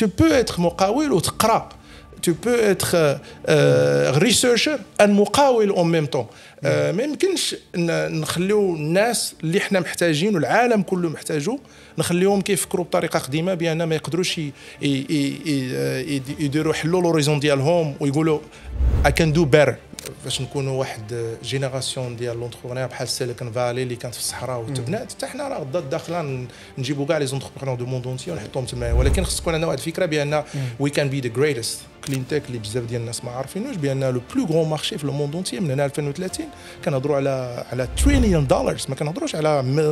tu peux être مقاول وتقرا tu peux être ريسيرشر ان مقاول en même طون ما يمكنش نخليو الناس اللي حنا محتاجين والعالم كله محتاجو نخليهم كيفكروا بطريقه قديمه بان ما يقدروش يديروا حلوا لوريزون ديالهم ويقولوا اي كان دو بير باش نكونوا واحد جينيراسيون ديال لونتربرونير بحال سيليكون فالي اللي كانت في الصحراء وتبنات حتى حنا راه غدا داخله نجيبوا كاع لي زونتربرونور دو موند اونتي ونحطهم تما ولكن خص تكون عندنا واحد الفكره بان وي كان بي ذا جريتست كلين تيك اللي بزاف ديال الناس ما عارفينوش بان لو بلو غون مارشي في لو موند اونتي من هنا 2030 كنهضروا على على تريليون دولار ما كنهضروش على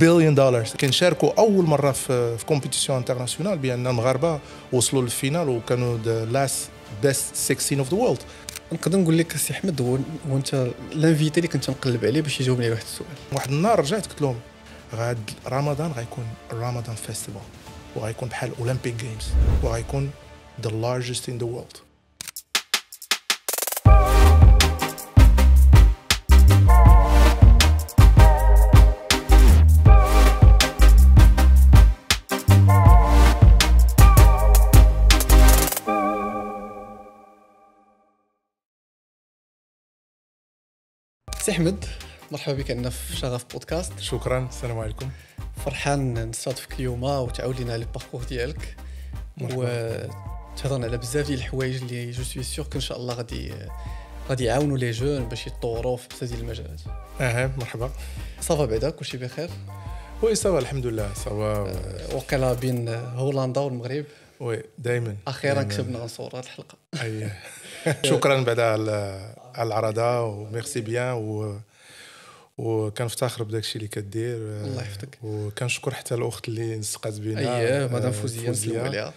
بليون دولار كنشاركوا اول مره في في كومبيتيسيون انترناسيونال بان المغاربه وصلوا للفينال وكانوا ذا لاست بيست 16 اوف ذا وورلد نقدر نقول لك السي احمد هو هو انت اللي كنت نقلب عليه باش يجاوبني على واحد السؤال واحد النهار رجعت قلت لهم غاد رمضان غيكون رمضان فيستيفال وغيكون بحال اولمبيك جيمز وغيكون ذا لارجست ان ذا وورلد سي احمد مرحبا بك عندنا في شغف بودكاست شكرا السلام عليكم فرحان نستضيفك اليوم وتعاود لينا على الباركور ديالك تهضرنا على بزاف ديال الحوايج اللي جو سوي سيغ ان شاء الله غادي غادي يعاونوا لي جون باش يتطوروا في بزاف ديال المجالات اها مرحبا صافا بعدا كلشي بخير وي صافا الحمد لله صافا أه، وقيلا بين هولندا والمغرب وي دائما اخيرا كتبنا صوره الحلقه اييه شكرا بعدا على على العرضه وميرسي بيان و وكنفتخر بداك الشيء اللي كدير آه، الله يحفظك وكنشكر حتى الاخت اللي نسقات بينا اييه آه، مدام فوزيه نسلم عليها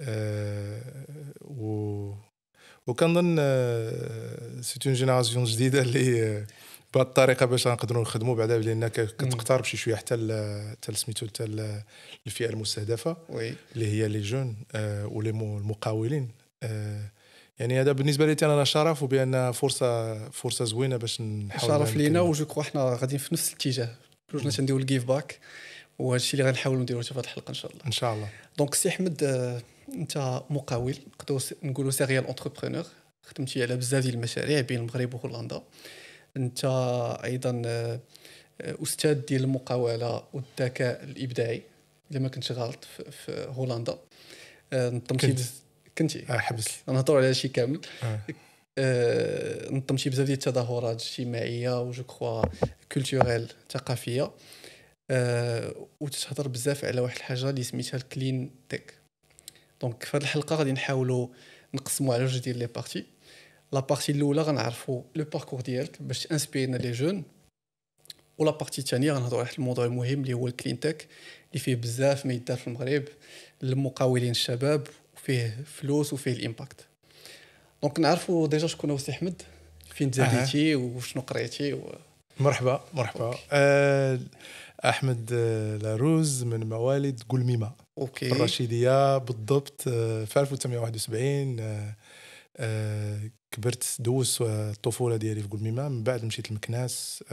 أه و وكنظن سيت اون جينيراسيون جديده اللي آه، بهذه الطريقه باش غنقدروا نخدموا بعدا لان كتقترب شي شويه حتى حتى سميتو حتى الفئه المستهدفه وي. اللي هي لي جون أه ولي المقاولين أه يعني هذا بالنسبه لي انا شرف وبان فرصه فرصه زوينه باش نحاول شرف لينا وجو كوا حنا غاديين في نفس الاتجاه جوجنا تنديو الجيف باك وهذا الشيء اللي غنحاولوا نديروه في هذه الحلقه ان شاء الله ان شاء الله دونك سي احمد آه، انت مقاول نقدروا نقولوا سيريال اونتربرونور خدمتي على بزاف ديال المشاريع بين المغرب وهولندا انت ايضا آه، آه، استاذ ديال المقاوله والذكاء الابداعي اذا ما كنتش غلط في هولندا نظمتي كنتي اه حبس نهضروا على هادشي كامل آه, آه، نظمتي بزاف ديال التظاهرات اجتماعيه وجو كخوا كولتوريل ثقافيه آه وتتهضر بزاف على واحد الحاجه اللي سميتها الكلين تيك دونك في هذه الحلقه غادي نحاولوا نقسموا على جوج ديال لي بارتي لا بارتي الاولى غنعرفوا لو باركور ديالك باش تانسبيرينا لي جون ولا بارتي الثانيه غنهضروا على واحد الموضوع المهم اللي هو الكلين تيك اللي فيه بزاف ما يدار في المغرب للمقاولين الشباب فيه فلوس وفيه الامباكت دونك نعرفوا ديجا شكون هو سي احمد فين تزاديتي وشنو قريتي و... مرحبا مرحبا أوكي. أه، احمد آه، لاروز من موالد قلميمه اوكي الرشيديه بالضبط آه، في 1971 كبرت دوزت الطفوله ديالي في قلميمه من بعد مشيت لمكناس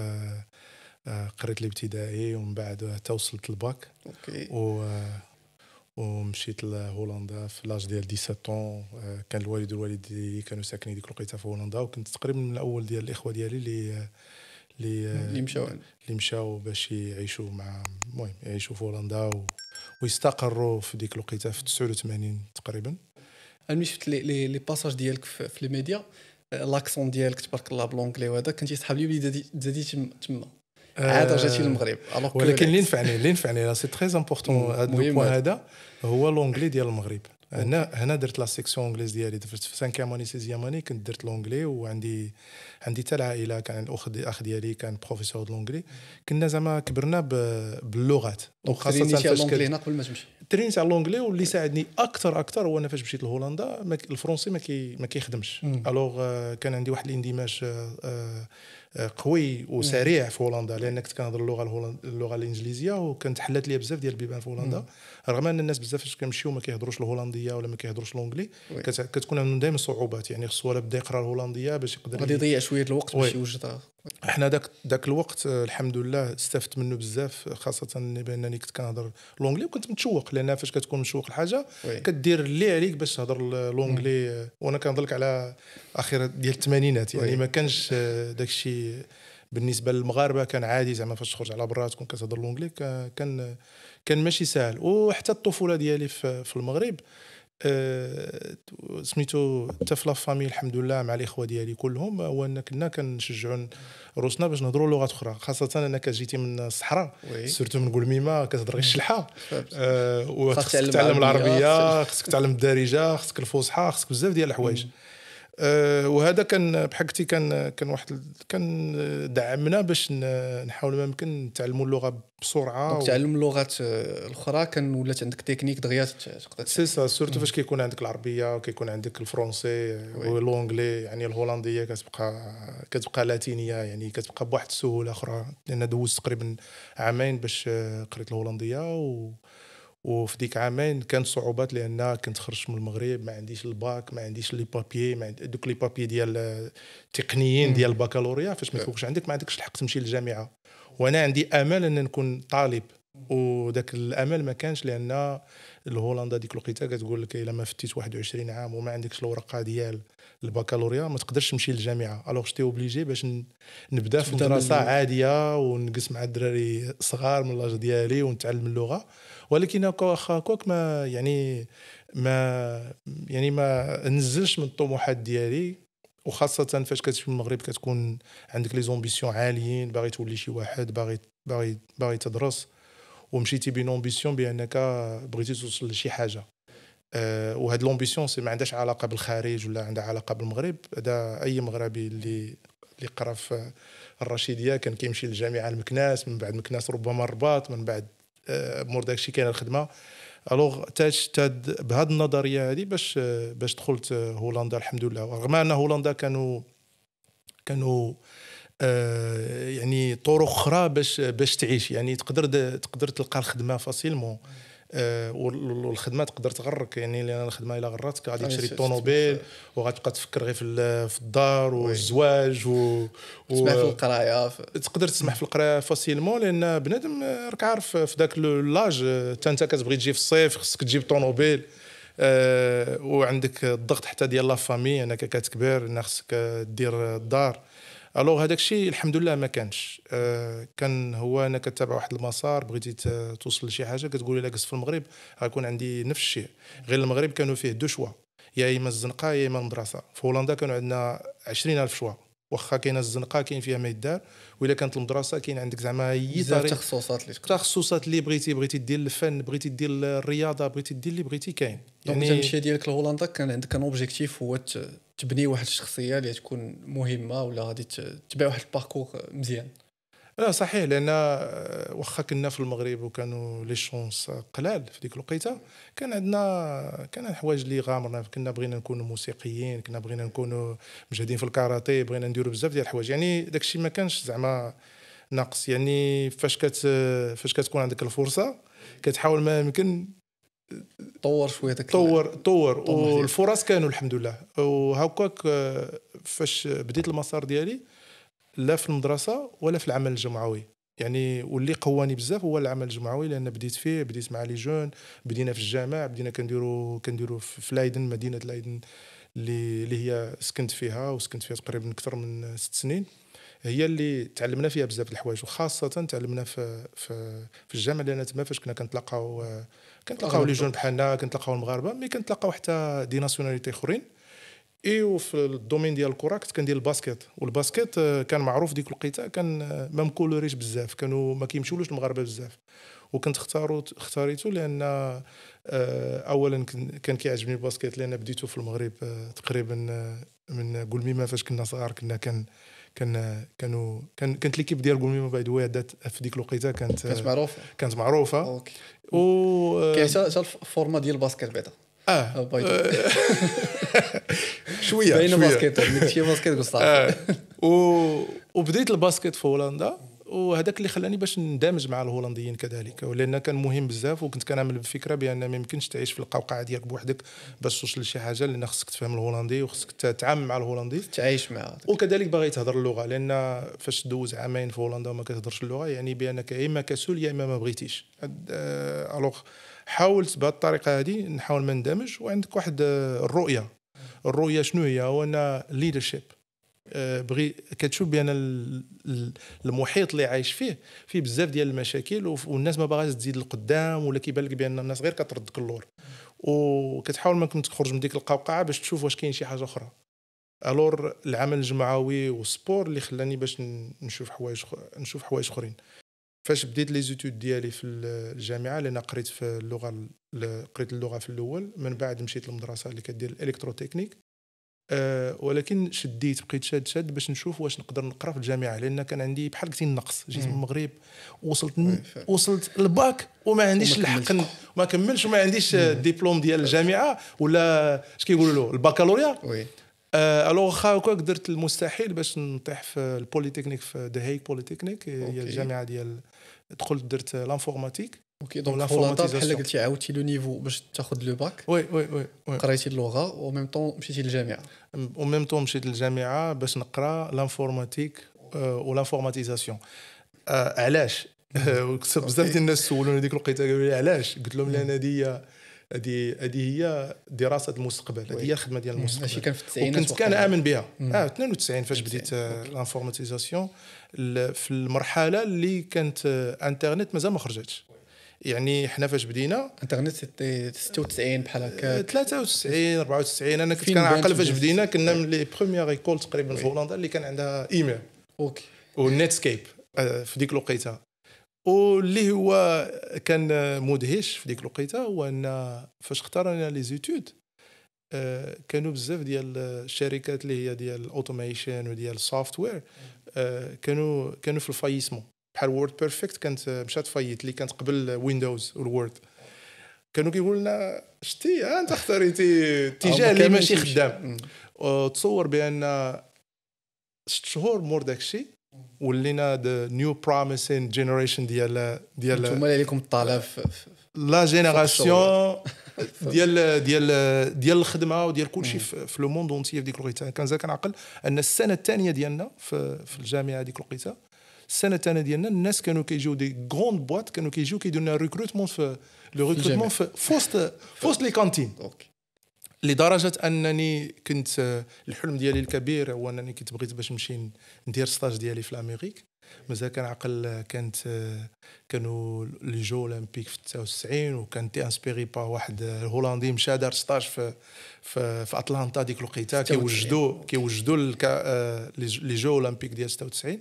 قريت الابتدائي ومن بعد حتى وصلت الباك اوكي و ومشيت لهولندا في لاج ديال 17 اون آه، كان الوالد ديالي كانوا ساكنين ديك الوقيته في هولندا وكنت تقريبا من الاول ديال الاخوه ديالي اللي اللي اللي آه، مشاو اللي مشاو باش يعيشوا مع المهم يعيشوا في هولندا و... ويستقروا في ديك الوقيته في 89 تقريبا انا شفت لي لي باساج ديالك في لي ميديا آه، لاكسون ديالك تبارك الله بلونغلي وهذا كنت يسحب لي بديتي تما عاد آه، رجعتي للمغرب ولكن اللي نفعني اللي نفعني سي تري امبورتون هذا البوان هذا هو لونجلي ديال المغرب هنا هنا درت لا سيكسيون انجليز ديالي درت في 5 اني 6 اني كنت درت لونجلي وعندي عندي حتى العائله كان الاخ اخ ديالي كان بروفيسور لونجلي كنا زعما كبرنا باللغات وخاصه فاش كنت هنا قبل ما تمشي ترينت على لونجلي واللي ساعدني اكثر اكثر هو انا فاش مشيت لهولندا الفرونسي ما ما كيخدمش الوغ آه، كان عندي واحد الاندماج آه، قوي وسريع في هولندا لان كنت كنهضر اللغه الهولند... اللغه الانجليزيه وكانت حلات لي بزاف ديال البيبان في هولندا رغم ان الناس بزاف فاش كيمشيو ما كيهضروش الهولنديه ولا ما كيهضروش الانجلي كتكون عندهم دائما صعوبات يعني خصو ولا بدا يقرا الهولنديه باش يقدر غادي يضيع شويه الوقت باش يوجدها احنا داك داك الوقت آه، الحمد لله استفدت منه بزاف آه، خاصه بانني كنت كنهضر لونجلي وكنت متشوق لان فاش كتكون مشوق لحاجه كدير اللي عليك باش تهضر لونجلي آه، وانا كنهضر لك على اخر ديال الثمانينات يعني ما كانش داك الشيء بالنسبه للمغاربه كان عادي زعما فاش تخرج على برا تكون كتهضر لونجلي كان كان ماشي سهل وحتى الطفوله ديالي في المغرب أه سميتو حتى في لافامي الحمد لله مع الاخوه ديالي كلهم هو ان كنا كنشجعوا روسنا باش نهضروا لغات اخرى خاصه انك جيتي من الصحراء سورتو من قلميما كتهضر غير الشلحه أه وخاصك تعلم العربيه خاصك تعلم الدارجه خاصك الفصحى خاصك بزاف ديال الحوايج آه، وهذا كان بحكتي كان كان واحد كان دعمنا باش نحاول ما يمكن نتعلموا اللغه بسرعه و... تعلم اللغات الاخرى كان ولات عندك تكنيك دغيا تقدر سي سا سورتو فاش كيكون عندك العربيه وكيكون عندك الفرونسي والونجلي يعني الهولنديه كتبقى كتبقى لاتينيه يعني كتبقى بواحد السهوله اخرى لان دوزت تقريبا عامين باش قريت الهولنديه و وفي ديك عامين كانت صعوبات لان كنت خرجت من المغرب ما عنديش الباك ما عنديش لي بابيي ما عندي دوك لي بابيي ديال التقنيين ديال الباكالوريا فاش ما اه. عندك ما عندكش الحق تمشي للجامعه وانا عندي امل ان نكون طالب وداك الامل ما كانش لان الهولندا ديك الوقيته كتقول لك الا ما فتيت 21 عام وما عندكش الورقه ديال البكالوريا ما تقدرش تمشي للجامعه الوغ شتي اوبليجي باش نبدا في مدرسه عاديه ونجلس مع الدراري صغار من لاج ديالي ونتعلم اللغه ولكن واخا هكاك ما يعني ما يعني ما نزلش من الطموحات ديالي وخاصه فاش كتمشي في المغرب كتكون عندك لي زومبيسيون عاليين باغي تولي شي واحد باغي باغي باغي تدرس ومشيتي بين امبيسيون بانك بغيتي توصل لشي حاجه أه وهاد لومبيسيون سي ما عندهاش علاقه بالخارج ولا عندها علاقه بالمغرب هذا اي مغربي اللي اللي قرا في الرشيديه كان كيمشي للجامعه المكناس من بعد مكناس ربما الرباط من بعد أه مور داكشي كاين الخدمه الوغ تاج بهاد النظريه هذه باش آه، باش دخلت هولندا الحمد لله رغم ان هولندا كانوا كانوا آه، يعني طرق اخرى باش باش تعيش يعني تقدر تقدر تلقى الخدمه فاسيلمون آه، والخدمه تقدر تغرك يعني لان الخدمه الا غرتك غادي آه، تشري الطونوبيل وغتبقى تفكر غير في الدار والزواج و, و... تسمح في القرايه ف... تقدر تسمح في القرايه فاسيلمون لان بنادم راك عارف في ذاك لاج حتى انت كتبغي تجي في الصيف خصك تجيب طونوبيل وعندك الضغط حتى ديال لا فامي انك كتكبر ان خصك دير الدار الوغ هذاك الشيء الحمد لله ما كانش آه، كان هو انا كتابع واحد المسار بغيتي توصل لشي حاجه كتقول الا جلست في المغرب غيكون عندي نفس الشيء غير المغرب كانوا فيه دو شوا يا اما الزنقه يا اما المدرسه في هولندا كانوا عندنا 20000 شوا واخا كاينه الزنقه كاين فيها ما يدار والا كانت المدرسه كاين عندك زعما اي طريق التخصصات اللي تخصصات اللي بغيتي بغيتي دير الفن بغيتي دير الرياضه بغيتي دير اللي بغيتي كاين يعني المشي ديالك لهولندا كان عندك ان اوبجيكتيف هو تبني واحد الشخصيه اللي تكون مهمه ولا غادي تبع واحد الباركور مزيان لا صحيح لان آه، واخا كنا في المغرب وكانوا لي شونس قلال في ديك الوقيته كان عندنا كان حوايج اللي غامرنا كنا بغينا نكونوا موسيقيين كنا بغينا نكونوا مجهدين في الكاراتيه بغينا نديروا بزاف ديال الحوايج يعني داك الشيء ما كانش زعما ناقص يعني فاش كت فاش كتكون عندك الفرصه كتحاول ما يمكن طور شويه داك طور طور والفرص كانوا الحمد لله وهكاك آه، فاش بديت المسار ديالي لا في المدرسه ولا في العمل الجمعوي يعني واللي قواني بزاف هو العمل الجمعوي لان بديت فيه بديت مع لي جون بدينا في الجامع بدينا كنديرو كنديرو في لايدن مدينه لايدن اللي اللي هي سكنت فيها وسكنت فيها تقريبا اكثر من ست سنين هي اللي تعلمنا فيها بزاف الحوايج وخاصه تعلمنا في في, في الجامع لان تما فاش كنا كنتلاقاو كنتلاقاو لي جون بحالنا كنتلاقاو المغاربه مي كنتلاقاو حتى دي ناسيوناليتي اخرين اي وفي الدومين ديال الكره كنت كندير الباسكيت والباسكيت آه، كان معروف ديك الوقيته كان آه، ما مكولوريش بزاف كانوا ما كيمشيولوش المغاربه بزاف وكنت اختارو اختاريته لان آه، اولا كان كيعجبني الباسكيت لان بديته في المغرب تقريبا من قلميما فاش كنا صغار كنا كان كان كانوا كان كانت ليكيب ديال قلميما باي ذا دات في ديك الوقيته كانت كانت معروفه كانت معروفه اوكي و كاين حتى ديال الباسكيت بعدا اه شويه بين باسكيت ميتيي باسكيت قصه آه. وبديت الباسكيت في هولندا وهذاك اللي خلاني باش ندمج مع الهولنديين كذلك لان كان مهم بزاف وكنت كنعمل بفكره بان ما يمكنش تعيش في القوقعه ديالك بوحدك باش توصل لشي حاجه لان خصك تفهم الهولندي وخصك تتعامل مع الهولندي تعيش معاه وكذلك باغي تهضر اللغه لان فاش دوز عامين في هولندا وما كتهضرش اللغه يعني بانك يا اما كسول يا اما ما بغيتيش الوغ آه، حاولت بهذه الطريقه هذه نحاول ما نندمج وعندك واحد آه، الرؤيه الرؤيه شنو هي هو انا آه، ليدرشيب بغي كتشوف بان المحيط اللي عايش فيه فيه بزاف ديال المشاكل والناس ما باغاش تزيد لقدام ولا كيبان لك بان الناس غير كتردك اللور وكتحاول ما كنت تخرج من ديك القوقعه باش تشوف واش كاين شي حاجه اخرى الور العمل الجمعوي والسبور اللي خلاني باش نشوف حوايج نشوف حوايج اخرين فاش بديت لي زيتود ديالي في الجامعه لان قريت في اللغه قريت اللغه في الاول من بعد مشيت للمدرسه اللي كدير الالكتروتكنيك أه ولكن شديت بقيت شاد شاد باش نشوف واش نقدر نقرا في الجامعه لان كان عندي بحال قلتي النقص جيت من المغرب وصلت وصلت الباك وما عنديش الحق ما كملش وما عنديش الدبلوم ديال الجامعه ولا اش كيقولوا له الباكالوريا وي آه، الوغ واخا هكاك درت المستحيل باش نطيح في البوليتكنيك في ذا هيك بوليتكنيك هي الجامعه ديال دخلت درت لانفورماتيك اوكي دونك لانفورماتيك بحال قلتي عاودتي لو نيفو باش تاخذ لو باك وي وي وي, وي. قريتي اللغه وميم ميم طون مشيتي للجامعه وميم ميم طون مشيت للجامعه باش نقرا لانفورماتيك آه، ولا فورماتيزاسيون آه، علاش آه، بزاف ديال الناس سولوني ديك الوقيته قالوا لي علاش قلت لهم لان هذه هذه هذه هي دراسه المستقبل هذه هي الخدمه ديال المستقبل ماشي كان في التسعينات كان كنامن بها اه 92 فاش بديت آه، لانفورماتيزاسيون في المرحله اللي كانت انترنت آه، مازال ما خرجتش يعني حنا فاش بدينا انترنت 96 بحال هكا 93 آه، 94 انا كنت كنعقل فاش بدينا كنا من لي بروميير ايكول تقريبا في هولندا اللي كان عندها ايميل اوكي ونيتسكيب في ديك الوقيته واللي هو كان مدهش في ديك الوقيته هو ان فاش اختارنا لي زيتود آه، كانوا بزاف ديال الشركات اللي هي ديال الاوتوميشن وديال السوفت وير كانوا كانوا في الفايسمون بحال وورد بيرفكت كانت مشات فايت اللي كانت قبل ويندوز والوورد كانوا كيقول لنا شتي آه، انت اختاريتي اتجاه اللي ماشي خدام آه، تصور بان ست شهور مور داكشي ولينا ذا نيو بروميسين جينيريشن ديال ديال انتم اللي عليكم الطاله لا جينيراسيون ديال ديال ديال الخدمه وديال كل شيء في لو موند اونتي في ديك الوقيته كان زاد كنعقل ان السنه الثانيه ديالنا في, في الجامعه ديك الوقيته السنه الثانيه ديالنا الناس كانوا كيجيو دي كروند بواط كانوا كيجيو كيديروا لنا ريكروتمون في لو ريكروتمون في فوسط وسط لي كانتين اوكي لدرجه انني كنت الحلم ديالي الكبير هو انني كنت بغيت باش نمشي ندير ستاج ديالي في الامريك مازال كنعقل كانت كانوا لي جو اولمبيك في 99 وكانت انسبيري با واحد هولندي مشى دار ستاج في في, في اتلانتا ديك الوقيته كيوجدوا كيوجدوا لي جو اولمبيك ديال 96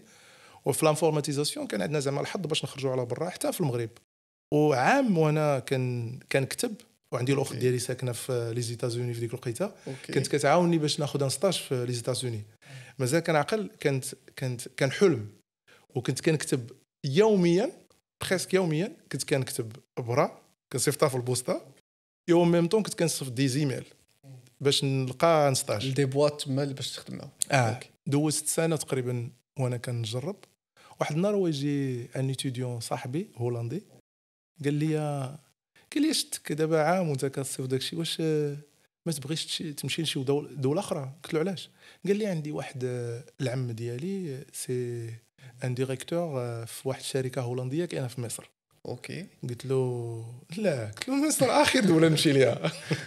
وفي لانفورماتيزاسيون كان عندنا زعما الحظ باش نخرجوا على برا حتى في المغرب وعام وانا كان كنكتب وعندي الاخت إيه. ديالي ساكنه في آه، لي زيتازوني في ديك الوقيته كانت كتعاوني باش ناخذ ان ستاج في لي زيتازوني مازال كنعقل كانت كانت كان حلم وكنت كنكتب يوميا بريسك يوميا كنت كنكتب برا كنصيفطها في البوسطه يوم ميم طون كنت كنصيفط دي زيميل باش نلقى ان ستاج دي بواط مال باش تخدمها اه دوزت سنه تقريبا وانا كنجرب واحد النهار هو يجي ان اتيديون صاحبي هولندي قال لي قال لي شتك دابا عام وانت كتصيف داكشي واش ما تبغيش تمشي لشي دوله اخرى قلت له علاش قال لي عندي واحد العم ديالي سي ان ديريكتور آه، في واحد الشركه هولنديه كاينه في مصر اوكي قلت له لا قلت له مصر اخر دوله نمشي ليها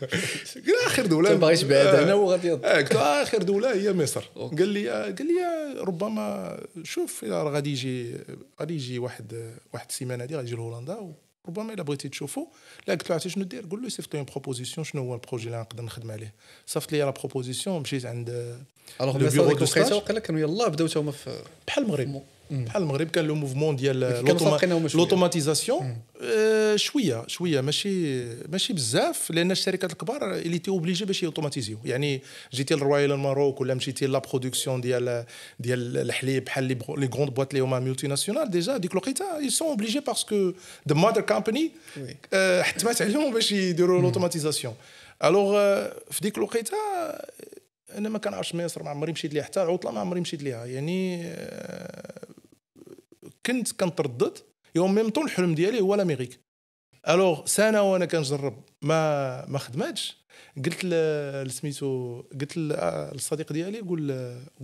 قال اخر دوله ما بغيتش بعاد آه. انا وغادي آه، قلت له اخر دوله هي مصر قال لي قال لي ربما شوف غادي يجي غادي يجي واحد واحد السيمانه هذه غادي يجي لهولندا ربما الا بغيتي تشوفو لا قلت له عرفتي شنو دير قول له يصيفط لي اون بروبوزيسيون شنو هو البروجي اللي نقدر نخدم عليه صيفط لي لا بروبوزيسيون مشيت عند الوغ ميسا ديك الوقيته وقيلا كانوا يلاه بداو تا هما في بحال المغرب Mm. بحال المغرب كان لو موفمون ديال لوتوماتيزاسيون mm. آه، شويه شويه ماشي ماشي بزاف لان الشركات الكبار اللي تي اوبليجي باش يوتوماتيزيو يعني جيتي للرويال الماروك ولا مشيتي لا برودكسيون ديال ديال الحليب بحال لي غروند بواط اللي هما مولتي ناسيونال ديجا ديك الوقيته اي سون اوبليجي باسكو ذا مادر كامباني حتمات عليهم باش يديروا لوتوماتيزاسيون mm. الوغ آه، في ديك الوقيته انا ما كنعرفش مصر ما عمري مشيت ليها حتى العطله ما عمري مشيت ليها يعني آه، كنت كنتردد يوم ميم طون الحلم ديالي هو لاميريك الوغ سنه وانا كنجرب ما ما خدماتش قلت لسميتو قلت للصديق آه، ديالي قول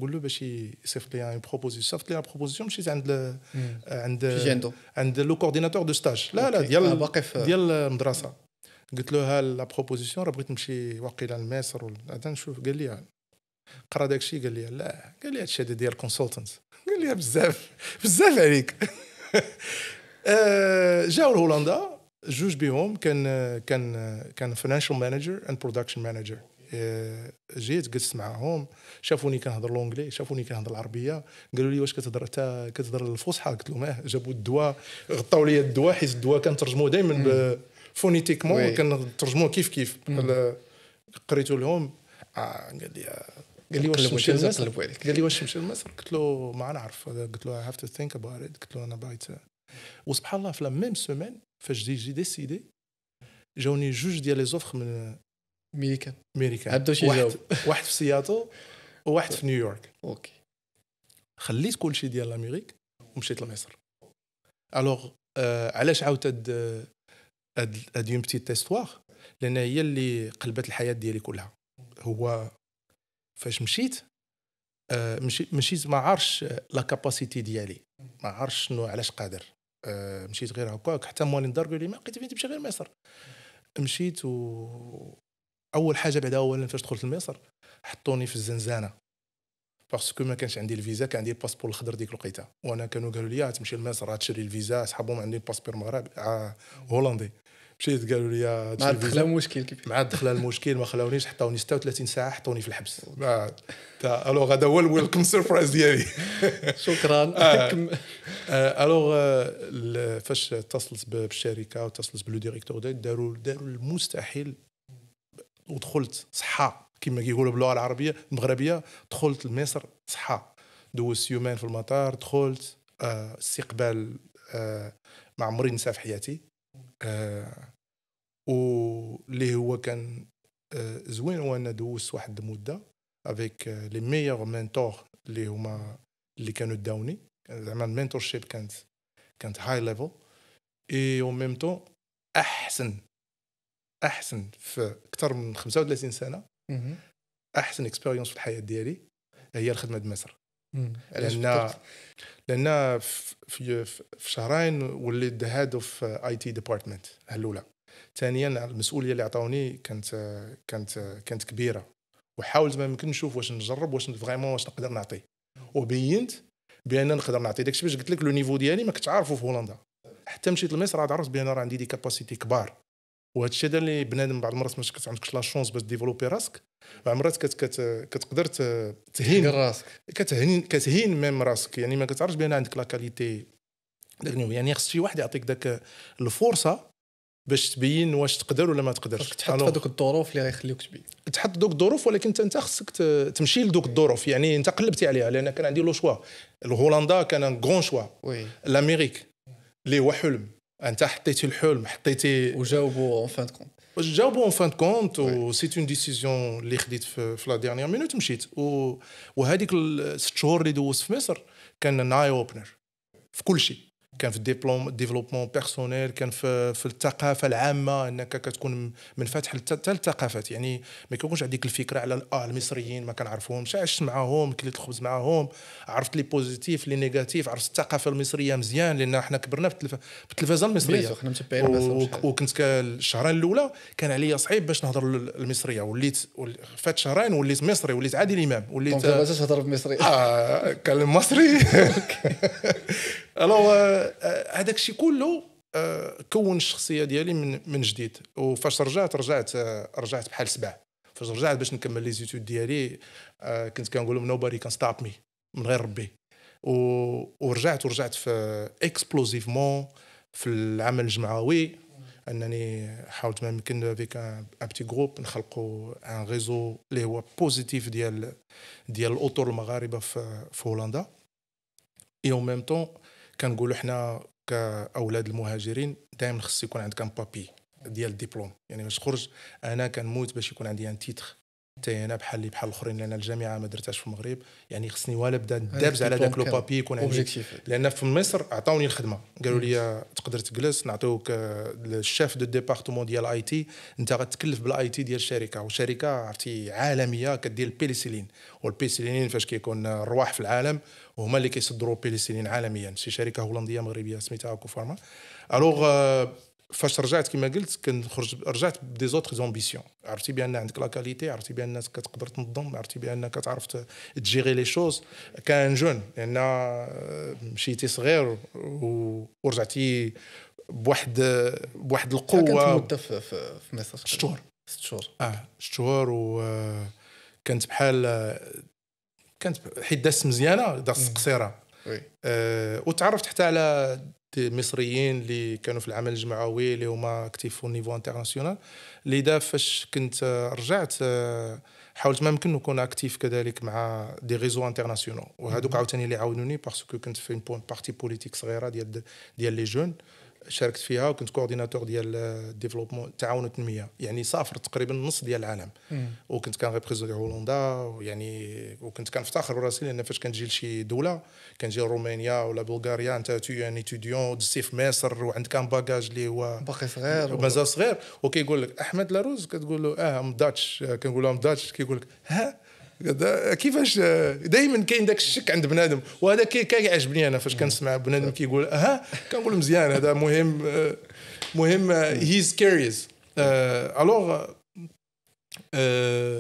قول له باش يصيفط لي ان بروبوزيسيون صيفط لي ان بروبوزيسيون مشيت عند عند عند لو كورديناتور دو ستاج لا لا ديال ديال المدرسه قلت له ها لا بروبوزيسيون راه بغيت نمشي واقيلا لمصر ولا نشوف قال لي قرا داكشي الشيء قال لي لا قال لي هادشي ديال كونسلتنت اللي بزاف بزاف عليك آه، جاو لهولندا جوج بهم كان كان كان فاينانشال مانجر اند برودكشن مانجر جيت جلست معاهم شافوني كنهضر لونجلي شافوني كنهضر العربيه قالوا لي واش كتهضر حتى كتهضر الفصحى قلت لهم اه جابوا الدواء غطاو لي الدواء حيت الدواء كنترجموه دائما فونيتيكمون كنترجموه كيف كيف قريتو لهم آه، قال لي آه، قال لي واش تمشي لمصر قال لي واش تمشي لمصر قلت له ما نعرف قلت له اي هاف تو ثينك اباوت ات قلت له انا بغيت وسبحان الله في لا ميم سومين فاش جي جي ديسيدي جاوني جوج ديال لي زوفر من ميريكان ميريكان عبدو شي واحد واحد في سياتو وواحد في نيويورك اوكي خليت كل شيء ديال لاميريك ومشيت لمصر الوغ آه علاش عاودت هاد هاد اون بتيت استوار لان هي اللي قلبت الحياه ديالي كلها هو فاش مشيت آه، مشيت مشيت ما عارفش آه، لا كاباسيتي ديالي ما عارفش شنو علاش قادر آه، مشيت غير هكاك حتى موالين الدار قال لي ما لقيت فين تمشي غير مصر مشيت و اول حاجه بعدا اولا فاش دخلت لمصر حطوني في الزنزانه باسكو ما كانش عندي الفيزا كان عندي الباسبور الخضر ديك الوقيته وانا كانوا قالوا لي تمشي لمصر تشري الفيزا صحابهم عندي الباسبور مغربي آه هولندي مشيت قالوا لي مع الدخله المشكل كيف مع الدخله المشكل ما خلاونيش حطوني 36 ساعه حطوني في الحبس الو هذا هو الويلكم سيربرايز ديالي شكرا آه. آه، الو فاش اتصلت بالشركه واتصلت بلو ديريكتور داروا داروا المستحيل ودخلت صحه كما كيقولوا باللغه العربيه المغربيه دخلت لمصر صحه دوزت يومين في المطار دخلت آه، استقبال ما عمري نسى في حياتي واللي هو كان آه، زوين وانا دوزت واحد المده افيك لي ميور منتور اللي هما اللي كانوا داوني زعما المينتور شيب كانت كانت هاي ليفل اي او ميم طون احسن احسن في اكثر من 35 سنه احسن اكسبيريونس في الحياه ديالي هي الخدمه بمصر لان لان في, في, في شهرين وليت هاد اوف اي تي ديبارتمنت الاولى ثانيا المسؤوليه اللي عطاوني كانت كانت كانت كبيره وحاولت ما يمكن نشوف واش نجرب واش فريمون واش نقدر نعطي وبينت بان نقدر نعطي داكشي باش قلت لك لو نيفو ديالي ما كنت عارفه في هولندا حتى مشيت لمصر عاد عرفت بان راه عندي دي كاباسيتي كبار وهذا الشيء اللي بنادم بعض المرات ما عندكش لا شونس باش ديفلوبي راسك بعض المرات كت كت كتقدر تهين راسك كتهين كتهين ميم راسك يعني ما كتعرفش بان عندك لا كاليتي يعني خص شي واحد يعطيك داك الفرصه باش تبين واش تقدر ولا ما تقدرش تحط في دوك الظروف اللي غيخليوك تبين تحط دوك الظروف ولكن انت خصك تمشي لدوك الظروف يعني انت قلبتي عليها لان كان عندي لو شوا الهولندا كان غون شوا لاميريك اللي هو حلم انت حطيتي الحلم حطيتي وجاوبوا اون فان كونت جاوبوا اون فان كونت و سيت اون ديسيزيون اللي خديت في, لا ديرنيير مينوت مشيت و... وهذيك الست شهور اللي دوزت في مصر كان ناي اوبنر في كل شيء كان في الديبلوم ديفلوبمون بيرسونيل كان في, في الثقافه العامه انك كتكون منفتح حتى الثقافات يعني ما كيكونش عندك الفكره على اه المصريين ما كنعرفهمش عشت معاهم كليت الخبز معاهم عرفت لي بوزيتيف لي نيجاتيف عرفت الثقافه المصريه مزيان لان حنا كبرنا في التلفزه المصريه وكنت الشهرين الاولى كان عليا صعيب باش نهضر المصريه وليت فات شهرين وليت مصري وليت عادل امام وليت ما تهضر بالمصري اه كان مصري الوغ euh, euh, هذاك الشيء كله آه، كون الشخصيه ديالي من من جديد وفاش رجعت رجعت آه، رجعت بحال سبعه فاش رجعت باش نكمل لي زيتود ديالي آه، كنت كنقول لهم نوباري كان ستاب مي من غير ربي ورجعت ورجعت في اكسبلوزيفمون في العمل الجمعوي انني حاولت ما يمكن فيك ان بتي جروب نخلقوا ان ريزو اللي هو بوزيتيف ديال ديال الاطر المغاربه في, في هولندا اي اون ميم طون كنقولوا حنا كاولاد المهاجرين دائما خص يكون عندك ان بابي ديال الدبلوم يعني باش تخرج انا كنموت باش يكون عندي ان تيتر حتى انا بحالي بحال الاخرين لان الجامعه ما درتهاش في المغرب يعني خصني ولا بدا دابز على داك لو بابي يكون عندي لان في مصر عطاوني الخدمه قالوا لي تقدر تجلس نعطيوك آه، الشيف دو ديبارتمون ديال الاي تي انت غتكلف بالاي تي ديال الشركه وشركه عرفتي عالميه كدير البيليسيلين والبيسيلين فاش كيكون الرواح في العالم وهما اللي كيصدروا بيليسيلين عالميا شي شركه هولنديه مغربيه سميتها كوفارما الوغ آه، فاش رجعت كما قلت كنخرج رجعت بدي زوتر زومبيسيون عرفتي بان عندك لا كاليتي عرفتي بان كتقدر تنظم عرفتي بان كتعرف تجيري لي شوز كان جون لان آه، مشيتي صغير ورجعتي بواحد بواحد القوه كانت مده في, في مصر ست شهور ست شهور اه ست شهور وكانت آه، بحال آه، كانت حيت دازت مزيانه دازت قصيره وي. آه وتعرفت حتى على مصريين اللي كانوا في العمل الجمعوي اللي هما اكتيف في النيفو انترناسيونال اللي فاش كنت رجعت حاولت ما يمكن نكون اكتيف كذلك مع دي ريزو انترناسيونال وهذوك عاوتاني اللي عاونوني باسكو كنت في بارتي بوليتيك صغيره ديال ديال لي جون شاركت فيها وكنت كورديناتور ديال ديفلوبمون التعاون والتنميه يعني سافر تقريبا نص ديال العالم وكنت كان كنغيبريزونتي هولندا يعني وكنت كنفتخر براسي لان فاش كنجي لشي دوله كنجي لرومانيا ولا بلغاريا انت تو ان ايتوديون في مصر وعندك ان باجاج اللي هو باقي صغير مازال صغير وكيقول لك احمد لاروز كتقول له اه ام داتش كنقول لهم داتش كيقول لك ها كيفاش دائما كاين داك الشك عند بنادم وهذا كيعجبني انا فاش كنسمع بنادم كيقول اها كنقول مزيان هذا مهم آه، مهم هيز كيريز الوغ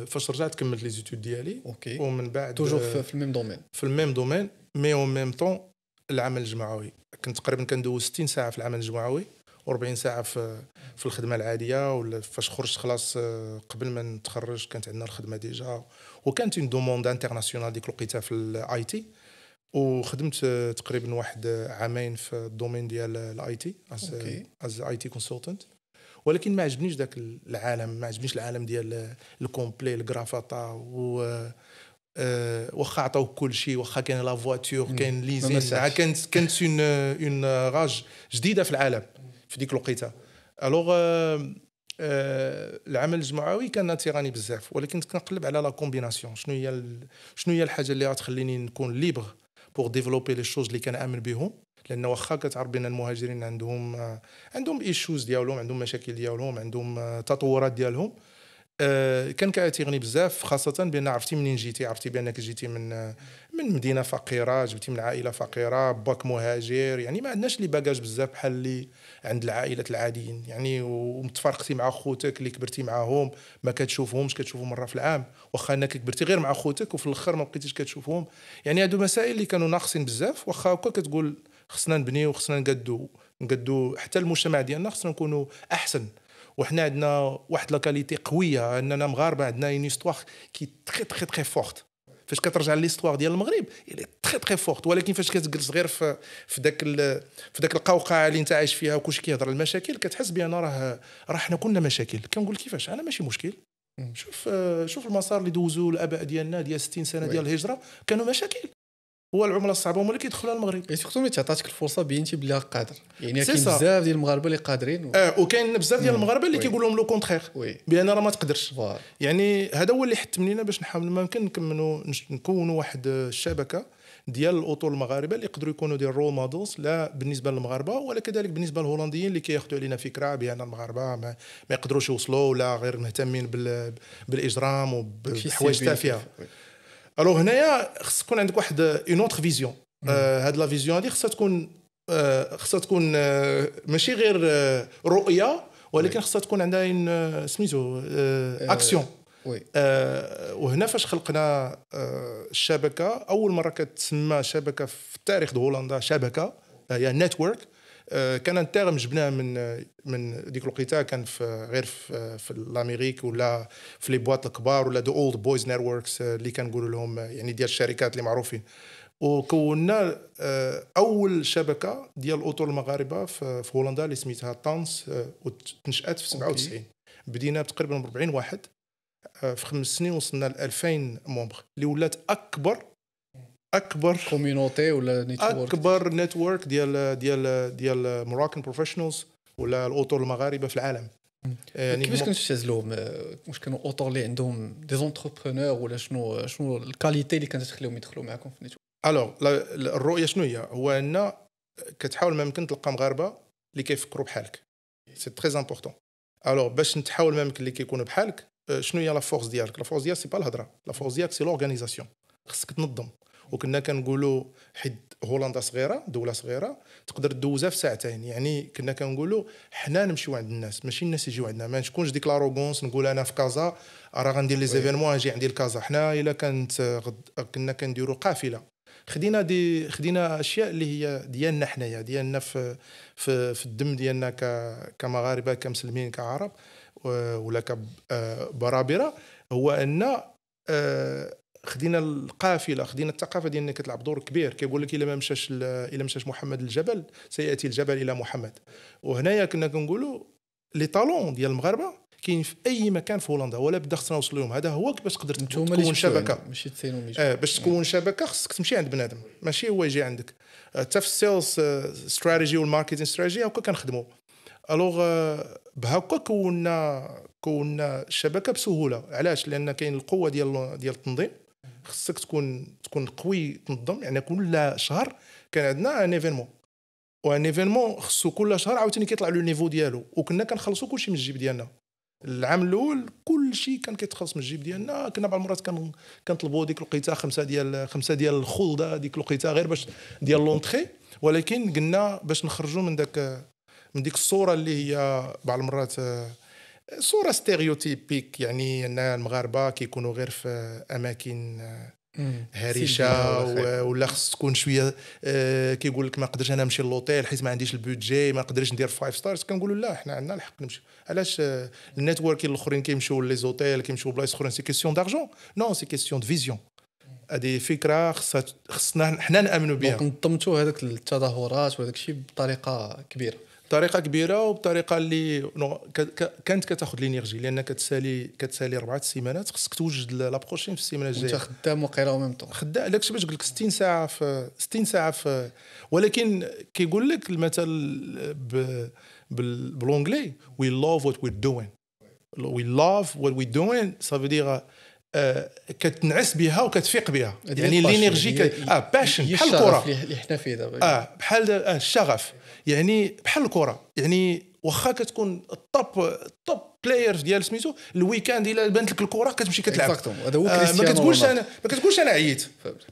فاش رجعت كملت لي زيتود ديالي اوكي ومن بعد توجور آه، في الميم دومين في الميم دومين مي اون ميم طون العمل الجماعوي كنت تقريبا كندوز 60 ساعه في العمل الجماعوي 40 ساعه في في الخدمه العاديه ولا فاش خرجت خلاص آه، قبل ما نتخرج كانت عندنا الخدمه ديجا وكانت اون دوموند انترناسيونال ديك الوقيته في الاي تي وخدمت آه، تقريبا واحد آه، عامين في الدومين ديال الاي تي از اي تي كونسلتنت ولكن ما عجبنيش ذاك العالم ما عجبنيش العالم ديال الكومبلي الكرافطه و واخا عطاوك كل شيء واخا كاين لا فواتور كاين ليزين كانت كانت اون اون راج جديده في العالم في ديك الوقيته الوغ آه، آه، العمل الجمعوي كان تيراني بزاف ولكن كنقلب على لا كومبيناسيون شنو هي شنو هي الحاجه اللي غتخليني نكون ليبر بور ديفلوبي لي شوز اللي كنامن بهم لان واخا كتعرف بان المهاجرين عندهم آه، عندهم ايشوز ديالهم عندهم مشاكل ديالهم عندهم تطورات ديالهم آه، كان كيعتيغني بزاف خاصه بان عرفتي منين جيتي عرفتي بانك جيتي من آه، من مدينه فقيره جبتي من عائله فقيره باك مهاجر يعني ما عندناش لي باجاج بزاف بحال اللي عند العائلات العاديين يعني ومتفرقتي مع خوتك اللي كبرتي معاهم ما كتشوفهمش كتشوفهم مره في العام واخا انك كبرتي غير مع خوتك وفي الاخر ما بقيتيش كتشوفهم يعني هادو مسائل اللي كانوا ناقصين بزاف واخا هكا كتقول خصنا نبنيو وخصنا نقدو نقدو حتى المجتمع ديالنا خصنا نكونوا احسن وحنا عندنا واحد لاكاليتي قويه اننا مغاربه عندنا اون استواغ كي تخي تخي تخي فورت فاش كترجع ليستوار ديال المغرب الي تخي تخي فورت ولكن فاش كتجلس غير في في داك في داك القوقعه اللي انت عايش فيها وكلشي كيهضر المشاكل كتحس بان راه راه حنا كنا مشاكل كنقول كيفاش انا ماشي مشكل شوف شوف المسار اللي دوزوا الاباء ديالنا ديال 60 سنه ديال الهجره كانوا مشاكل هو العمله الصعبه هما اللي كيدخلوا المغرب سورتو ملي تعطاتك الفرصه بينتي بلي قادر يعني كاين بزاف ديال المغاربه اللي قادرين و... اه وكاين بزاف ديال المغاربه اللي كيقول لهم لو كونتخيغ بان راه ما تقدرش فوالا يعني هذا هو اللي حتم لينا باش نحاول ما يمكن نكملوا نكونوا واحد الشبكه ديال الاطول المغاربه اللي يقدروا يكونوا ديال رول مودلز لا بالنسبه للمغاربه ولا كذلك بالنسبه للهولنديين اللي كياخذوا علينا فكره بان المغاربه ما, ما يقدروش يوصلوا ولا غير مهتمين بال... بالاجرام وبحوايج تافهه الو هنايا خص تكون عندك واحد اون اوتر فيزيون هاد لا فيزيون هادي خصها تكون آه، خصها تكون آه، ماشي غير آه، رؤيه ولكن خصها تكون عندها اون سميتو اكسيون وي وهنا فاش خلقنا الشبكه اول مره كتسمى شبكه في التاريخ هولندا شبكه هي نتورك آه، كان ان تيرم جبناه من آه، من ديك الوقيته كان في آه، غير في, في الامريك ولا في لي بواط الكبار ولا دو اولد بويز نيتوركس اللي كنقولوا لهم يعني ديال الشركات اللي معروفين وكونا اول شبكه ديال الاطر المغاربه في هولندا اللي سميتها تانس وتنشات في 97 بدينا تقريبا ب 40 واحد في خمس سنين وصلنا ل 2000 مومبر اللي ولات اكبر اكبر كوميونيتي ولا نيتورك اكبر نتورك ديال ديال ديال مراكن بروفيشنالز ولا الاوتور المغاربه في العالم يعني كيفاش كنتو لهم واش كانوا اوتور اللي عندهم دي زونتربرونور ولا شنو شنو الكاليتي اللي كانت تخليهم يدخلوا معكم في نيتورك الوغ الرؤيه شنو هي هو ان كتحاول ما يمكن تلقى مغاربه اللي كيفكروا بحالك سي تري امبورطون الوغ باش نتحاول ما يمكن اللي كيكونوا بحالك آه، شنو هي لا فورس ديالك لا فورس ديالك سي با الهضره لا فورس ديالك سي لورغانيزاسيون خصك تنظم وكنا كنقولوا حيت هولندا صغيره دوله صغيره تقدر دوزها في ساعتين يعني كنا كنقولوا حنا نمشيو عند الناس ماشي الناس يجيو عندنا ما نكونش ديك لاروغونس نقول انا في كازا راه غندير لي زيفينمون نجي عندي لكازا حنا الا كانت غد... كنا كنديروا قافله خدينا دي خدينا اشياء اللي هي ديالنا حنايا ديالنا في في, في الدم ديالنا ك... كمغاربه كمسلمين كعرب ولا كبرابره آه، هو ان آه، خدينا القافله خدينا الثقافه ديال انك كتلعب دور كبير كيقول لك الا ما مشاش الا مشاش محمد الجبل سياتي الجبل الى محمد وهنايا كنا كنقولوا لي طالون ديال المغاربه كاين في اي مكان في هولندا ولا بدا خصنا نوصل لهم هذا هو باش تقدر تكون شبكه ماشي آه باش تكون شبكه خصك تمشي عند بنادم ماشي هو يجي عندك آه، حتى في السيلز ستراتيجي والماركتينغ ستراتيجي هكا كنخدموا الوغ آه، بهكا كونا كونا شبكه بسهوله علاش لان كاين القوه ديال ديال التنظيم خصك تكون تكون قوي تنظم يعني كل شهر كان عندنا ان ايفينمون وان ايفينمون خصو كل شهر عاوتاني كيطلع له النيفو ديالو وكنا كنخلصو كلشي من الجيب ديالنا العام الاول كلشي كان كيتخلص من الجيب ديالنا كنا بعض المرات كان كنطلبوا ديك الوقيته خمسه ديال خمسه ديال الخلده ديك الوقيته غير باش ديال لونتخي ولكن قلنا باش نخرجوا من داك من ديك الصوره اللي هي بعض المرات آه صوره ستيريوتيبيك يعني ان المغاربه كيكونوا غير في اماكن آه، هريشه ولا خص تكون شويه آه، كيقول لك ما نقدرش انا نمشي للوتيل حيت ما عنديش البودجي ما نقدرش ندير فايف ستارز كنقولوا لا حنا عندنا الحق نمشي علاش آه، النيتوركين الاخرين كيمشيو ليزوتيل كيمشيو بلايص اخرين سي كيسيون دارجون نو سي كيسيون دو فيزيون هذه فكره خصها خصنا حنا نامنوا بها دونك نظمتوا هذاك التظاهرات وهذاك الشيء بطريقه كبيره بطريقه كبيره وبطريقه اللي كانت كتاخذ لينيرجي لان كتسالي كتسالي اربع سيمانات خصك توجد لابروشين في السيمانه الجايه انت خدام وقيلا وميم طون خدام داكشي باش قلت لك 60 ساعه في 60 ساعه في ولكن كيقول لك المثل بالونجلي وي لاف وات وي دوين وي لاف وات وي دوين سافو دير كتنعس بها وكتفيق بها يعني لينيرجي اه باشن بحال الكره اللي حنا فيه دابا اه بحال آه، الشغف يعني بحال الكره يعني واخا كتكون الطوب الطوب بلاير ديال سميتو الويكاند الا بانت لك الكره كتمشي كتلعب هذا هو آه، ما كتقولش انا ما كتقولش انا عييت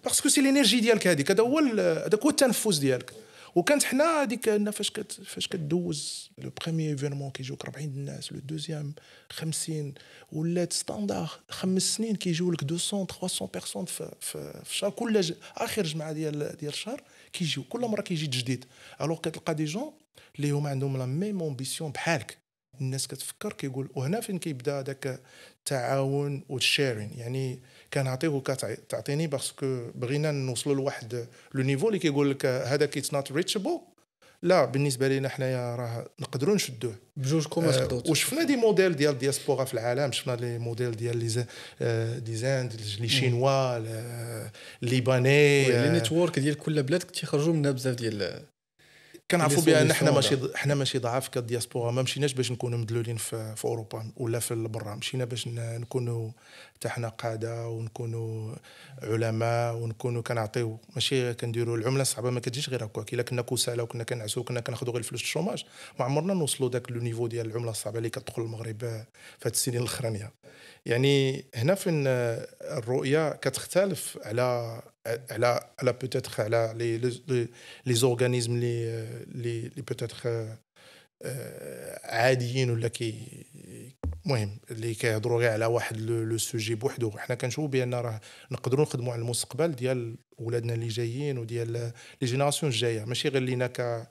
باسكو سي لينيرجي ديالك هذيك هذا هو هذاك هو التنفس ديالك وكانت حنا هذيك فاش كت فاش كدوز لو بريمي ايفينمون كيجيوك 40 الناس لو دوزيام 50 ولات ستاندار خمس سنين كيجيو لك 200 300 بيرسون في في, الشهر كل اخر جمعه ديال ديال الشهر كيجيو كل مره كيجي جديد الوغ كتلقى دي جون اللي هما عندهم لا ميم امبيسيون بحالك الناس كتفكر كيقول وهنا فين كيبدا هذاك التعاون والشيرين يعني كنعطيه وكتعطيني باسكو بغينا نوصلوا لواحد لو نيفو اللي كيقول لك هذا كيتس نوت ريتشابل لا بالنسبه لنا حنايا راه نقدروا نشدوه بجوج كوما آه وشفنا دي موديل ديال الدياسبورا في العالم شفنا لي موديل ديال لي دي آه، زاند لي شينوا الليباني آه، لي آه. نيتورك ديال كل بلاد كيخرجوا منها بزاف ديال كنعرفوا بان حنا ماشي حنا ماشي ضعاف كدياسبورا ما مشيناش باش نكونوا مدلولين في, في اوروبا ولا في برا مشينا باش نكونوا حتى حنا قاده ونكونوا علماء ونكونوا كنعطيو ماشي كنديروا العمله الصعبه ما كتجيش غير هكاك الا كنا كسالى وكنا كنعسو وكنا كناخذوا غير الفلوس الشوماج ما عمرنا نوصلوا داك لو نيفو ديال العمله الصعبه اللي كتدخل المغرب في هاد السنين الاخرانيه يعني هنا فين الرؤيه كتختلف على على على بوتيتر على لي لي زورغانيزم لي لي بوتيتر عاديين ولا كي المهم اللي كيهضروا غير على واحد لو سوجي بوحدو حنا كنشوفوا بان راه نقدروا نخدموا على المستقبل ديال ولادنا اللي جايين وديال لي جينيراسيون الجايه ماشي غير لينا ك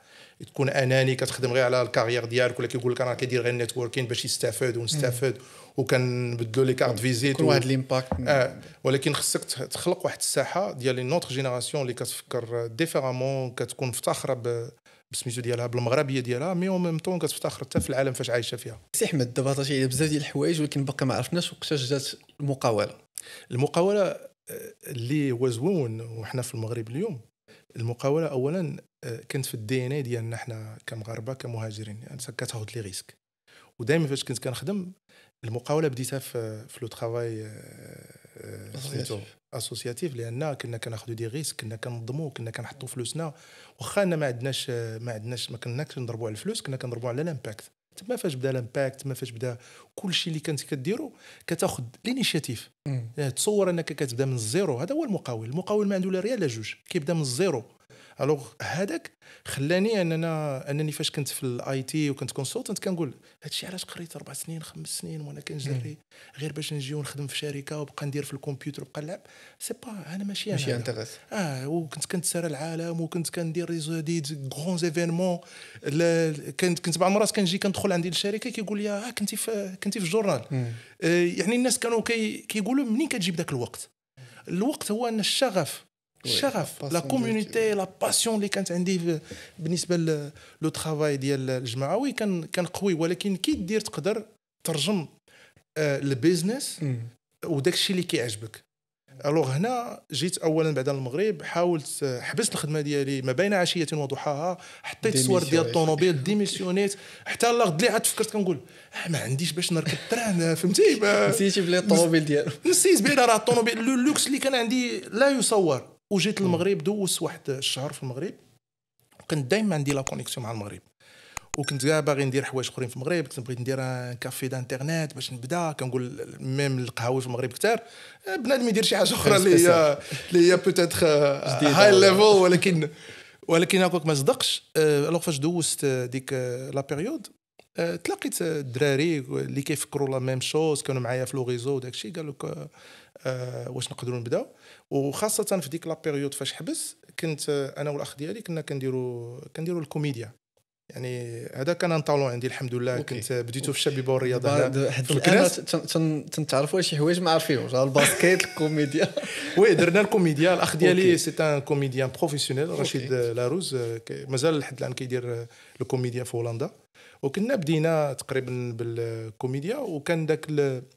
تكون اناني كتخدم غير على الكارير ديالك ولا كيقول لك انا كيدير غير نتوركين باش يستافد ونستافد وكنبدلوا لي كارت فيزيت كل واحد و... الامباكت اه ولكن خصك تخلق واحد الساحه ديال نوتر جينيراسيون اللي كتفكر ديفيرامون كتكون مفتخره ب... بسميتو ديالها بالمغربيه ديالها مي اون ميم طون كتفتخر حتى في العالم فاش عايشه فيها سي احمد دابا هضرتي على بزاف ديال الحوايج ولكن باقي ما عرفناش وقتاش جات المقاوله المقاوله آه، اللي هو زوين وحنا في المغرب اليوم المقاوله اولا آه، كانت في الدي ان اي ديالنا حنا كمغاربه كمهاجرين يعني كتاخذ لي ريسك ودائما فاش كنت كنخدم المقاوله بديتها في في لو ترافاي سميتو اسوسياتيف لان كنا كناخذوا دي ريسك كنا كنظموا كنا كنحطوا فلوسنا واخا ما عندناش ما عندناش ما كناش نضربوا على الفلوس كنا كنضربوا على الامباكت تما فاش بدا الامباكت تما فاش بدا كلشي اللي كنت كديرو كتاخذ الانيشيتيف تصور انك كتبدا من الزيرو هذا هو المقاول المقاول ما عنده لا ريال لا جوج كيبدا من الزيرو الوغ هذاك خلاني اننا انني فاش كنت في الاي تي وكنت كونسلتنت كنقول هادشي علاش قريت اربع سنين خمس سنين وانا كنجري غير باش نجي ونخدم في شركه وبقى ندير في الكمبيوتر وبقى نلعب سي با انا ماشي انا ماشي انت اه وكنت كنتسارى العالم وكنت كندير دي غرون ايفينمون كنت كنت بعض المرات كنجي كندخل عندي للشركه كيقول لي اه كنتي في كنتي في الجورنال آه يعني الناس كانوا كي كيقولوا منين كتجيب ذاك الوقت الوقت هو ان الشغف الشغف لا كوميونيتي لا باسيون اللي كانت عندي بالنسبه لو ترافاي ديال الجماعه وي كان كان قوي ولكن كي دير تقدر ترجم البيزنس آه، وداك الشيء اللي كيعجبك الوغ هنا جيت اولا بعد المغرب حاولت حبست الخدمه ديالي ما بين عشيه وضحاها حطيت صور ديال الطوموبيل ديميسيونيت حتى الله غد عاد فكرت كنقول آه، ما عنديش باش نركب التران آه، فهمتي نسيتي بلي الطوموبيل ديالو نسيت بلي راه الطوموبيل لو لوكس اللي كان عندي لا يصور وجيت للمغرب دوزت واحد الشهر في المغرب وكنت دائما عندي لا كونيكسيون مع المغرب وكنت كاع باغي ندير حوايج اخرين في المغرب كنت بغيت ندير كافي دانترنيت باش نبدا كنقول ميم القهاوي في المغرب كثار آه، بنادم يدير شي حاجه اخرى اللي هي اللي هي بوتيتر هاي ليفل ولكن ولكن هكاك ما صدقش الوغ آه، فاش دوزت آه، ديك لا بيريود تلاقيت الدراري اللي كيفكروا لا ميم شوز كانوا معايا في لو ريزو وداك الشيء قالوا لك واش نقدروا نبداو وخاصه في ديك لابيريود فاش حبس كنت انا والاخ ديالي كنا كنديروا كنديروا الكوميديا يعني هذا كان ان طالون عندي الحمد لله أوكي. كنت بديتو في الشبيبه والرياضه هنا في الكناس تنتعرفوا شي حوايج ما عارفينهمش الباسكيت الكوميديا وي درنا الكوميديا الاخ ديالي سي ان كوميديان بروفيسيونيل رشيد لاروز مازال لحد الان كيدير الكوميديا في هولندا وكنا بدينا تقريبا بالكوميديا وكان داك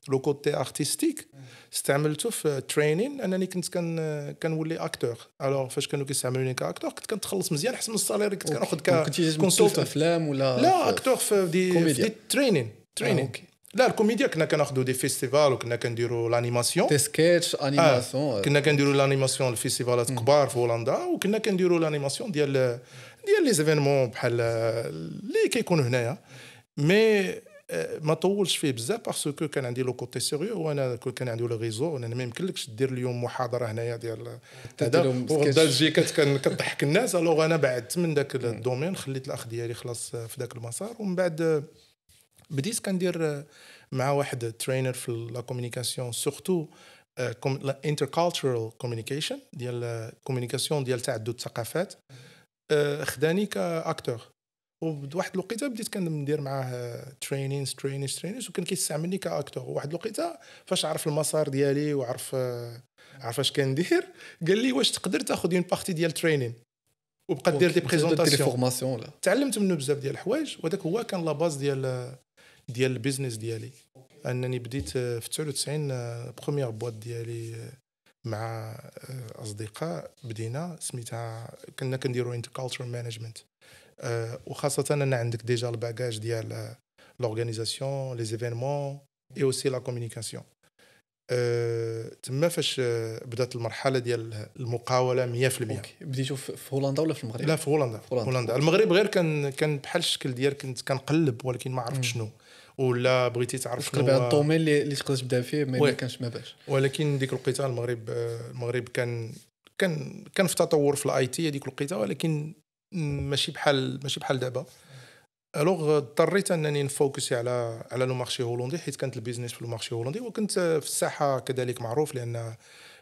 لو كوتي ارتستيك استعملته في ترينين انني كنت كان كنولي اكتور الوغ فاش كانوا كيستعملوني كاكتور كنت كنتخلص مزيان احسن من الصالير اللي كنت كناخذ كونسولت افلام ولا لا اكتور في دي كوميديا. في دي ترينين ترينين آه, لا الكوميديا كنا كناخذوا دي فيستيفال وكنا كنديروا لانيماسيون دي سكيتش انيماسيون آه. كنا كنديروا لانيماسيون الفيستيفالات كبار في هولندا وكنا كنديروا لانيماسيون ديال ديال لي زيفينمون بحال اللي آه، كيكونوا هنايا مي آه، ما طولش فيه بزاف باسكو كان عندي لو كوتي سيريو وانا كان عندي لو ريزو انا ما يمكنلكش دير اليوم محاضره هنايا ديال آه، هذا وغدا تجي كتضحك الناس الوغ انا بعدت من ذاك الدومين خليت الاخ ديالي خلاص في ذاك المسار ومن بعد بديت كندير مع واحد ترينر في لا كوميونيكاسيون سورتو انتركالتشرال كوميونيكيشن ديال الكوميونيكاسيون ديال تعدد الثقافات آه، خداني كاكتور وبواحد الوقيته بديت كندير معاه ترينينغ ترينينغ ترينينغ وكان كيستعملني كاكتور وواحد الوقيته فاش عرف المسار ديالي وعرف آه، عرف اش كندير قال لي واش تقدر تاخذ اون بارتي ديال ترينينغ وبقى دير دي بريزونطاسيون تعلمت منه بزاف ديال الحوايج وهذاك هو كان لاباز ديال آه، ديال البيزنس ديالي انني بديت في 99 بروميير بواط ديالي مع آه، اصدقاء بدينا سميتها كنا كنديروا انت كالتشر آه، مانجمنت وخاصه ان عندك ديجا الباجاج ديال لورغانيزاسيون لي زيفينمون اي اوسي لا كومونيكاسيون تما فاش آه، بدات المرحله ديال المقاوله 100% بديتو في هولندا ولا في المغرب لا في هولندا في هولندا, هولندا. المغرب غير كان كان بحال الشكل ديال كنت كنقلب ولكن ما عرفت شنو ولا بغيتي تعرف شنو هو الدومين اللي, اللي تقدر تبدا فيه ما كانش ما باش ولكن ديك الوقيته المغرب المغرب كان كان كان في تطور في الاي تي هذيك الوقيته ولكن ماشي بحال ماشي بحال دابا الوغ اضطريت انني نفوكسي على على لو مارشي هولندي حيت كانت البيزنس في لو مارشي هولندي وكنت في الساحه كذلك معروف لان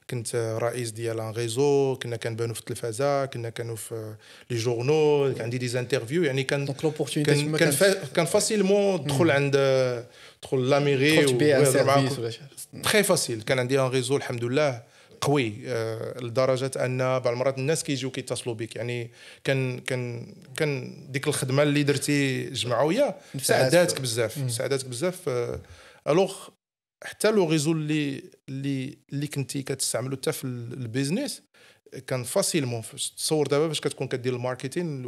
كنت رئيس ديال ان ريزو كنا كنبانو في التلفازه كنا كانوا في لي جورنو كان عندي دي زانترفيو يعني كان كان كان, كان فاسيلمون دخل hmm. عند دخل لاميري تري فاسيل hmm. كان عندي ان ريزو الحمد لله قوي آه، لدرجه ان بعض المرات الناس كيجيو كيتصلوا بك يعني كان كان كان ديك الخدمه اللي درتي جمعويه hmm. ساعداتك بزاف ساعداتك آه، بزاف الوغ حتى لو ريزو اللي اللي اللي كنتي كتستعملو حتى في البيزنس كان فاسيلمون تصور دابا باش كتكون كدير الماركتين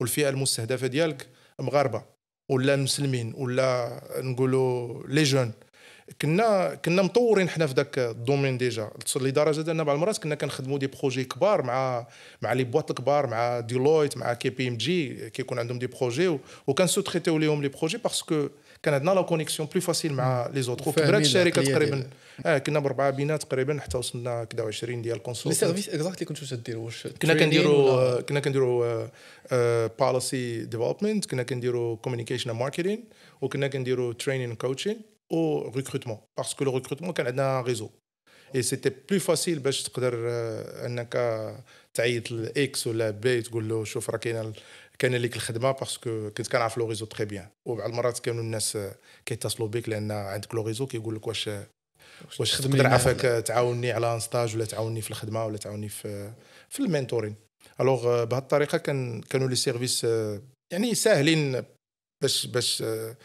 والفئه المستهدفه ديالك مغاربه ولا المسلمين ولا نقولوا لي جون كنا كنا مطورين حنا في ذاك الدومين ديجا لدرجه ان بعض المرات كنا كنخدموا دي بروجي كبار مع مع لي بواط الكبار مع ديلويت مع كي بي ام جي كيكون عندهم دي بروجي وكان سو تريتيو ليهم لي بروجي باسكو كان عندنا لا كونيكسيون بلو فاسيل مع لي زوتر وكبرات الشركه تقريبا اه كنا بربعه بينات تقريبا حتى وصلنا كدا 20 ديال الكونسول لي سيرفيس اللي كنتو تديروا واش كنا كنديروا كنا كنديروا بوليسي ديفلوبمنت كنا كنديروا كوميونيكيشن ماركتينغ وكنا كنديروا ترينين كوتشين او ريكروتمون باسكو لو ريكروتمون كان عندنا ريزو اي سيتي بلو فاسيل باش تقدر آه، انك تعيط لاكس ولا بي تقول له شوف راه كاينه كان ليك الخدمه باسكو كنت كنعرف لو ريزو تري بيان وبعض المرات كانوا الناس كيتصلوا بك لان عندك لو ريزو كيقول لك واش واش تقدر عافاك تعاوني على ستاج ولا تعاوني في الخدمه ولا تعاوني في في المينتورين الوغ آه، بهذه الطريقه كان كانوا لي سيرفيس آه، يعني ساهلين باش باش آه،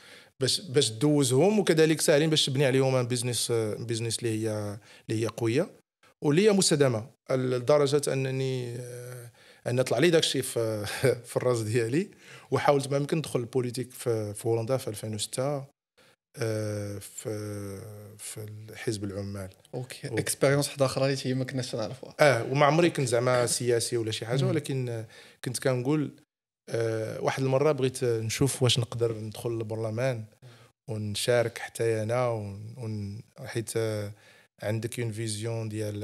باش باش دوزهم وكذلك ساهلين باش تبني عليهم بيزنس بيزنس اللي هي اللي هي قويه واللي هي مستدامه لدرجه انني ان طلع لي داكشي في في الراس ديالي وحاولت ما يمكن ندخل البوليتيك في, في هولندا في 2006 آه، في في الحزب العمال اوكي و... اكسبيريونس حدا اخرى اللي ما كناش نعرفوها اه وما عمري كنت زعما سياسي ولا شي حاجه ولكن آه، كنت كنقول آه واحد المره بغيت نشوف واش نقدر ندخل للبرلمان ونشارك حتى انا ون... حيت آه، عندك اون فيزيون ديال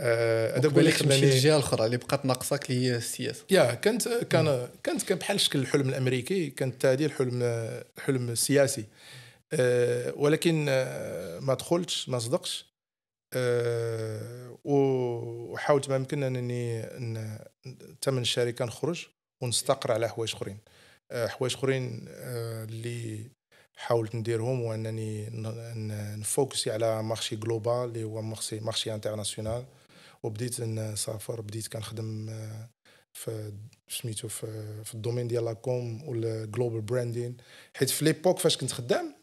هذا آه، بقول اللي ماشي الجهه الاخرى اللي بقات ناقصاك اللي هي السياسه يا كانت كان كانت بحال شكل الحلم الامريكي كانت هذه الحلم حلم سياسي آه، ولكن آه، ما دخلتش ما صدقتش وحاولت ما يمكن انني ثمن الشركه نخرج ونستقر على حوايج اخرين حوايج اخرين اللي حاولت نديرهم وانني نفوكسي على مارشي جلوبال اللي هو مارشي مارشي انترناسيونال وبديت نسافر بديت كنخدم آه، في سميتو في, في الدومين ديال لاكوم والجلوبال براندين حيت في ليبوك فاش كنت خدام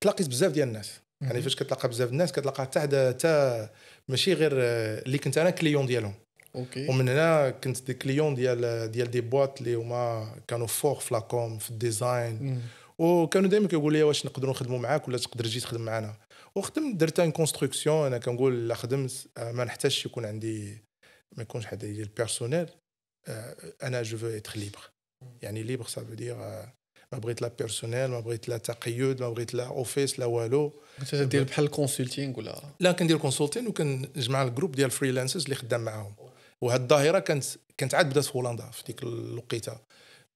تلاقيت بزاف ديال الناس يعني فاش كتلاقى بزاف الناس كتلاقى حتى حدا حتى ماشي غير آه، اللي كنت انا كليون ديالهم اوكي ومن هنا كنت دي كليون ديال ديال دي بواط اللي هما كانوا فور في لاكوم في الديزاين وكانوا دائما كيقولوا لي واش نقدروا نخدموا معاك ولا تقدر تجي تخدم معنا وخدمت درت ان كونستركسيون انا كنقول لا خدمت آه، ما نحتاجش يكون عندي ما يكونش حدا يدير بيرسونيل انا جو فو اتر ليبر يعني ليبر سا فو دير ما بغيت لا بيرسونيل ما بغيت لا تقيد ما بغيت لا اوفيس لا والو كنت بحال الكونسلتينغ ولا لا كندير كونسلتينغ وكنجمع الجروب ديال الفريلانسرز اللي خدام معاهم وهاد الظاهره كانت كانت عاد بدات في هولندا في ديك الوقيته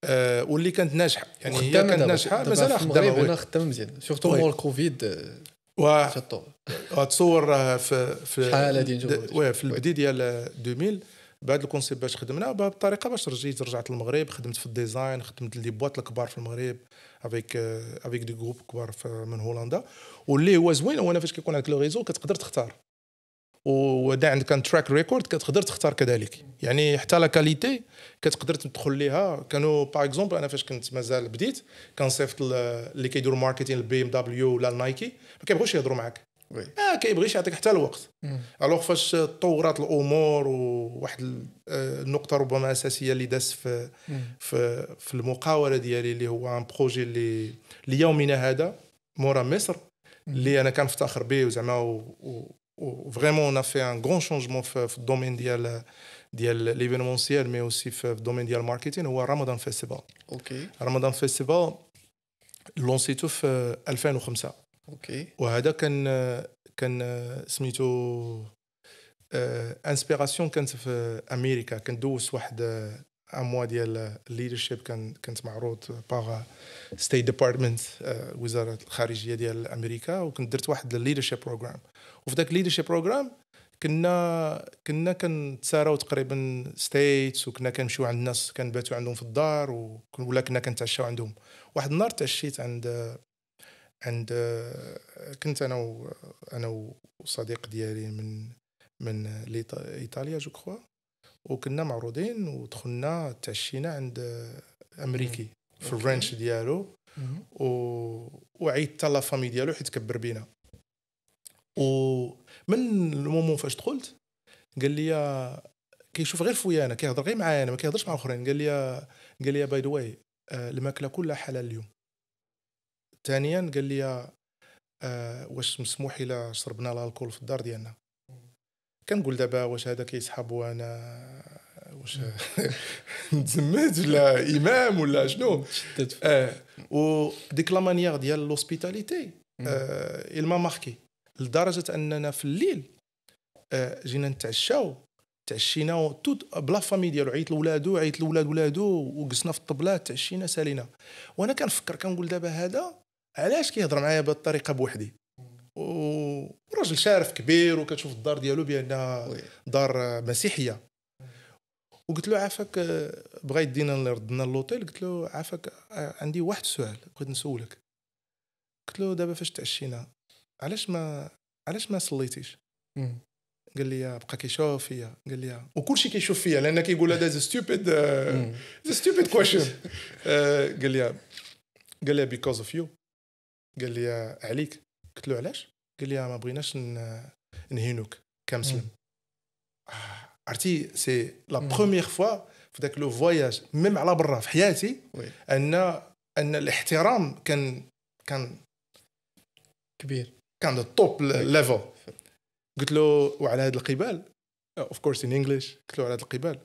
أه واللي كانت ناجحه يعني هي كانت ناجحه مازال خدامه انا خدام مزيان سورتو مور الكوفيد و... وتصور في في شحال هذه وي في البدي ديال 2000 بعد الكونسيبت باش خدمنا بهذه الطريقه باش رجيت رجعت للمغرب خدمت في الديزاين خدمت لي بواط الكبار في المغرب افيك افيك دي جروب كبار من هولندا واللي هو زوين هو فاش كيكون عندك لو ريزو كتقدر تختار ودا عندك ان تراك ريكورد كتقدر تختار كذلك يعني حتى لا كاليتي كتقدر تدخل ليها كانوا باغ اكزومبل انا فاش كنت مازال بديت كنصيفط اللي كيديروا ماركتين البي ام دبليو ولا النايكي ما كيبغوش يهضروا معاك وي ما آه، كيبغيش يعطيك حتى الوقت الوغ فاش تطورات الامور وواحد آه، النقطه ربما اساسيه اللي داس في مم. في في المقاوله ديالي اللي هو ان بروجي اللي ليومنا هذا مورا مصر اللي انا كنفتخر به وزعما وفريمون اون في ان غون شونجمون في الدومين ديال ديال ليفينمونسيال مي اوسي في الدومين ديال الماركتين هو رمضان فيستيفال اوكي رمضان فيستيفال لونسيتو في 2005 اوكي وهذا كان كان سميتو انسبيراسيون كانت في امريكا كندوز واحد ان موا ديال الليدرشيب كان كنت معروض باغ ستيت ديبارتمنت وزاره الخارجيه ديال امريكا وكنت درت واحد الليدرشيب بروغرام وفي ذاك ليدرشيب بروغرام كنا كنا كنتساراو تقريبا ستيتس وكنا كنمشيو عند الناس كنباتو عندهم في الدار ولا كنا كنتعشاو عندهم واحد النهار تعشيت عند عند كنت انا و انا وصديق ديالي من من ايطاليا جو كخوا وكنا معروضين ودخلنا تعشينا عند امريكي في الرانش ديالو و وعيطت لا فامي ديالو حيت كبر بينا ومن المومون فاش دخلت قال لي كيشوف غير خويا انا كيهضر غير معايا انا ما كيهضرش مع اخرين قال لي قال لي باي ذا واي الماكله كلها حلال اليوم ثانيا قال لي آه واش مسموح الا شربنا الكول في الدار ديالنا كنقول دابا واش هذا كيسحب وانا واش متزمت ولا امام ولا شنو اه وديك لا مانيير ديال لوسبيتاليتي آه ما ماركي لدرجه اننا في الليل آه، جينا نتعشاو تعشينا توت بلا فامي ديالو عيط لولادو عيط لولاد ولادو وجلسنا في الطبلات تعشينا سالينا وانا كنفكر كنقول دابا هذا علاش كيهضر معايا بهذه الطريقه بوحدي وراجل شارف كبير وكتشوف الدار ديالو بانها دار مسيحيه وقلت له عافاك آه، بغا يدينا ردنا للوطيل قلت له عافاك آه، عندي واحد السؤال بغيت نسولك قلت له دابا فاش تعشينا علاش ما علاش ما صليتيش قال لي بقى كيشوف فيا قال لي آه، وكلشي كيشوف فيا لان كيقول هذا ذا ستوبيد ذا ستوبيد كويشن قال لي قال لي بيكوز اوف يو قال لي آه، عليك قلت له علاش قال لي آه، ما بغيناش نهينوك كمسلم عرفتي سي لا بروميير فوا في ذاك لو فواياج ميم على برا في حياتي ان ان الاحترام كان كان كبير كان توب ليفل قلت له وعلى هذا القبال اوف كورس ان انجلش قلت له على هذا القبال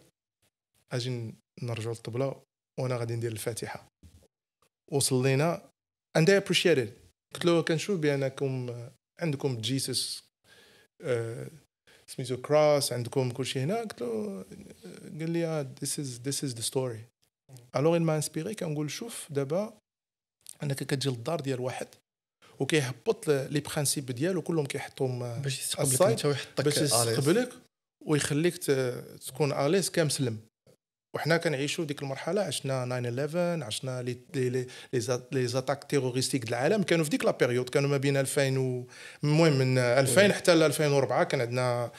اجي نرجعوا للطبله وانا غادي ندير الفاتحه وصلينا اند اي ابريشيتد قلت له كنشوف بانكم عندكم جيسس سميتو كراس عندكم كل شيء هنا قلت له قال لي ذيس از ذيس از ذا ستوري الوغ ما انسبيري كنقول شوف دابا انك كتجي للدار ديال واحد وكيهبط لي برانسيب ديالو كلهم كيحطهم آه، باش يستقبلك انت ويحطك باش آه، يستقبلك آه، ويخليك تكون اليس كمسلم وحنا كنعيشوا ديك المرحله عشنا 9/11 عشنا لي لي لي زاتاك تيروريستيك العالم كانوا في ديك لا بيريود كانوا ما بين 2000 و المهم من 2000 حتى ل 2004 كان عندنا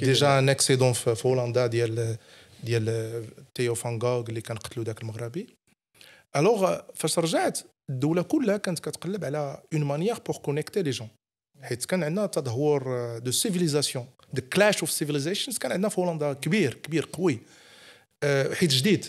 ديجا ان يعني. اكسيدون في هولندا ديال ديال تيو فان غوغ اللي كان قتلوا ذاك المغربي الوغ فاش رجعت C'est une manière pour connecter les gens Il y a des war de civilisation de clash of civilizations qu'il y un آه، حيت جديد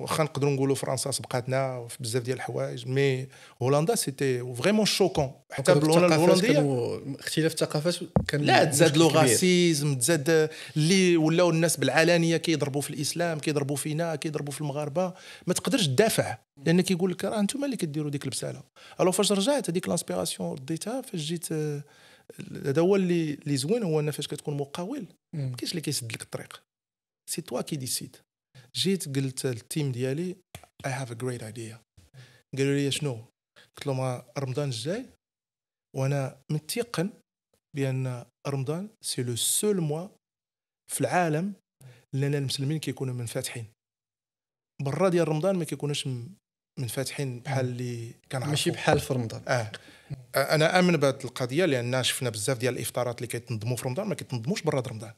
واخا نقدروا نقولوا فرنسا سبقاتنا في بزاف ديال الحوايج مي هولندا سيتي فريمون شوكون حتى بالهولنديه اختلاف الثقافات كان لا تزاد لو راسيزم تزاد اللي ولاو الناس بالعلانيه كيضربوا في الاسلام كيضربوا فينا كيضربوا في المغاربه ما تقدرش تدافع لان كيقول لك راه انتم اللي كديروا ديك البساله الو فاش رجعت هذيك لانسبيراسيون رديتها فاش جيت آه، هذا هو اللي اللي زوين هو ان فاش كتكون مقاول ما كاينش اللي كيسد لك الطريق سي توا كي ديسيد جيت قلت للتيم ديالي اي هاف ا جريت ايديا قالوا لي شنو قلت لهم آه، رمضان الجاي وانا متيقن بان رمضان سي لو سول موا في العالم لان المسلمين كيكونوا منفتحين برا ديال رمضان ما كيكونوش منفتحين بحال اللي كان ماشي بحال في رمضان آه. اه انا امن بهاد القضيه لان شفنا بزاف ديال الافطارات اللي كيتنظموا في رمضان ما كيتنظموش برا رمضان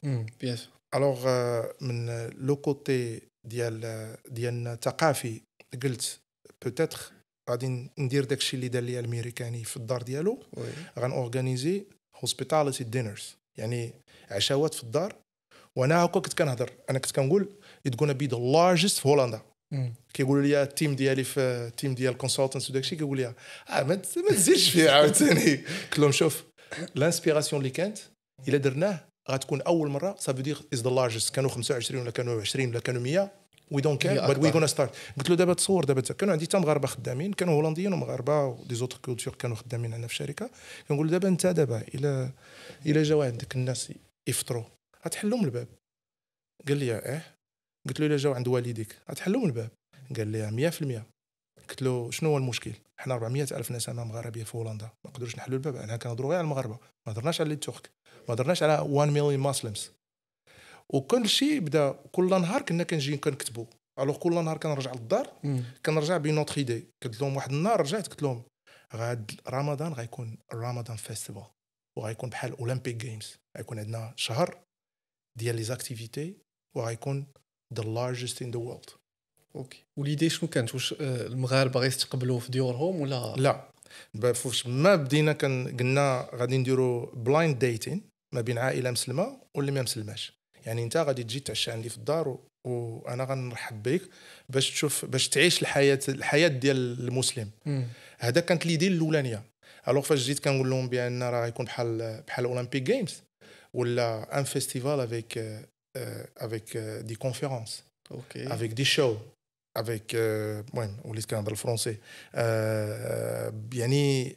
الوغ آه، من لو كوتي ديال ديالنا ثقافي قلت بوتيتر غادي ندير داكشي اللي دار لي الميريكاني في الدار ديالو غانورغانيزي هوسبيتاليتي دينرز يعني عشاوات في الدار وانا هكا كنت كنهضر انا كنت كنقول غون بي ذا لارجست في هولندا كيقولوا لي التيم ديالي في التيم ديال الكونسلتنس وداكشي كيقول لي اه ما تزيدش فيه عاوتاني قلت لهم شوف لانسبيراسيون اللي كانت الا درناه غتكون اول مره سا دير از ذا لارجست كانوا 25 ولا كانوا 20 ولا كانوا 100 وي دونت كير بات وي غونا ستارت قلت له دابا تصور دابا كانوا عندي حتى مغاربه خدامين كانوا هولنديين ومغاربه ودي زوتر كولتور كانوا خدامين عندنا في الشركه كنقول دابا انت دابا الى الى جاو عندك الناس يفطروا غتحل لهم الباب قال لي اه قلت له الى جاو عند والديك غتحل لهم الباب قال لي 100% قلت له شنو هو المشكل حنا 400 الف نسمه مغاربيه في هولندا ما نقدروش نحلوا الباب انا كنهضروا غير على المغاربه ما هضرناش على لي ما درناش على 1 مليون مسلمز وكل شيء بدا كل نهار كنا كنجي كنكتبوا الوغ كل نهار كنرجع للدار كنرجع بنوتر ايدي قلت لهم واحد النهار رجعت قلت لهم غاد رمضان غيكون رمضان فيستيفال وغيكون بحال اولمبيك جيمز غيكون عندنا شهر ديال لي زاكتيفيتي وغيكون ذا لارجست ان ذا وورلد اوكي وليدي شنو كانت واش آه، المغاربه غيستقبلوا في ديورهم ولا لا فاش ما بدينا كان قلنا غادي نديروا بلايند ديتين ما بين عائله مسلمه واللي ما مسلماش يعني انت غادي تجي تعشى عندي في الدار وانا غنرحب بك باش تشوف باش تعيش الحياه الحياه ديال المسلم هذا كانت ليدي الاولانيه الوغ فاش جيت كنقول لهم بان راه غيكون بحال بحال اولمبيك جيمز ولا ان فيستيفال افيك افيك دي كونفيرونس اوكي افيك دي شو افيك المهم وليت كنهضر الفرونسي euh, يعني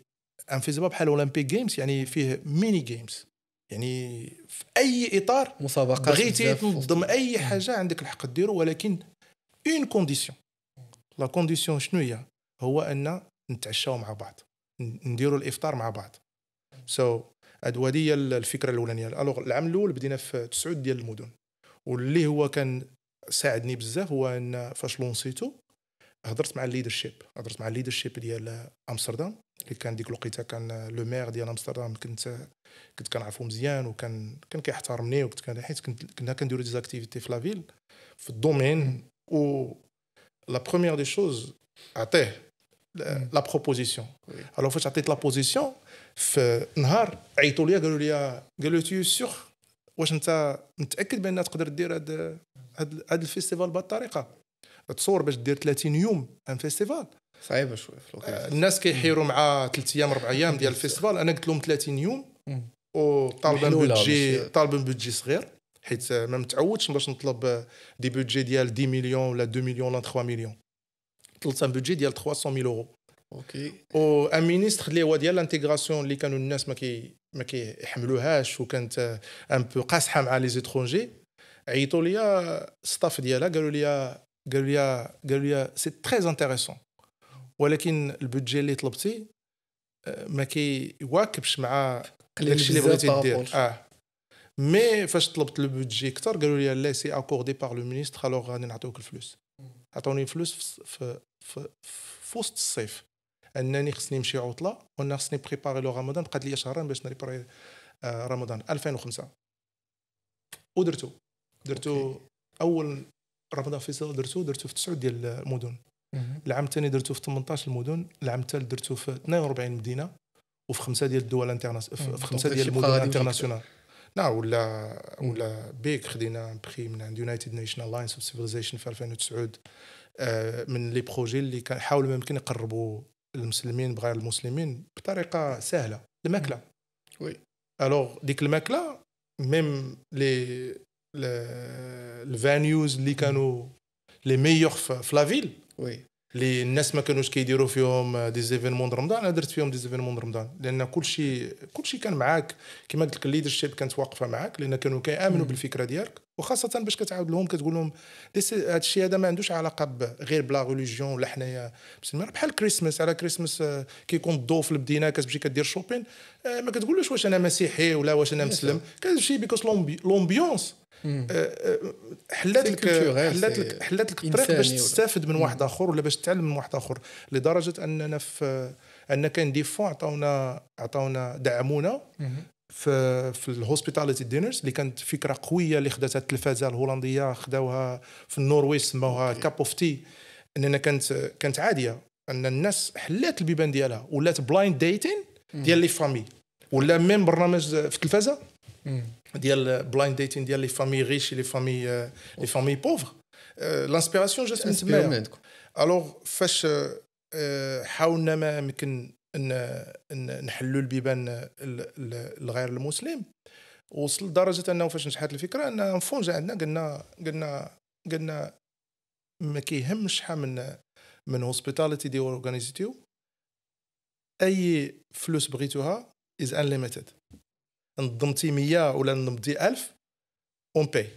ان فيستيفال بحال اولمبيك جيمز يعني فيه ميني جيمز يعني في اي اطار مسابقات بغيتي تنظم اي حاجه عندك الحق ديرو ولكن اون كونديسيون لا كونديسيون شنو هي هو ان نتعشاو مع بعض نديروا الافطار مع بعض سو so, هادو هذه الفكره الاولانيه الوغ العام الاول بدينا في تسعود ديال المدن واللي هو كان ساعدني بزاف هو ان فاش لونسيتو هضرت مع الليدرشيب هضرت مع الليدرشيب ديال امستردام اللي كان ديك الوقيته كان لو مير ديال امستردام كنت كنت كنعرفو مزيان وكان كان كيحترمني وكنت كان حيت كنت كنا كنديرو دي زاكتيفيتي في فيل في الدومين و لا بروميير دي شوز عطيه لا بروبوزيسيون الوغ فاش عطيت لا بوزيسيون في نهار عيطوا لي قالوا لي قالوا تي سيغ واش انت متاكد بان تقدر دير هاد هاد, هاد الفيستيفال بهاد الطريقه تصور باش دير 30 يوم ان فيستيفال صعيبه شويه في الوقت آه، الناس كيحيروا مع ثلاث ايام اربع ايام ديال الفيستيفال انا قلت لهم 30 يوم وطالب بودجي طالب بودجي صغير حيت ما متعودش باش نطلب دي بودجي ديال 10 مليون ولا 2 مليون ولا 3 مليون طلبت ان بودجي ديال 300 ميل اورو اوكي و ان مينيستر اللي هو ديال الانتيغراسيون اللي كانوا الناس ما كي ما كيحملوهاش وكانت ان بو قاصحه مع لي زيترونجي عيطوا ليا الستاف ديالها قالوا لي قالوا لي قالوا لي سي تري انتيريسون ولكن البودجي اللي طلبتي آه، ما كيواكبش مع داكشي اللي بغيتي دير اه مي فاش طلبت البودجي اكثر قالوا لي لا سي اكوردي باغ لو مينيستر الوغ غادي نعطيوك الفلوس عطوني الفلوس في في في, في وسط الصيف انني خصني نمشي عطله وانا خصني بريباري لو رمضان بقات لي شهرين باش نريباري آه، رمضان 2005 ودرتو درتو اول رمضان فيصل درتو درتو في تسعود ديال المدن العام الثاني درته في 18 المدن العام الثالث درته في 42 مدينه وفي خمسه ديال الدول انترناس في خمسه ديال المدن انترناسيونال لا ولا ولا بيك خدينا بخي من عند يونايتد نيشن الاينس اوف سيفيلايزيشن في 2009 آه، من لي بروجي اللي كان حاولوا ما يمكن يقربوا المسلمين بغير المسلمين بطريقه سهله الماكله وي الوغ ديك الماكله ميم لي الفانيوز اللي كانوا لي ميور في لا فيل وي اللي الناس ما كانوش كيديروا فيهم دي زيفينمون رمضان انا درت فيهم دي زيفينمون رمضان لان كلشي كلشي كان معاك كما قلت لك الليدرشيب كانت واقفه معاك لان كانوا كيامنوا بالفكره ديالك وخاصه باش كتعاود لهم كتقول لهم هذا الشيء هذا ما عندوش علاقه غير بلا ريليجيون ولا حنايا بحال كريسمس على كريسمس آه، كيكون الضو في المدينه كتمشي كدير شوبين آه، ما كتقولوش واش انا مسيحي ولا واش انا مسلم كتمشي بيكوز لومبيونس آه، آه، حلات لك حلات لك حلات لك الطريق باش تستافد من واحد اخر ولا باش تتعلم من واحد اخر لدرجه اننا في ان كان دي فون عطاونا عطاونا دعمونا في في الهوسبيتاليتي دينرز اللي كانت فكره قويه اللي خداتها التلفازه الهولنديه خداوها في النرويج سموها كاب اوف تي اننا كانت كانت عاديه ان الناس حلات البيبان ديالها ولات بلايند ديتين ديال لي فامي ولا ميم برنامج في التلفازه ديال بلايند ديتين ديال لي فامي ريش لي فامي لي فامي بوفر لانسبيراسيون جات من تما الوغ فاش حاولنا ما يمكن ان نحلوا البيبان الغير المسلم وصل لدرجه انه فاش نجحت الفكره ان جا عندنا قلنا قلنا قلنا ما كيهمش شحال من من هوسبيتاليتي دي اورغانيزيتيو اي فلوس بغيتوها از انليميتد نظمتي 100 ولا نظمتي 1000 اون باي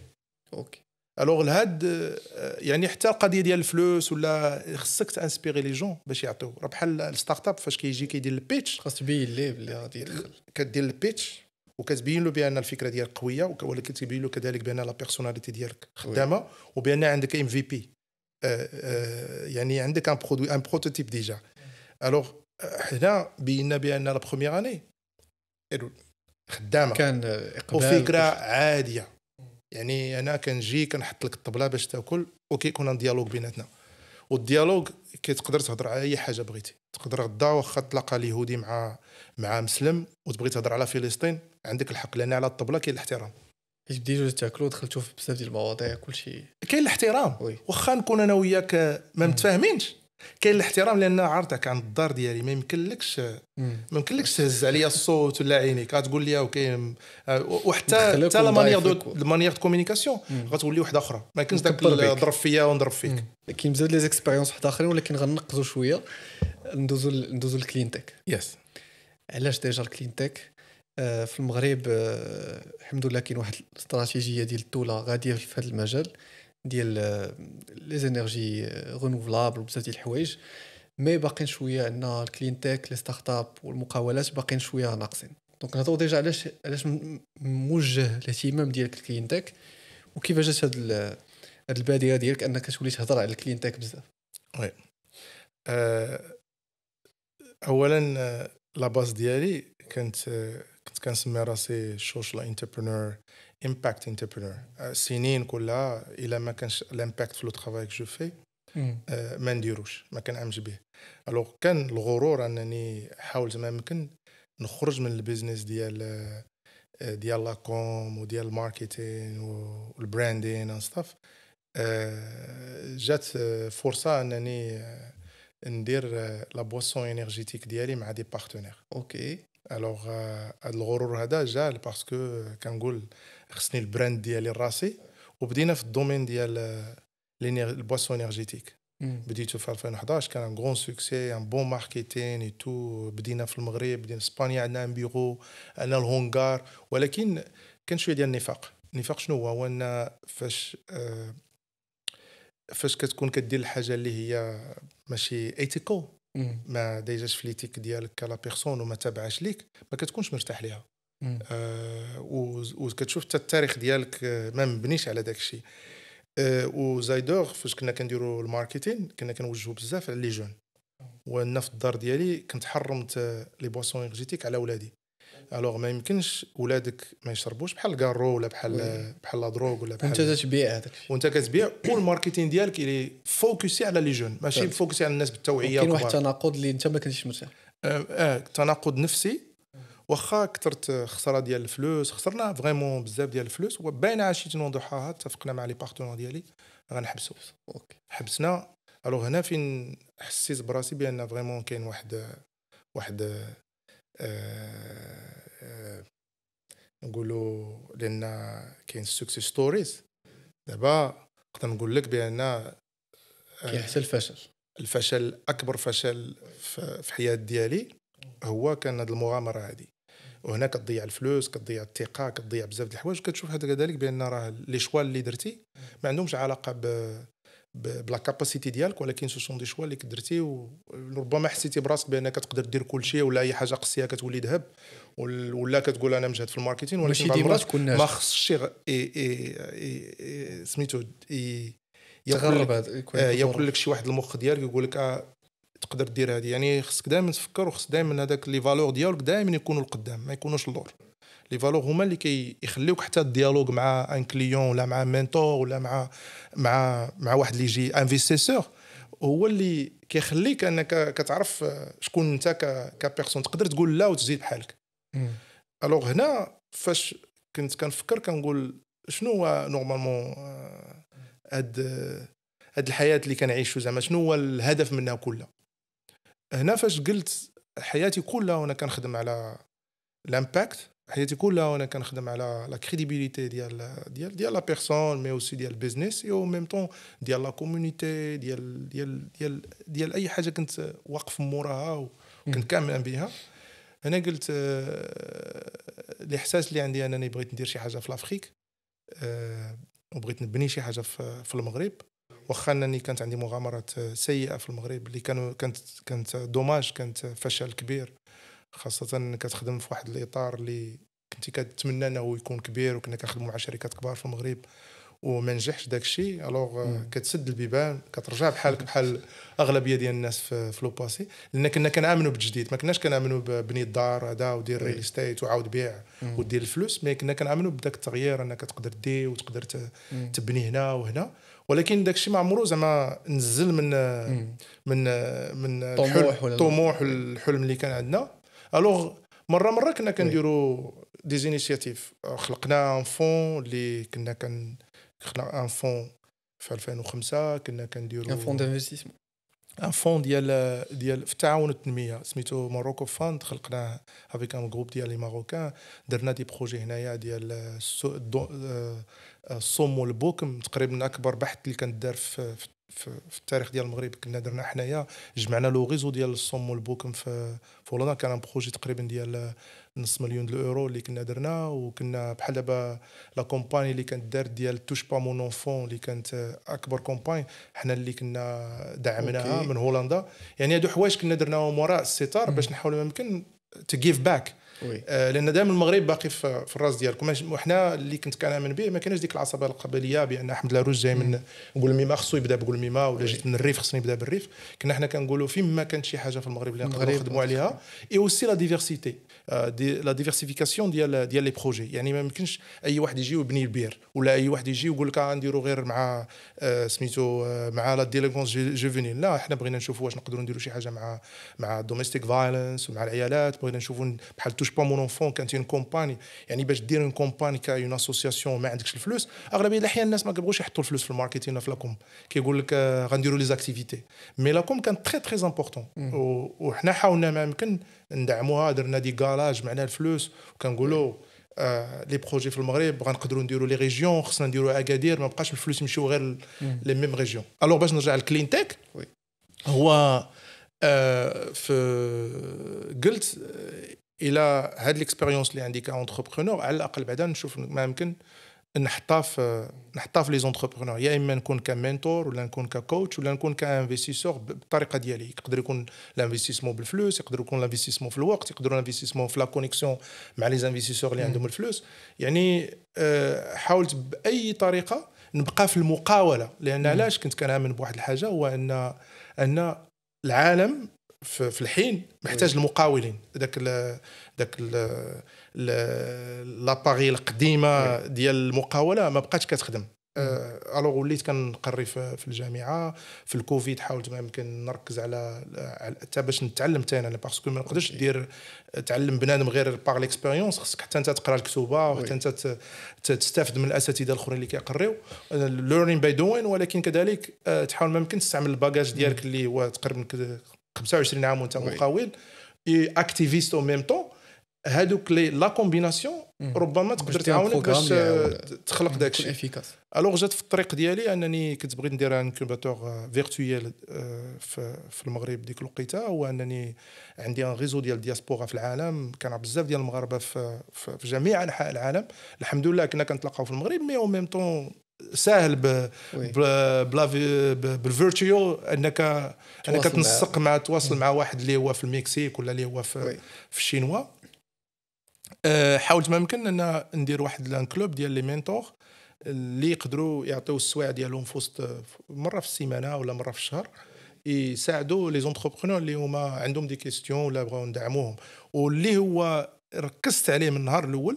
اوكي الوغ لهاد euh, يعني حتى القضيه ديال الفلوس ولا خصك تانسبيري لي جون باش يعطيو راه بحال الستارت اب فاش كيجي كيدير البيتش خاص تبين ليه بلي غادي يدخل كدير البيتش وكتبين له بان الفكره ديالك قويه ولكن تبين له كذلك بان لا بيرسوناليتي ديالك خدامه وبان عندك ام في بي يعني عندك ان برودوي ان بروتوتيب ديجا الوغ حنا بينا بان لا بروميير اني خدامه كان اقبال وفكره عاديه يعني انا كنجي كنحط لك الطبله باش تاكل وكيكون ان ديالوج بيناتنا والديالوج كتقدر تهضر على اي حاجه بغيتي تقدر غدا واخا تلاقى اليهودي مع مع مسلم وتبغي تهضر على فلسطين عندك الحق لان على الطبله كاين الاحترام حيت ديجا تاكلوا دخلتوا في بزاف ديال المواضيع كلشي كاين الاحترام واخا نكون انا وياك ما متفاهمينش كاين الاحترام لان عرضك عند الدار ديالي ما يمكنلكش ما يمكنلكش تهز عليا الصوت ولا عينيك غتقول لي اوكي أه، وحتى حتى لا مانيير دو مانيير دو كومونيكاسيون غتولي واحده اخرى ما يمكنش داك ضرب فيا ونضرب فيك كاين بزاف لي زيكسبيريونس واحد اخرين ولكن غنقزوا شويه ندوزو ندوزو للكلينتك يس علاش ديجا الكلينتك أه، في المغرب أه، الحمد لله كاين واحد الاستراتيجيه ديال الدوله غاديه في هذا المجال ديال لي زينيرجي رينوفلابل وبزاف ديال الحوايج مي باقيين شويه عندنا الكلين تيك لي ستارت اب والمقاولات باقيين شويه ناقصين دونك نهضروا ديجا علاش علاش موجه الاهتمام ديالك الكلين تيك وكيفاش جات هاد هاد الباديه ديالك انك تولي تهضر على الكلين تيك بزاف وي أه اولا آه، لا باز ديالي كنت آه، كنت كنسمي راسي سوشيال انتربرونور امباكت انتربرينور سنين كلها الا ما كانش الامباكت في لو ترافاي كو جو في ما نديروش ما كنعملش به الوغ كان الغرور انني حاولت ما يمكن نخرج من البيزنس ديال ديال لاكوم وديال الماركتين والبراندين وستاف ستاف جات فرصه انني ندير لا بواسون انرجيتيك ديالي مع دي بارتنير اوكي الوغ هذا الغرور هذا جا باسكو كنقول خصني البراند ديالي لراسي وبدينا في الدومين ديال البواسون انرجيتيك بديتو في 2011 كان ان غون سوكسي ان بون ماركتين اي تو بدينا في المغرب بدينا في اسبانيا عندنا ان بيرو عندنا الهونغار ولكن كان شويه ديال النفاق النفاق شنو هو هو ان فاش آه، فاش كتكون كدير الحاجه اللي هي ماشي ايتيكو ما دايجاش في ليتيك ديالك كلا بيرسون وما تابعاش ليك ما كتكونش مرتاح ليها آه وكتشوف حتى التاريخ ديالك آه، ما مبنيش على داك الشيء آه فاش كنا كنديروا الماركتين كنا كنوجهوا بزاف على لي جون وانا في الدار ديالي كنت حرمت آه، لي بواسون انرجيتيك على ولادي الوغ ما يمكنش ولادك ما يشربوش بحال كارو ولا بحال آه، بحال لا دروغ ولا بحال وانت تبيع هذاك وانت كتبيع والماركتين ديالك اللي فوكسي على لي جون ماشي طيب. فوكسي على الناس بالتوعيه كاين واحد التناقض اللي انت ما كنتش مرتاح اه, آه تناقض نفسي واخا كثرت خساره ديال الفلوس خسرنا فريمون بزاف ديال الفلوس وبين عشيه وضحاها اتفقنا مع لي بارتنور ديالي غنحبسو اوكي حبسنا الوغ هنا فين حسيت براسي بان فريمون كاين واحد واحد آه، آه، نقولوا لان كاين سكسيس ستوريز دابا نقدر نقول لك بان كيحس الفشل الفشل اكبر فشل في حياه ديالي هو كان هذه المغامره هذه وهنا كتضيع الفلوس كتضيع الثقه كتضيع بزاف د الحوايج هذا كذلك بان راه لي شوا اللي درتي ما عندهمش علاقه ب بلا كاباسيتي ديالك ولكن سو سون دي شوا اللي كدرتي وربما حسيتي براسك بانك تقدر دير كل شيء ولا اي حاجه قصيه كتولي ذهب ولا كتقول انا مجهد في الماركتين ديما تكون ناجح ما خصش سميتو تغرب يقول لك شي واحد المخ ديالك يقول لك آه، تقدر دير هذه يعني خصك دائما تفكر وخص دائما هذاك لي فالور ديالك دائما يكونوا القدام ما يكونوش اللور لي فالور هما اللي كيخليوك كي حتى الديالوغ مع ان كليون ولا مع مينتور ولا مع مع مع واحد اللي يجي انفيستيسور هو اللي كيخليك انك كتعرف شكون انت كبيرسون تقدر تقول لا وتزيد بحالك الوغ هنا فاش كنت كنفكر كنقول شنو هو نورمالمون آه، هاد هاد الحياه اللي كنعيشو زعما شنو هو الهدف منها كلها هنا فاش قلت حياتي كلها وانا كنخدم على الامباكت حياتي كلها وانا كنخدم على لا كريديبيليتي ديال ديال ديال لا بيرسون مي اوسي ديال البيزنس اي او ميم طون ديال لا كومونيتي ديال ديال ديال ديال اي حاجه كنت واقف موراها وكنت كامل بها انا قلت آه، الاحساس اللي عندي انني بغيت ندير شي حاجه في لافريك آه، وبغيت نبني شي حاجه في المغرب واخا انني كانت عندي مغامرات سيئه في المغرب اللي كانوا كانت كانت دوماج كانت فشل كبير خاصه كتخدم في واحد الاطار اللي كنتي كتمنى انه يكون كبير وكنا كنخدموا مع شركات كبار في المغرب وما نجحش داك الشيء الوغ euh, كتسد البيبان كترجع بحالك بحال اغلبيه ديال الناس في لو باسي لان كنا كنامنوا بالجديد ما كناش كنامنوا ببني الدار هذا ودير ريل إيه. استيت وعاود بيع ودير الفلوس مي كنا كنامنوا بداك التغيير انك تقدر دي وتقدر تبني هنا وهنا ولكن داك الشيء ما عمرو زعما نزل من من من الطموح الطموح والحلم اللي كان عندنا الوغ مره مره كنا إيه. كنديروا ديزينيشيتيف خلقنا ان فون اللي كنا كن خلا ان فون في 2005 كنا كنديروا ان فون دانفستيسمون ان فون ديال ديال في التعاون التنميه سميتو موروكو فاند خلقناه افيك ان جروب ديال لي ماروكان درنا دي بروجي هنايا ديال الصوم آه، آه، والبوكم تقريبا اكبر بحث اللي كان دار في في التاريخ ديال المغرب كنا درنا حنايا جمعنا لو ريزو ديال الصوم والبوكم في فولونا كان بروجي تقريبا ديال نص مليون الاورو اللي كنا درنا وكنا بحال دابا لا كومباني اللي كانت دارت ديال توش با مون اونفون اللي كانت اكبر كومباني حنا اللي كنا دعمناها okay. من هولندا يعني هادو حوايج كنا درناهم وراء الستار باش نحاولوا ما يمكن تو جيف باك لان دائما المغرب باقي في, في الراس ديالكم وحنا اللي كنت كنامن به ما كانش ديك العصبه القبليه بان لله روج جاي من نقول ميما خصو يبدا بقول ميما ولا جيت من الريف خصني نبدا بالريف كنا حنا كنقولوا فيما كانت شي حاجه في المغرب اللي نقدروا نخدموا عليها اي اوسي لا ديفيرسيتي آه، لا ديفيرسيفيكاسيون ديال ديال لي بروجي يعني ما يمكنش اي واحد يجي ويبني البير ولا اي واحد يجي ويقول لك غنديرو آه، غير مع آه، سميتو مع لا ديليغونس جوفينيل لا حنا بغينا نشوفوا واش نقدروا نديروا شي حاجه مع مع دوميستيك فايلنس ومع العيالات بغينا نشوفوا بحال توش با مون اونفون كانت اون كومباني يعني باش دير اون كومباني اون اسوسياسيون ما عندكش الفلوس اغلبيه الاحيان الناس ما كيبغوش يحطوا الفلوس في الماركتينغ في لاكوم كيقول لك غنديروا لي زاكتيفيتي مي لاكوم كان تري تري امبورطون وحنا حاولنا ما يمكن ندعموها درنا دي كالاج معنا الفلوس وكنقولوا آه لي بروجي في المغرب غنقدروا نديروا لي ريجيون خصنا نديروا اكادير ما بقاش الفلوس يمشيو غير لي ميم ريجيون الوغ باش نرجع للكلين تيك هو آه في قلت آه، الى هاد ليكسبيريونس اللي عندي كونتربرونور على الاقل بعدا نشوف ما يمكن آه نحطها في نحطها في لي زونتربرونور يا اما نكون كمنتور ولا نكون ككوتش ولا نكون كانفستيسور بالطريقه ديالي يقدر يكون لانفستيسمون بالفلوس يقدر يكون لانفستيسمون في الوقت يقدر لانفستيسمون في لا كونيكسيون مع لي زانفستيسور اللي عندهم الفلوس يعني آه، حاولت باي طريقه نبقى في المقاوله لان علاش كنت كنامن بواحد الحاجه هو ان ان العالم في الحين محتاج المقاولين داك ذاك داك لاباغي القديمه ديال المقاوله ما بقاتش كتخدم الوغ آه، وليت كنقري في الجامعه في الكوفيد حاولت ما يمكن نركز على حتى باش نتعلم ثاني انا باسكو ما نقدرش دير تعلم بنادم غير باغ ليكسبيريونس خصك حتى انت تقرا الكتوبه وحتى انت تستافد من الاساتذه الاخرين اللي كيقريو ليرنينغ باي دوين ولكن كذلك آه، تحاول ما يمكن تستعمل الباجاج mm. ديالك اللي هو تقريبا 25 عام وانت مقاول اكتيفيست او ميم طون هادوك لي لا كومبيناسيون ربما تقدر تعاونك باش آه، تخلق داك الشيء افيكاس الوغ جات في الطريق ديالي انني كنت بغيت ندير انكوباتور آه، آه، فيرتويال في المغرب ديك الوقيته هو انني عندي ان ريزو ديال الدياسبورا في العالم كان بزاف ديال المغاربه في, في جميع انحاء العالم الحمد لله كنا كنتلاقاو في المغرب مي او ميم طون ساهل ب بلا بالفيرتيو انك انك تنسق مع تواصل مع واحد اللي هو في المكسيك ولا اللي هو في, في الشينوا أه، حاولت ما يمكن ان ندير واحد لان كلوب ديال لي مينتور اللي يقدروا يعطيو السوايع ديالهم في وسط مره في السيمانه ولا مره في الشهر يساعدوا لي زونتربرونور اللي هما عندهم دي كيستيون ولا بغاو ندعموهم واللي هو ركزت عليه من النهار الاول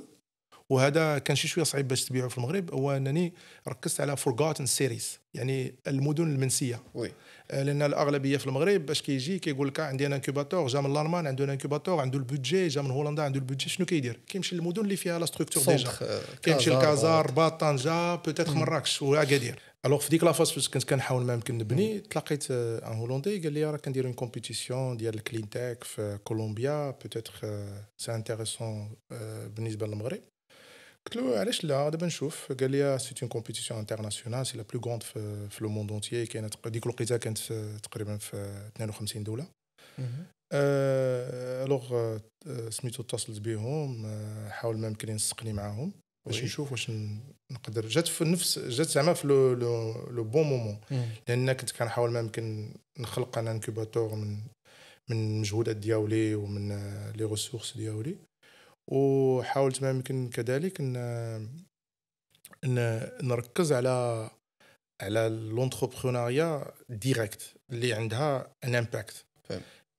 وهذا كان شي شويه صعيب باش تبيعه في المغرب هو انني ركزت على فورغاتن سيريز يعني المدن المنسيه وي. Euh, لان الاغلبيه في المغرب باش كيجي كيقول لك عندي انا انكوباتور جا من الالمان عنده انكوباتور عنده البودجي جا من هولندا عنده البودجي شنو كيدير كيمشي للمدن اللي فيها لا ستركتور ديجا كيمشي لكازا رباط طنجه بوتيتر مراكش واكادير الوغ في ديك فاس فاش كنت كنحاول ما يمكن نبني mm. تلاقيت ان آه، هولندي قال لي راه كندير اون كومبيتيسيون ديال الكلين تاك في كولومبيا بوتيتر سي انتيريسون بالنسبه للمغرب قلت له علاش لا دابا نشوف قال لي سي اون كومبيتيسيون انترناسيونال سي لا بلو غوند في, لو موند اونتيي كانت ديك الوقيته كانت تقريبا في 52 دوله الوغ سميتو اتصلت بهم حاول ما يمكن نسقني معاهم باش نشوف واش نقدر جات في نفس جات زعما في لو لو, لو بون مومون لان كنت كنحاول ما يمكن نخلق انا انكوباتور من من المجهودات دياولي ومن لي ريسورس دياولي وحاولت ما يمكن كذلك ان نركز على على لونتربرونيا ديريكت اللي عندها ان امباكت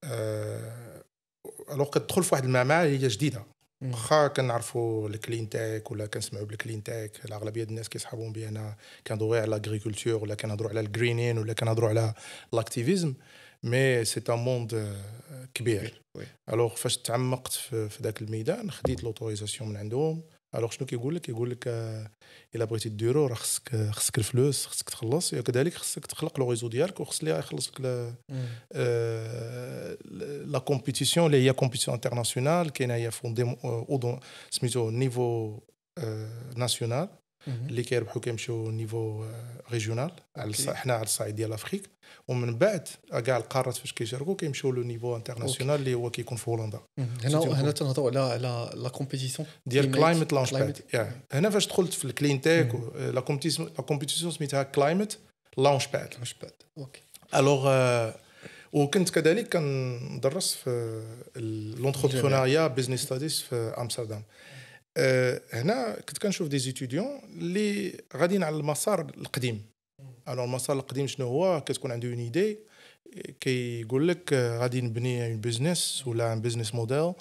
أه... الوغ كتدخل في واحد المعمعه اللي هي جديده واخا كنعرفوا الكلين تاك ولا كنسمعوا بالكلين تاك الاغلبيه ديال الناس كيصحابهم بان كنهضروا غير على لاغريكولتور ولا كنهضروا على الجرينين ولا كنهضروا على لاكتيفيزم مي سي ان موند كبير الوغ فاش تعمقت في, ذاك الميدان خديت لوتوريزاسيون من عندهم الوغ شنو كيقول لك يقول لك آه، الا بغيتي ديرو راه خصك آه، خصك الفلوس خصك تخلص وكذلك خصك تخلق لو ريزو ديالك وخص اللي يخلص لك آه، لا كومبيتيسيون اللي هي كومبيتيسيون انترناسيونال كاينه هي فون سميتو نيفو ناسيونال اللي كيربحوا كيمشيو نيفو آه، ريجيونال على حنا على الصعيد ديال افريك ومن بعد كاع القارات فاش كيشاركوا كيمشيو لو نيفو انترناسيونال اللي هو كيكون في هولندا هنا هنا تنهضروا على على لا كومبيتيسيون ديال كلايمت لانش باد هنا فاش دخلت في الكلين تيك آه، لا كومبيتيسيون سميتها كلايمت لانش باد لانش باد اوكي الوغ وكنت كذلك كندرس في لونتربرونيا بزنس ستاديز في امستردام آه، هنا كنت كنشوف دي زيتيديون اللي غاديين على المسار القديم الو المسار القديم شنو هو كتكون عنده اون ايدي كيقول لك غادي نبني اون بيزنس ولا ان بيزنس موديل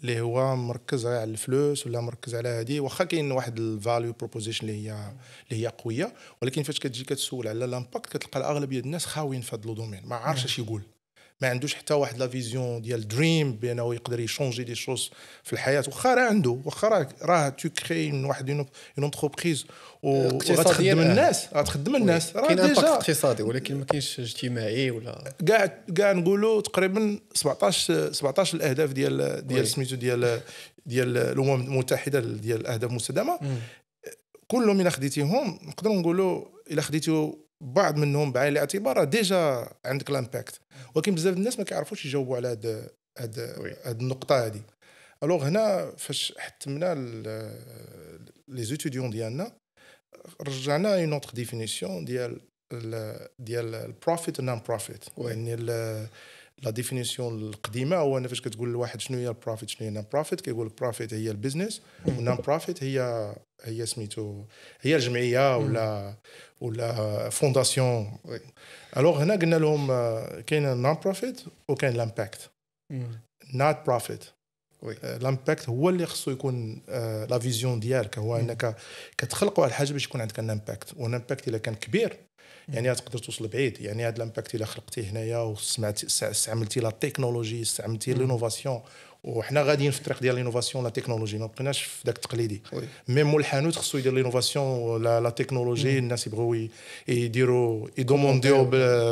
اللي هو مركز على الفلوس ولا مركز على هذه واخا كاين واحد الفاليو بروبوزيشن اللي هي اللي هي قويه ولكن فاش كتجي كتسول على الامباكت كتلقى الاغلبيه الناس خاويين في هذا لو دومين ما عارفش اش يقول ما عندوش حتى واحد لا فيزيون ديال دريم بانه يقدر يشونجي دي شوز في الحياه واخا راه عنده واخا راه راه تو كري واحد اون اونتربريز وغتخدم الناس غتخدم الناس راه ديجا اقتصادي ولكن ما كاينش اجتماعي ولا كاع كاع نقولوا تقريبا 17 17 الاهداف ديال ديال سميتو ديال ديال الامم المتحده ديال الاهداف المستدامه كلهم الا خديتيهم نقدروا نقولوا الا خديتو بعض منهم بعين الاعتبار ديجا عندك لامباكت ولكن بزاف الناس ما كيعرفوش يجاوبوا على هاد هاد هاد النقطه هادي الوغ هنا فاش حتمنا لي زيتيديون ديالنا رجعنا اون اوتر ديفينيسيون ديال ديال البروفيت نون بروفيت يعني لا ديفينيسيون القديمه هو انا فاش كتقول لواحد شنو هي البروفيت شنو هي نان بروفيت كيقول لك بروفيت هي البيزنس ونان بروفيت هي هي سميتو هي الجمعيه ولا ولا فونداسيون الوغ هنا قلنا لهم آه، كاين نان بروفيت وكاين الامباكت نات بروفيت الامباكت هو اللي خصو يكون لا آه، فيزيون ديالك هو انك كتخلق واحد الحاجه باش يكون عندك ان امباكت والامباكت الا كان كبير يعني تقدر توصل بعيد يعني هذا الامباكت الا خلقتيه هنايا وسمعتي استعملتي لا تكنولوجي استعملتي لينوفاسيون وحنا غاديين في الطريق ديال لينوفاسيون لا تكنولوجي ما بقيناش في ذاك التقليدي ميم الحانوت خصو يدير لينوفاسيون لا تكنولوجي الناس يبغوا يديروا يدومونديو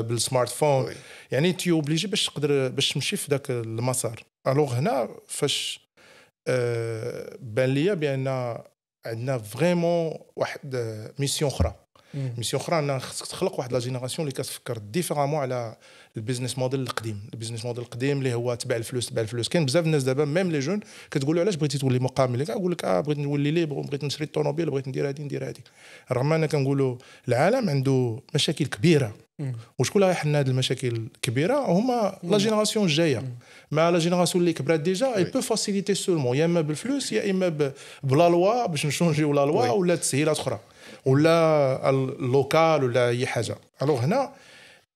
بالسمارت فون يعني تي اوبليجي باش تقدر باش تمشي في ذاك المسار الوغ هنا فاش آه، بان ليا بان عندنا فريمون واحد ميسيون آه، اخرى ميسي اخرى خصك تخلق واحد لا جينيراسيون اللي كتفكر ديفيرامون على البيزنس موديل القديم البيزنس موديل القديم اللي هو تبع الفلوس تبع الفلوس كاين بزاف الناس دابا ميم لي جون كتقول له علاش بغيتي تولي مقامل كنقول لك اه بغيت نولي ليبر بغيت نشري الطوموبيل بغيت ندير هادي ندير هادي رغم انا كنقولوا العالم عنده مشاكل كبيره وشكون اللي غيحل هذه المشاكل الكبيره هما لا جينيراسيون الجايه مع لا جينيراسيون اللي كبرات ديجا اي بو فاسيليتي سولمون يا اما بالفلوس يا اما بلا لوا باش نشونجيو لا لوا ولا تسهيلات اخرى ولا اللوكال ولا اي حاجه الوغ هنا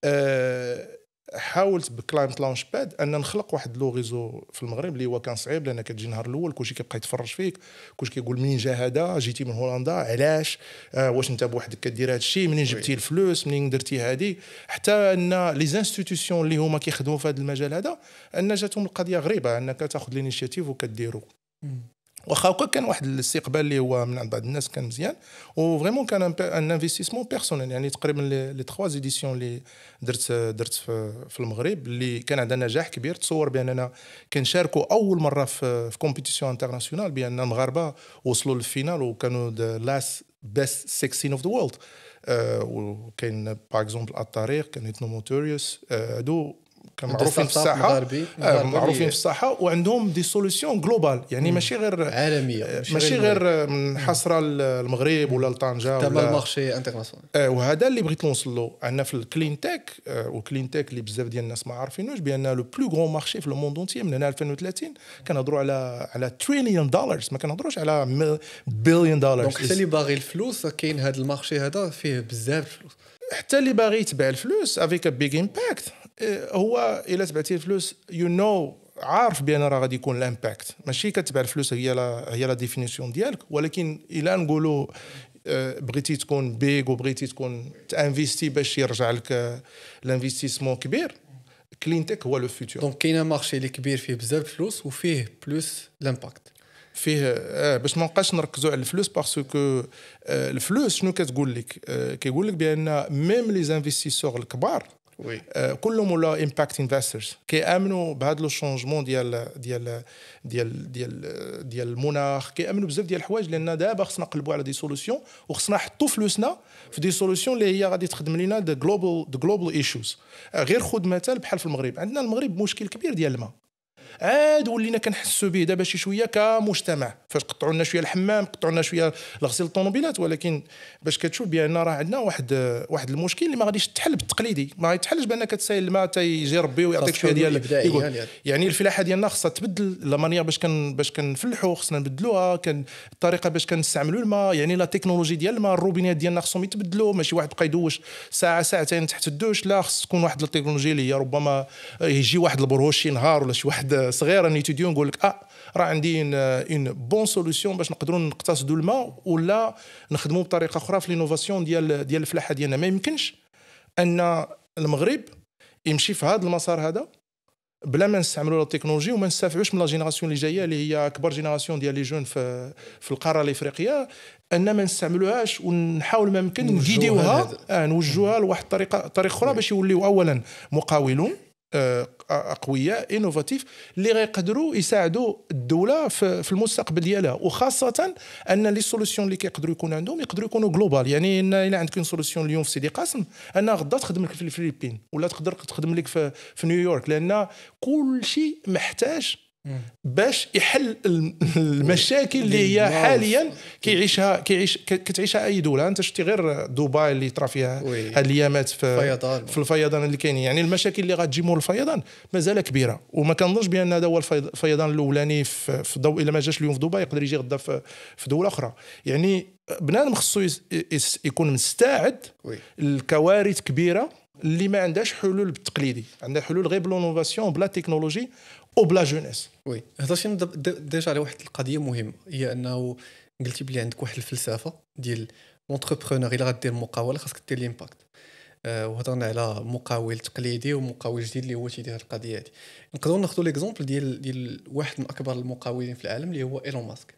آه، حاولت بكلاينت لانش باد ان نخلق واحد لو ريزو في المغرب اللي هو كان صعيب لان كتجي النهار الاول كلشي كيبقى يتفرج فيك كلشي كيقول منين جا هذا جيتي من هولندا علاش آه واش انت بوحدك كدير هذا الشيء منين جبتي الفلوس منين درتي هذه حتى ان لي زانستيتيسيون اللي هما كيخدموا في هذا المجال هذا ان جاتهم القضيه غريبه انك تاخذ لينيشيتيف وكديرو واخا هكا كان واحد الاستقبال اللي هو من عند بعض الناس كان مزيان وفريمون كان ان انفستيسمون بيرسونيل يعني تقريبا لي تخوا زيديسيون اللي درت درت في المغرب اللي كان عندنا نجاح كبير تصور باننا كنشاركوا اول مره في في كومبيتيسيون انترناسيونال بان المغاربه وصلوا للفينال وكانوا ذا لاست بيست 16 اوف ذا وورلد وكاين باغ اكزومبل الطريق كان هيتنو آه، موتوريوس هادو معروفين في الساحه مغاربي. آه، معروفين في الساحه وعندهم دي سوليسيون جلوبال يعني ماشي غير عالميه ماشي غير منحصره للمغرب ولا لطنجه ولا تما المارشي انترناسيونال اه وهذا اللي بغيت نوصل له عندنا في الكلين تيك والكلين تيك اللي بزاف ديال الناس ما عارفينوش بان لو بلو غون مارشي في الموند اونتي من هنا 2030 كنهضروا على على تريليون دولارز ما كنهضروش على بليون دولارز دونك حتى اللي باغي الفلوس كاين هذا المارشي هذا فيه بزاف الفلوس حتى اللي باغي يتباع الفلوس افيك بيج امباكت إيه، هو الا تبعتي الفلوس يو you نو know عارف بان راه غادي يكون الامباكت ماشي كتبع الفلوس هي لا هي لا ديفينيسيون ديالك ولكن الا نقولوا آه، بغيتي تكون بيغ وبغيتي تكون تانفيستي باش يرجع لك لانفيستيسمون آه، كبير كلينتك هو لو فيتور دونك كاين مارشي اللي كبير فيه بزاف الفلوس وفيه بلوس لامباكت فيه آه باش ما نبقاش نركزوا على الفلوس باسكو آه الفلوس شنو كتقول لك آه كيقول لك بان ميم لي زانفيستيسور الكبار وي كلهم ولا امباكت انفسترز كيامنوا بهذا لو شونجمون ديال ديال ديال ديال ديال المناخ كيامنوا بزاف ديال الحوايج لان دابا خصنا نقلبوا على دي سوليسيون وخصنا نحطوا فلوسنا في دي سوليسيون اللي هي غادي تخدم لنا ذا جلوبال ذا جلوبال ايشوز غير خذ مثال بحال في المغرب عندنا المغرب مشكل كبير ديال الماء عاد ولينا كنحسوا به دابا شي شويه كمجتمع فاش قطعوا لنا شويه الحمام قطعوا لنا شويه الغسيل الطوموبيلات ولكن باش كتشوف بان راه عندنا واحد واحد المشكل اللي ما غاديش تحل بالتقليدي ما يتحلش بانك تسايل الماء تيجي ربي ويعطيك شويه ديال يعني. يعني الفلاحه ديالنا خاصها تبدل لا مانيير باش كن باش كنفلحوا خصنا نبدلوها كان الطريقه باش كنستعملوا الماء يعني لا تكنولوجي ديال الماء الروبينات ديالنا خصهم يتبدلوا ماشي واحد بقى يدوش ساعه ساعتين تحت الدوش لا خص تكون واحد التكنولوجيا اللي هي ربما يجي واحد البروشي نهار ولا شي واحد صغيره نيتيديو نقول لك اه راه عندي اون بون سوليسيون باش نقدروا نقتصدوا الماء ولا نخدموا بطريقه اخرى في لينوفاسيون ديال ديال الفلاحه ديالنا ما يمكنش ان المغرب يمشي في هذا المسار هذا بلا ما نستعملوا لا تكنولوجي وما نستافعوش من لا جينيراسيون اللي جايه اللي هي اكبر جينيراسيون ديال لي جون في في القاره الافريقيه ان ما نستعملوهاش ونحاول ما يمكن نجيديوها آه، نوجهوها لواحد الطريقه طريقه اخرى نعم. باش يوليو اولا مقاولون اقوياء آه، آه، انوفاتيف اللي غيقدروا يساعدوا الدوله في المستقبل ديالها وخاصه ان لي سوليسيون اللي كيقدروا يكون عندهم يقدروا يكونوا جلوبال يعني ان الا عندك سوليسيون اليوم في سيدي قاسم ان غدا تخدم لك في الفلبين ولا تقدر تخدم لك في, في نيويورك لان كل شيء محتاج باش يحل المشاكل اللي هي حاليا كيعيشها كيعيش كتعيشها اي دوله انت شفتي غير دبي اللي طرا فيها هاد الايامات في الفيضان في الفيضان اللي كاين يعني المشاكل اللي غتجي مور الفيضان مازال كبيره وما كنظنش بان هذا هو الفيضان الاولاني في ضوء الا ما جاش اليوم في دبي يقدر يجي غدا في دوله اخرى يعني بنادم خصو يكون مستعد لكوارث كبيره اللي ما عندهاش حلول بالتقليدي عندها حلول غير بلونوفاسيون بلا تكنولوجي او بلا جونيس وي هضرتي ديجا على واحد القضيه مهمه هي انه قلتي بلي عندك واحد الفلسفه ديال لونتربرونور الا غدير مقاوله خاصك دير الامباكت آه، وهضرنا على مقاول تقليدي ومقاول جديد اللي هو تيدير هاد القضيه هادي نقدروا ناخذوا ليكزومبل ديال ديال واحد من اكبر المقاولين في العالم اللي هو ايلون ماسك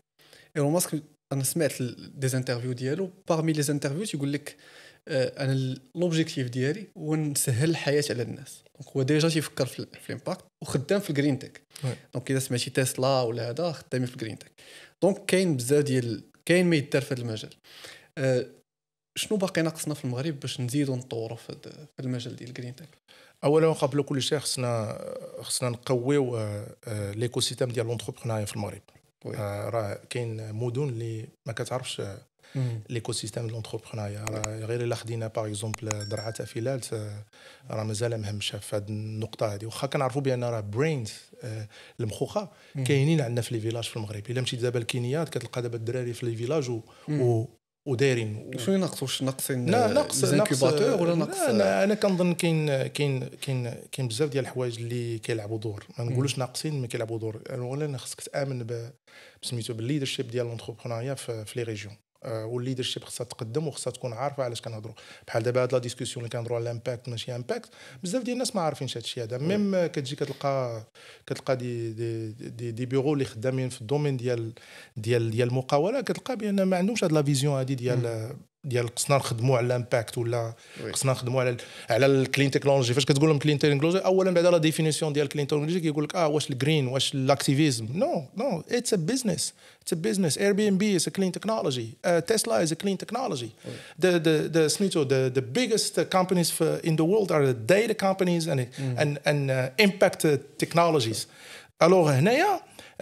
ايلون ماسك انا سمعت دي ديالو باغمي لي تيقول لك آه، انا لوبجيكتيف ديالي هو نسهل الحياه على الناس دونك هو ديجا تيفكر في, الامباكت وخدام في الجرين تك دونك اذا سمعتي تسلا ولا هذا خدامين في الجرين تك دونك كاين بزاف ديال كاين ما يدار في هذا المجال آه، شنو باقي ناقصنا في المغرب باش نزيدو نطورو في المجال ديال الجرين تك اولا وقبل كل شيء خصنا خصنا نقويو ليكو آه، سيستيم ديال لونتربرونيا في المغرب راه كاين مدن اللي ما كتعرفش ليكو سيستيم لونتربرونيا غير الا خدينا باغ اكزومبل درعه تاع فيلال راه مازال مهمشه في هذه النقطه هذه واخا كنعرفوا بان راه برينز آه، المخوخه كاينين عندنا في لي فيلاج في المغرب الا مشيت دابا لكينيات كتلقى دابا الدراري في لي فيلاج و, و ودايرين شنو ناقص واش ناقصين ناقص ولا آه، ناقص انا انا كنظن كاين كاين كاين كاين بزاف ديال الحوايج اللي كيلعبوا دور ما نقولوش ناقصين ما كيلعبوا دور اولا خصك تامن بسميتو بالليدرشيب ديال لونتربرونيا في لي ريجيون آه، والليدرشيب خصها تقدم وخصها تكون عارفه علاش كنهضروا بحال دابا هاد لا ديسكسيون اللي كنهضروا على الامباكت ماشي امباكت بزاف ديال الناس ما عارفينش هادشي هذا ميم كتجي كتلقى كتلقى دي دي دي, دي بيرو اللي خدامين في الدومين ديال ديال ديال المقاوله كتلقى بان ما عندهمش هاد لا فيزيون هادي ديال ديال خصنا نخدموا على الامباكت ولا خصنا نخدموا على على الكلين تكنولوجي فاش كتقول لهم كلين تكنولوجي اولا بعد لا ديفينيسيون ديال كلين تكنولوجي كيقول لك اه واش الجرين واش الاكتيفيزم نو نو اتس ا بزنس اتس ا بزنس اير بي ام بي از كلين تكنولوجي تسلا از كلين تكنولوجي ذا ذا ذا سميتو ذا ذا بيجست كومبانيز ان ذا وورلد ار داتا كومبانيز اند اند امباكت تكنولوجيز الوغ هنايا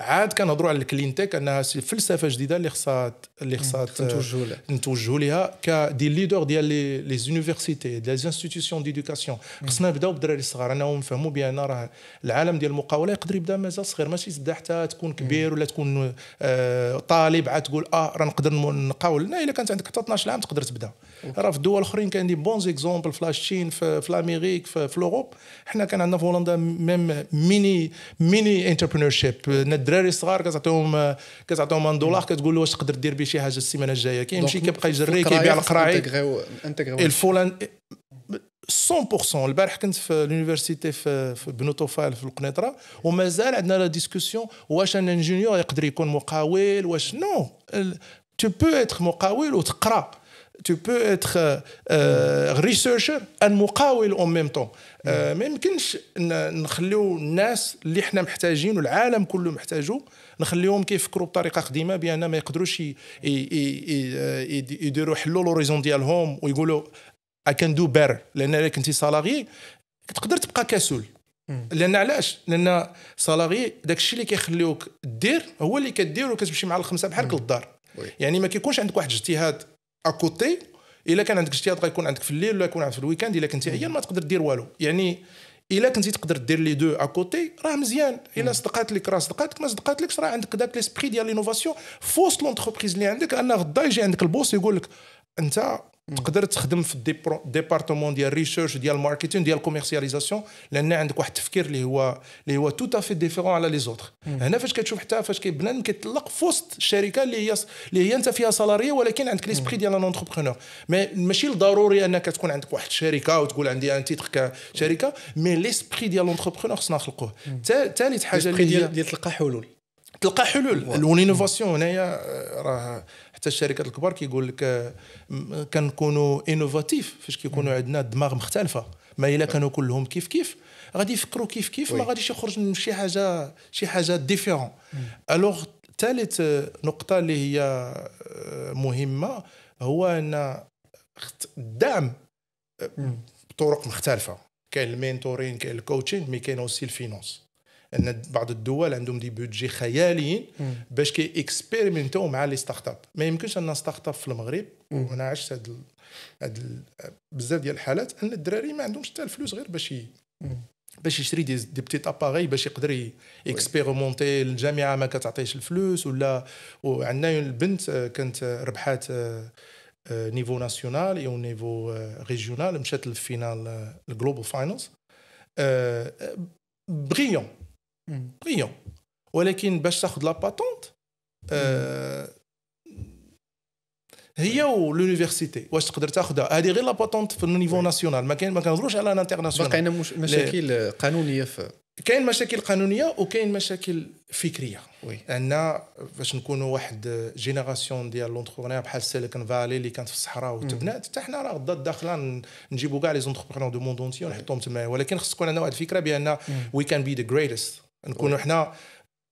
عاد كنهضروا على الكلين تيك انها فلسفه جديده اللي خصها اللي خصها آه، نتوجهوا لها كدي ليدر ديال لي لي زونيفرسيتي ديال انستيتيوسيون ديدوكاسيون خصنا نبداو بالدراري الصغار انهم نفهموا بان راه العالم ديال المقاوله يقدر يبدا مازال صغير ماشي تبدا حتى تكون كبير ولا تكون آه، طالب عاد تقول اه راه نقدر نقاول لا الا كانت عندك حتى 12 عام تقدر تبدا راه في الدول الاخرين كاين دي بون زيكزومبل في الصين في لاميريك في لوروب حنا كان عندنا في هولندا ميم ميني ميني انتربرونور شيب عندنا الدراري الصغار كتعطيهم كتعطيهم ان دولار كتقول له واش تقدر دير به شي حاجه السيمانه الجايه كيمشي كيبقى يجري كيبيع القراعي الفول 100% البارح كنت في لونيفرسيتي في, في بنو طوفال في القنيطره ومازال عندنا لا ديسكسيون واش ان انجينيور يقدر يكون مقاول واش نو تو بو اتر مقاول وتقرا tu peux être ريسيرشر ان مقاول en ميم طون ما يمكنش نخليو الناس اللي حنا محتاجين والعالم كله محتاجو نخليهم كيفكروا بطريقه قديمه بان ما يقدروش يديروا يحلوا لوريزون ديالهم ويقولوا اي كان دو بير لان الا كنتي سالاري تقدر تبقى كسول لان علاش لان سالاري داك الشيء اللي كيخليوك دير هو اللي كدير وكتمشي مع الخمسه بحالك للدار يعني ما كيكونش عندك واحد الاجتهاد اكوتي الا كان عندك اجتهاد غيكون عندك في الليل ولا يكون عندك في الويكاند الا كنتي عيان ما تقدر دير والو يعني الا كنتي تقدر دير لي دو اكوتي راه مزيان الا صدقات لك راه صدقاتك ما صدقاتلكش راه عندك داك ليسبري ديال لينوفاسيون فوس لونتربريز اللي عندك ان غدا يجي عندك البوس يقول لك انت تقدر تخدم في ديبارتمون ديال ريسيرش ديال الماركتينغ ديال الكوميرسياليزاسيون لان عندك واحد التفكير اللي هو اللي هو تو في ديفيرون على لي زوتر هنا فاش كتشوف حتى فاش كيبنى كيطلق في وسط الشركه اللي هي اللي هي انت فيها سالاري ولكن عندك ليسبري ديال لونتربرونور مي ماشي ضروري انك تكون عندك واحد الشركه وتقول عندي ان تيتر كشركه مي ليسبري ديال لونتربرونور خصنا نخلقوه ثالث حاجه اللي هي ديال تلقى حلول تلقى حلول والانوفاسيون هنايا آه، راه حتى الشركات الكبار كيقول لك آه، كنكونوا انوفاتيف فاش كيكونوا عندنا دماغ مختلفه ما الا كانوا كلهم كيف كيف غادي يفكروا كيف كيف ما غاديش يخرج شي حاجه شي حاجه ديفيرون الوغ ثالث نقطه اللي هي آه، مهمه هو ان الدعم بطرق آه، مختلفه كاين المينتورين كاين الكوتشينغ مي كاين اوسي الفينونس ان بعض الدول عندهم دي بودجي خياليين باش كي اكسبيريمنتو مع لي ستارت اب ما يمكنش ان ستارت اب في المغرب وانا عشت هاد هاد بزاف ديال الحالات ان الدراري ما عندهمش حتى الفلوس غير باش باش يشري دي, دي بتيت اباغي باش يقدر اكسبيرمونتي الجامعه ما كتعطيش الفلوس ولا وعندنا البنت آه، كانت آه، ربحات نيفو ناسيونال او نيفو ريجيونال مشات للفينال الجلوبال فاينلز بريون بغيون ولكن باش تاخذ لا باتونت هي ولونيفرسيتي واش تقدر تاخذها هذه غير لا باتونت في النيفو ناسيونال ما كاين ما كنهضروش على الانترناسيونال باقي مشاكل قانونيه في كاين مشاكل قانونيه وكاين مشاكل فكريه وي عندنا باش نكونوا واحد جينيراسيون ديال لونتربرونير بحال سيليكون فالي اللي كانت في الصحراء وتبنات حتى حنا راه غدا داخله نجيبوا كاع لي زونتربرونور دو موند اونتي ونحطهم تما ولكن خص تكون عندنا واحد الفكره بان وي كان بي ذا جريتست نكونوا احنا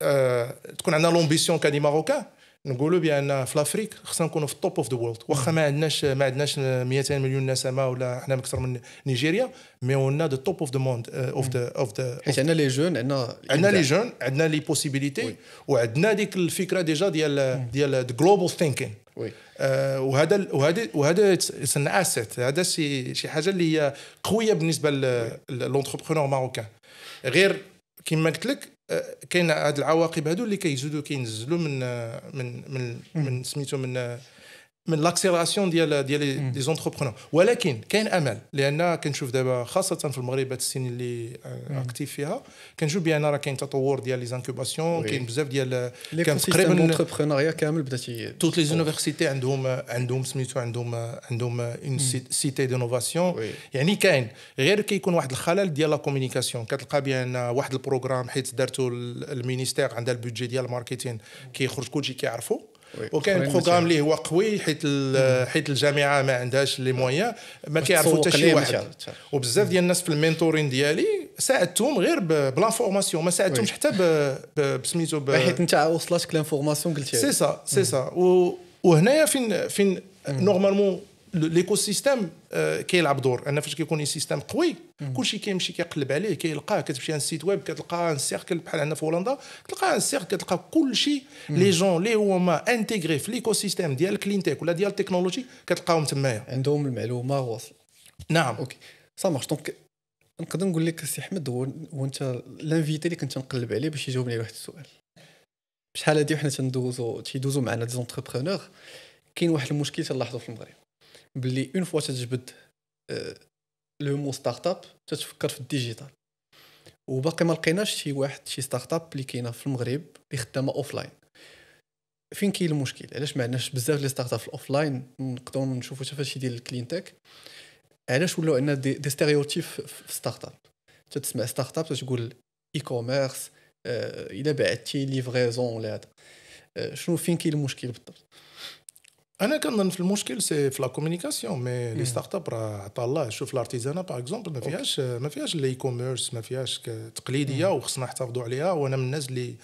آه تكون عندنا لومبيسيون كدي ماروكان نقولوا بان في لافريك خصنا نكونوا في التوب اوف ذا وورلد واخا ما عندناش ما عندناش 200 مليون نسمه ولا احنا اكثر من نيجيريا مي اون ذا توب اوف ذا موند اوف ذا اوف ذا حيت عندنا لي جون عندنا عندنا لي جون عندنا لي بوسيبيليتي وعندنا ديك الفكره ديجا ديال ديال ذا جلوبال ثينكينغ وي آه، وهذا وهذا وهذا اتس ان اسيت هذا شي شي حاجه اللي هي قويه بالنسبه للونتربرونور ماروكان غير كما قلت لك آه، كاين هاد العواقب هادو اللي كيزيدوا كينزلوا آه، من من من, من سميتو من آه، من لاكسيراسيون ديال ديال لي زونتربرونور ولكن كاين امل لان كنشوف دابا خاصه في المغرب هاد السنين اللي آه، اكتيف فيها كنشوف بان راه كاين تطور ديال لي زانكوباسيون كاين بزاف ديال آه، كان تقريبا لونتربرونيا كامل بدات توت لي زونيفرسيتي عندهم آه، عندهم سميتو عندهم عندهم اون سيتي دونوفاسيون يعني كاين غير كيكون واحد الخلل ديال لا كومونيكاسيون كتلقى بان واحد البروغرام حيت دارتو المينيستير عندها البودجي ديال الماركتين كيخرج كلشي كيعرفو وكاين بروغرام اللي هو قوي حيت حيت الجامعه ما عندهاش لي موان ما كيعرفوا حتى شي واحد وبزاف ديال الناس في المينتورين ديالي ساعدتهم غير فورماسيون ما ساعدتهمش حتى بسميتو ب... حيت انت وصلتك لانفورماسيون قلتي سي سا سي سا وهنايا فين فين نورمالمون ليكو سيستيم كيلعب دور ان فاش كيكون سيستيم قوي كلشي كيمشي كيقلب عليه كيلقاه كتمشي عند السيت ويب كتلقى ان سيركل بحال عندنا في هولندا كتلقى ان سيركل كتلقى كلشي لي جون اللي هما انتيغري في ليكو سيستيم ديال كلينتيك ولا ديال التكنولوجي كتلقاهم تمايا عندهم المعلومه واصل نعم اوكي سامارش دونك نقدر نقول لك سي احمد هو وانت لانفيتي اللي كنت نقلب عليه باش يجاوبني على واحد السؤال بشحال هادي وحنا تندوزو تيدوزو معنا دي زونتربرونور كاين واحد المشكل تنلاحظو في المغرب بلي اون فوا تجبد آه، لو مو ستارت اب تتفكر في الديجيتال وباقي ما لقيناش شي واحد شي ستارت اب اللي كاينه في المغرب اللي خدامه اوف لاين فين كاين المشكل علاش ما عندناش بزاف لي ستارت اب في الاوف لاين نقدروا نشوفوا حتى فاش يدير الكلين تك علاش ولاو عندنا دي, دي ستيريوتيب في ستارت اب تتسمع ستارت اب تقول اي آه، كوميرس الا بعتي ليفريزون ولا هذا آه، شنو فين كاين المشكل بالضبط انا كنظن في المشكل سي في لا كومونيكاسيون مي لي ستارت اب راه عطا الله شوف لارتيزانا باغ اكزومبل ما فيهاش ما فيهاش الاي كوميرس ما فيهاش تقليديه وخصنا نحتفظوا عليها وانا من الناس اللي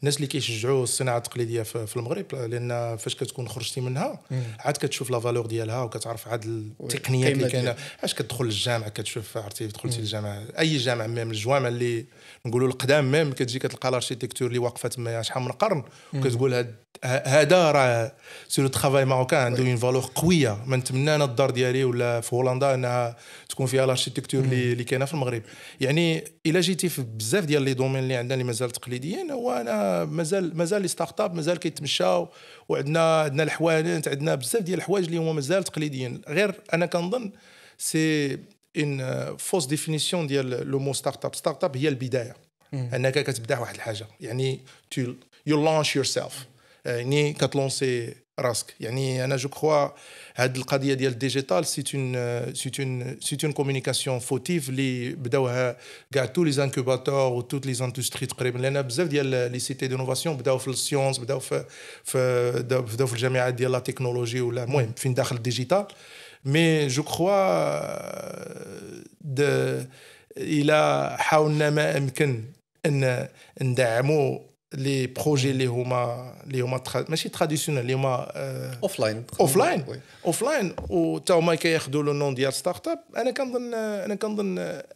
الناس اللي كيشجعوا الصناعه التقليديه في المغرب لان فاش كتكون خرجتي منها عاد كتشوف لا فالور ديالها وكتعرف عاد التقنيات اللي كاينه علاش كتدخل للجامعه كتشوف عرفتي دخلتي للجامعه اي جامعه من الجوامع اللي نقولوا القدام ميم كتجي كتلقى لارشيتيكتور اللي واقفه تما شحال من قرن وكتقول هذا راه سي لو ترافاي ماروكان عنده اون فالور قويه ما نتمنى انا الدار ديالي ولا في هولندا انها تكون فيها لارشيتيكتور اللي اللي كاينه في المغرب يعني الا جيتي في بزاف ديال لي دومين اللي عندنا اللي مازال تقليديين هو انا مازال مازال لي ستارت اب مازال كيتمشاو وعندنا عندنا الحوانت عندنا بزاف ديال الحوايج اللي هما مازال تقليديين غير انا كنظن سي une euh, fausse définition de le mot startup. Startup, il y a le bidaya. Hmm. Il y a le bidaya. Il y a You launch yourself. Euh, ni quand lancer rask. Yani, je crois, cette question du digital, c'est une, euh, c'est une, c'est une communication fautive. Les, bdaouha, tous les incubateurs ou toutes les industries de Il y a besoin de les cités d'innovation, bdaouf les sciences, bdaouf, bdaouf les jamais à la technologie ou la, moi, hmm. fin d'achat digital. digital. مي جو كخوا الى حاولنا ما امكن ان ندعموا لي بروجي اللي هما اللي هما ماشي تراديسيونيل اللي هما اوف لاين اوف لاين اوف لاين وتا هما كياخذوا لو نون ديال ستارت اب انا كنظن انا كنظن آه،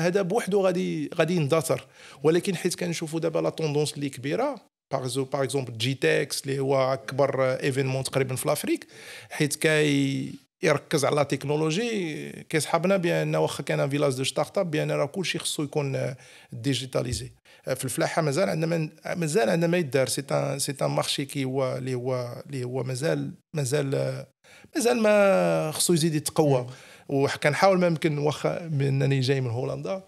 هذا بوحدو غادي غادي يندثر ولكن حيت كنشوفوا دابا لا توندونس اللي كبيره باغ اكزومبل جي تاكس اللي هو اكبر ايفينمون آه، تقريبا في لافريك حيت كاي يركز على تكنولوجي كيسحبنا بان واخا كان فيلاج دو ستارت اب بان راه كلشي خصو يكون ديجيتاليزي في الفلاحه مازال عندنا مازال عندنا ما يدار سي ان سي ان مارشي كي هو اللي هو اللي هو مازال مازال مازال ما خصو يزيد يتقوى وكنحاول ما يمكن واخا انني جاي من هولندا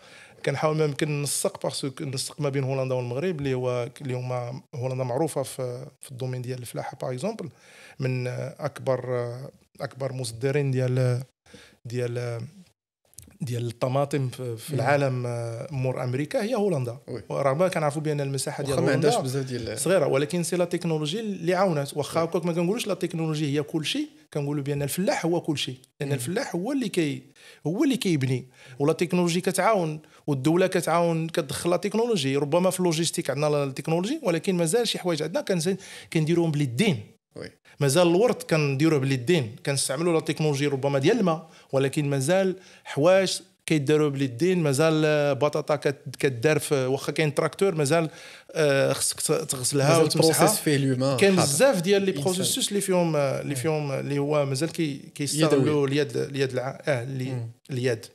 كنحاول ما يمكن نسق باسكو نسق ما بين هولندا والمغرب اللي هو اللي هما هولندا معروفه في في الدومين ديال الفلاحه باغ اكزومبل من اكبر اكبر مصدرين ديال ديال ديال الطماطم في العالم آه، مور امريكا هي هولندا رغم كنعرفوا بان المساحه ديال هولندا ديال صغيره ولكن سي لا تكنولوجي اللي عاونت واخا ما كنقولوش لا تكنولوجي هي كل شيء كنقولوا بان الفلاح هو كل شيء لان الفلاح هو اللي كي هو اللي كيبني ولا تكنولوجي كتعاون والدوله كتعاون كتدخل لا تكنولوجي ربما في اللوجيستيك عندنا التكنولوجي ولكن مازال شي حوايج عندنا كنديروهم باليدين مازال الورد كنديروه باليدين كنستعملوا لا تكنولوجي ربما ديال الماء ولكن مازال حوايج كيداروا باليدين مازال بطاطا كدار في واخا كاين تراكتور مازال آه، خصك تغسلها وتمسحها فيه اليوم كاين بزاف ديال لي بروسيسوس اللي فيهم اللي فيهم اللي هو مازال كيستعملوا اليد اليد الع... اه اليد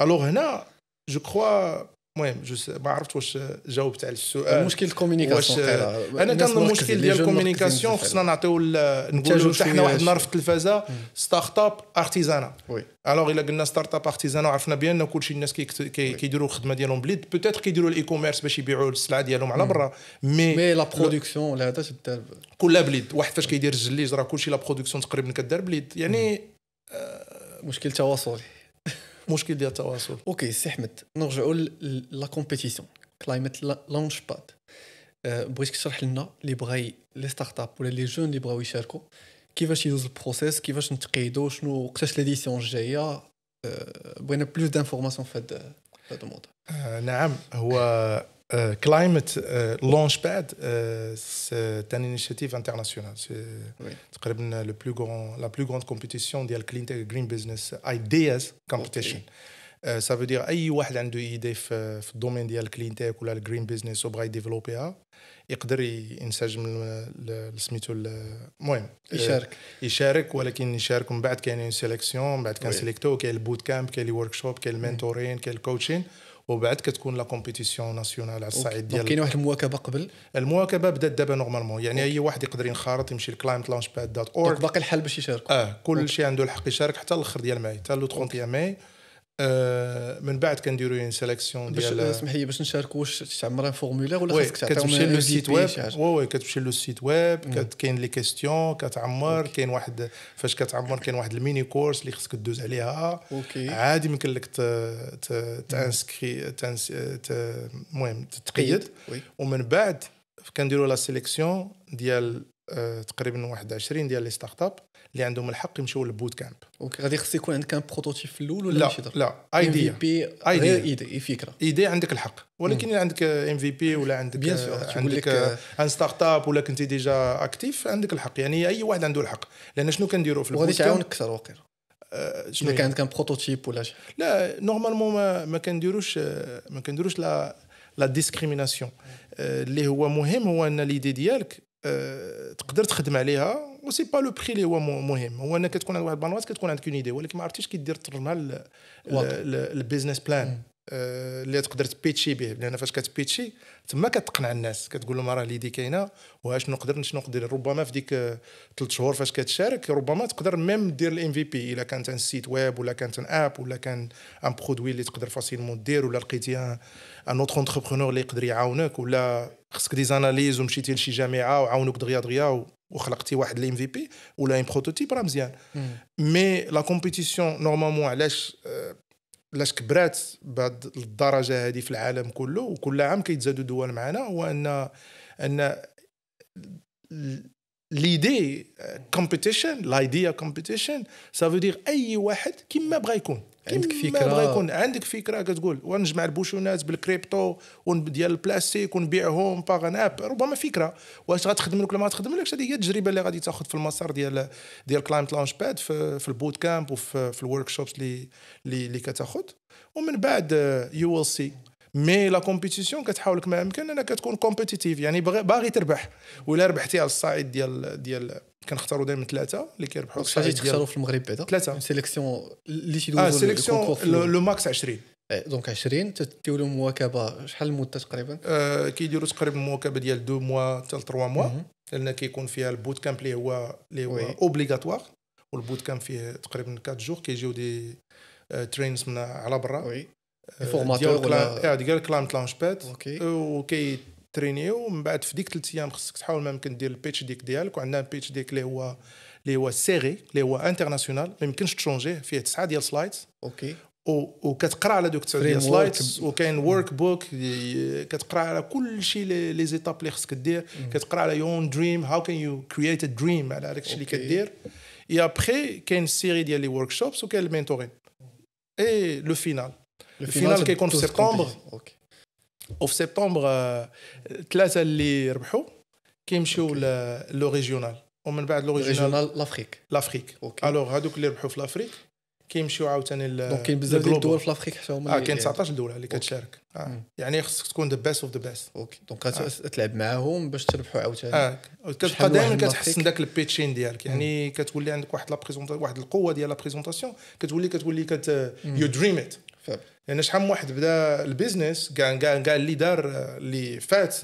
الوغ هنا جو كخوا المهم جوس ما عرفت واش جاوبت على السؤال المشكل الكومينيكاسيون انا كان المشكل ديال الكومينيكاسيون خصنا نعطيو نقولوا حتى حنا واحد النهار في التلفازه ستارت اب ارتيزانا وي الوغ الا قلنا ستارت اب ارتيزانا عرفنا بيان ان كلشي الناس كيديروا الخدمه ديالهم بليد بوتيتر كيديروا الاي كوميرس باش يبيعوا السلعه ديالهم على برا مي مي لا برودكسيون ولا هذا تدار كلها بليد واحد فاش كيدير الجليج راه كلشي لا برودكسيون تقريبا كدار بليد يعني مشكل تواصلي مشكل ديال التواصل اوكي سي احمد نرجعوا لا كومبيتيسيون كلايمت لونش باد بغيتك تشرح لنا اللي بغى لي ستارت اب ولا لي جون اللي بغاو يشاركوا كيفاش يدوز البروسيس كيفاش نتقيدوا شنو وقتاش ليديسيون الجايه أه، بغينا بلوس دانفورماسيون في هذا الموضوع أه، نعم هو Euh, Climate euh, Launchpad, euh, c'est une initiative internationale. C'est la plus grande compétition de la Green Business Ideas Competition. ça veut dire que tout le a une idée dans le domaine de la ou Green Business ou de développer ça. Il peut y avoir le smith le. Moyen. Il cherche. Il cherche, il cherche, mm. il y une sélection, il y a un le bootcamp, il y a le workshop, il y a le mentoring, il y a le coaching. وبعد كتكون لا كومبيتيسيون ناسيونال على الصعيد ديال كاين واحد المواكبه قبل المواكبه بدات دابا نورمالمون يعني اي واحد يقدر ينخرط يمشي لكلايمت لانش باد دوت اورg باقي الحال باش يشارك اه كل شيء عنده الحق يشارك حتى الاخر ديال ماي حتى لو 30 ماي آه، من بعد كنديروا اون سيليكسيون ديال باش آه، اسمح لي باش نشارك واش تعمر ان فورمولير ولا خاصك كتمشي لو سيت ويب وي وي كتمشي لو سيت ويب كاين لي كيستيون كتعمر كاين واحد فاش كتعمر كاين واحد الميني كورس اللي خصك تدوز عليها أوكي. عادي يمكن لك تانسكري المهم تتقيد ومن بعد كنديروا لا سيليكسيون ديال آه، تقريبا واحد 20 ديال لي ستارت اب اللي عندهم الحق يمشيو للبوت كامب اوكي غادي خص يكون عندك كان بروتوتيب في الاول ولا لا لا ايديا غير ايدي فكره ايدي عندك الحق ولكن الا عندك ام في بي ولا عندك بيان سور عندك ان ستارت اب ولا كنتي ديجا اكتيف عندك الحق يعني اي واحد عنده الحق لان شنو كنديروا في البوت وغادي تعاون اكثر وقير آه، شنو كان عندك بروتوتيب ولا شي لا نورمالمون ما, ما كنديروش آه، ما كنديروش لا لا ديسكريميناسيون آه، اللي هو مهم هو ان ليدي ديالك تقدر تخدم عليها Ce n'est pas le prix les ouais le plus a qu'est-ce qu'on a qu'est-ce qu'on a idée qui dit euh, le business plan mm. آه، اللي تقدر تبيتشي به لان فاش كتبيتشي تما كتقنع الناس كتقول لهم راه ليدي كاينه واش نقدر شنو نقدر ربما في ديك ثلاث شهور فاش كتشارك ربما تقدر ميم دير الام في بي الا كانت ان سيت ويب ولا كانت ان اب ولا كان ان برودوي اللي تقدر فاسيلمون دير ولا لقيتي ان اوتر اونتربرونور اللي يقدر يعاونك ولا خصك دي زاناليز ومشيتي لشي جامعه وعاونوك دغيا دغيا وخلقتي واحد الام في بي ولا ان بروتوتيب راه مزيان مي لا كومبيتيسيون نورمالمون علاش آه، لاش كبرات بعد الدرجه هذه في العالم كله وكل عام كيتزادوا دول معنا هو ان ان ليدي كومبيتيشن لايديا كومبيتيشن سافو دير اي واحد كيما بغا يكون عندك فكره بغا يكون عندك فكره كتقول ونجمع البوشونات بالكريبتو ديال البلاستيك ونبيعهم باغ ان اب ربما فكره واش غتخدم لك ولا ما لكش هذه هي التجربه اللي غادي تاخذ في المسار ديال ديال كلايمت لونش باد في, في البوت كامب وفي في الورك شوبس اللي اللي كتاخذ ومن بعد يو ويل سي مي لا كومبيتيسيون كتحاولك ما امكن انك تكون كومبيتيتيف يعني باغي تربح ولا ربحتي على الصعيد ديال ديال كنختاروا دائما ثلاثه اللي كيربحوا الصعيد تختاروا في المغرب بعدا ثلاثه سيليكسيون اللي تيدوزوا اه سيليكسيون لو ماكس إيه، 20 دونك 20 لهم مواكبه شحال المده تقريبا آه كيديروا تقريبا مواكبه ديال دو موا حتى 3 موا لان كيكون فيها البوت كامب اللي هو اللي هو اوبليغاتوار والبوت كامب فيه تقريبا 4 جور كيجيو دي ترينز آه، من على برا وي الفورماتور ولا قاعد آه، يقال كلايمت لانش باد وكي تريني ومن بعد في ديك ثلاث ايام خصك تحاول يمكن دير البيتش ديك ديالك وعندنا البيتش ديك اللي هو اللي هو سيغي اللي هو انترناسيونال ما يمكنش تشونجيه فيه تسعه ديال سلايدز اوكي وكتقرا على دوك تسعه ديال سلايدز وكاين ورك بوك كتقرا على كل شيء لي زيتاب اللي خصك دير كتقرا على يون دريم هاو كان يو كرييت ا دريم على داك الشيء اللي كدير اي ابخي كاين السيري ديال لي ورك شوبس وكاين المينتورين اي لو فينال الفينال كيكون في سبتمبر وفي سبتمبر الثلاثه آه، اللي ربحوا كيمشيو لو ريجيونال ومن بعد لو ريجيونال لافريك لافريك الوغ هذوك اللي ربحوا في لافريك كيمشيو عاوتاني دونك كاين بزاف ديال الدول في لافريك حتى هما اه كاين 19 دوله اللي كتشارك آه، يعني خصك تكون ذا بيست اوف ذا بيست اوكي دونك آه. تلعب معاهم باش تربحوا عاوتاني اه كتبقى دائما كتحسن ذاك البيتشين ديالك يعني كتولي عندك واحد لا بريزونطاسيون واحد القوه ديال لا بريزونطاسيون كتولي كتولي كت يو دريم ات لان شحال من واحد بدا البيزنس كاع كاع كاع اللي دار آه، اللي فات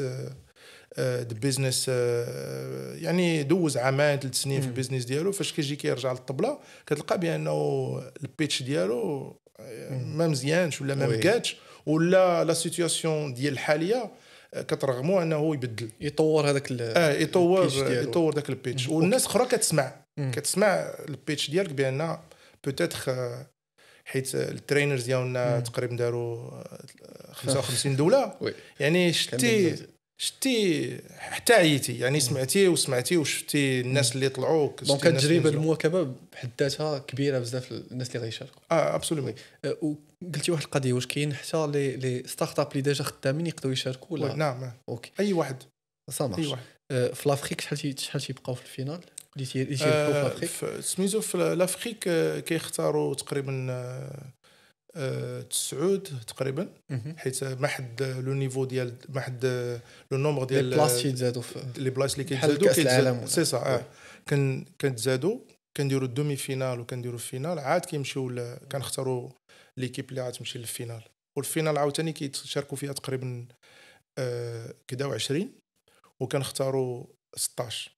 بيزنس آه، آه، يعني دوز عامين ثلاث سنين في البيزنس ديالو فاش كيجي كيرجع للطبله كتلقى بانه البيتش ديالو ما مزيانش ولا ما مكاتش ولا لا سيتياسيون ديال الحاليه كترغموا انه يبدل يطور هذاك اه يطور يطور ذاك البيتش والناس اخرى كتسمع كتسمع البيتش ديالك بان بوتيتر حيت الترينرز ديالنا تقريبا داروا 55 آه، دوله يعني شتي شتي حتى عيتي يعني سمعتي وسمعتي وشفتي الناس اللي طلعوا دونك التجربه المواكبه بحد ذاتها كبيره بزاف الناس اللي غيشاركوا اه ابسولومون أه، وقلتي واحد القضيه واش كاين حتى لي لي ستارت اب اللي ديجا خدامين يقدروا يشاركوا ولا نعم اوكي اي واحد صافي اي واحد أه، في لافريك شحال شحال تيبقاو في الفينال اللي في لافريك سميتو في لافريك آه، كيختاروا تقريبا آه، آه، تسعود تقريبا حيت ما حد لو نيفو ديال ما حد لو نومبر ديال لي بلاص تيتزادوا لي بلاص اللي كيتزادوا كيتزادوا سي اه كنتزادوا كنديروا الدومي فينال وكنديروا الفينال عاد كيمشيو كنختاروا ليكيب اللي غتمشي للفينال والفينال عاوتاني كيتشاركوا فيها تقريبا كداو 20 وكنختاروا 16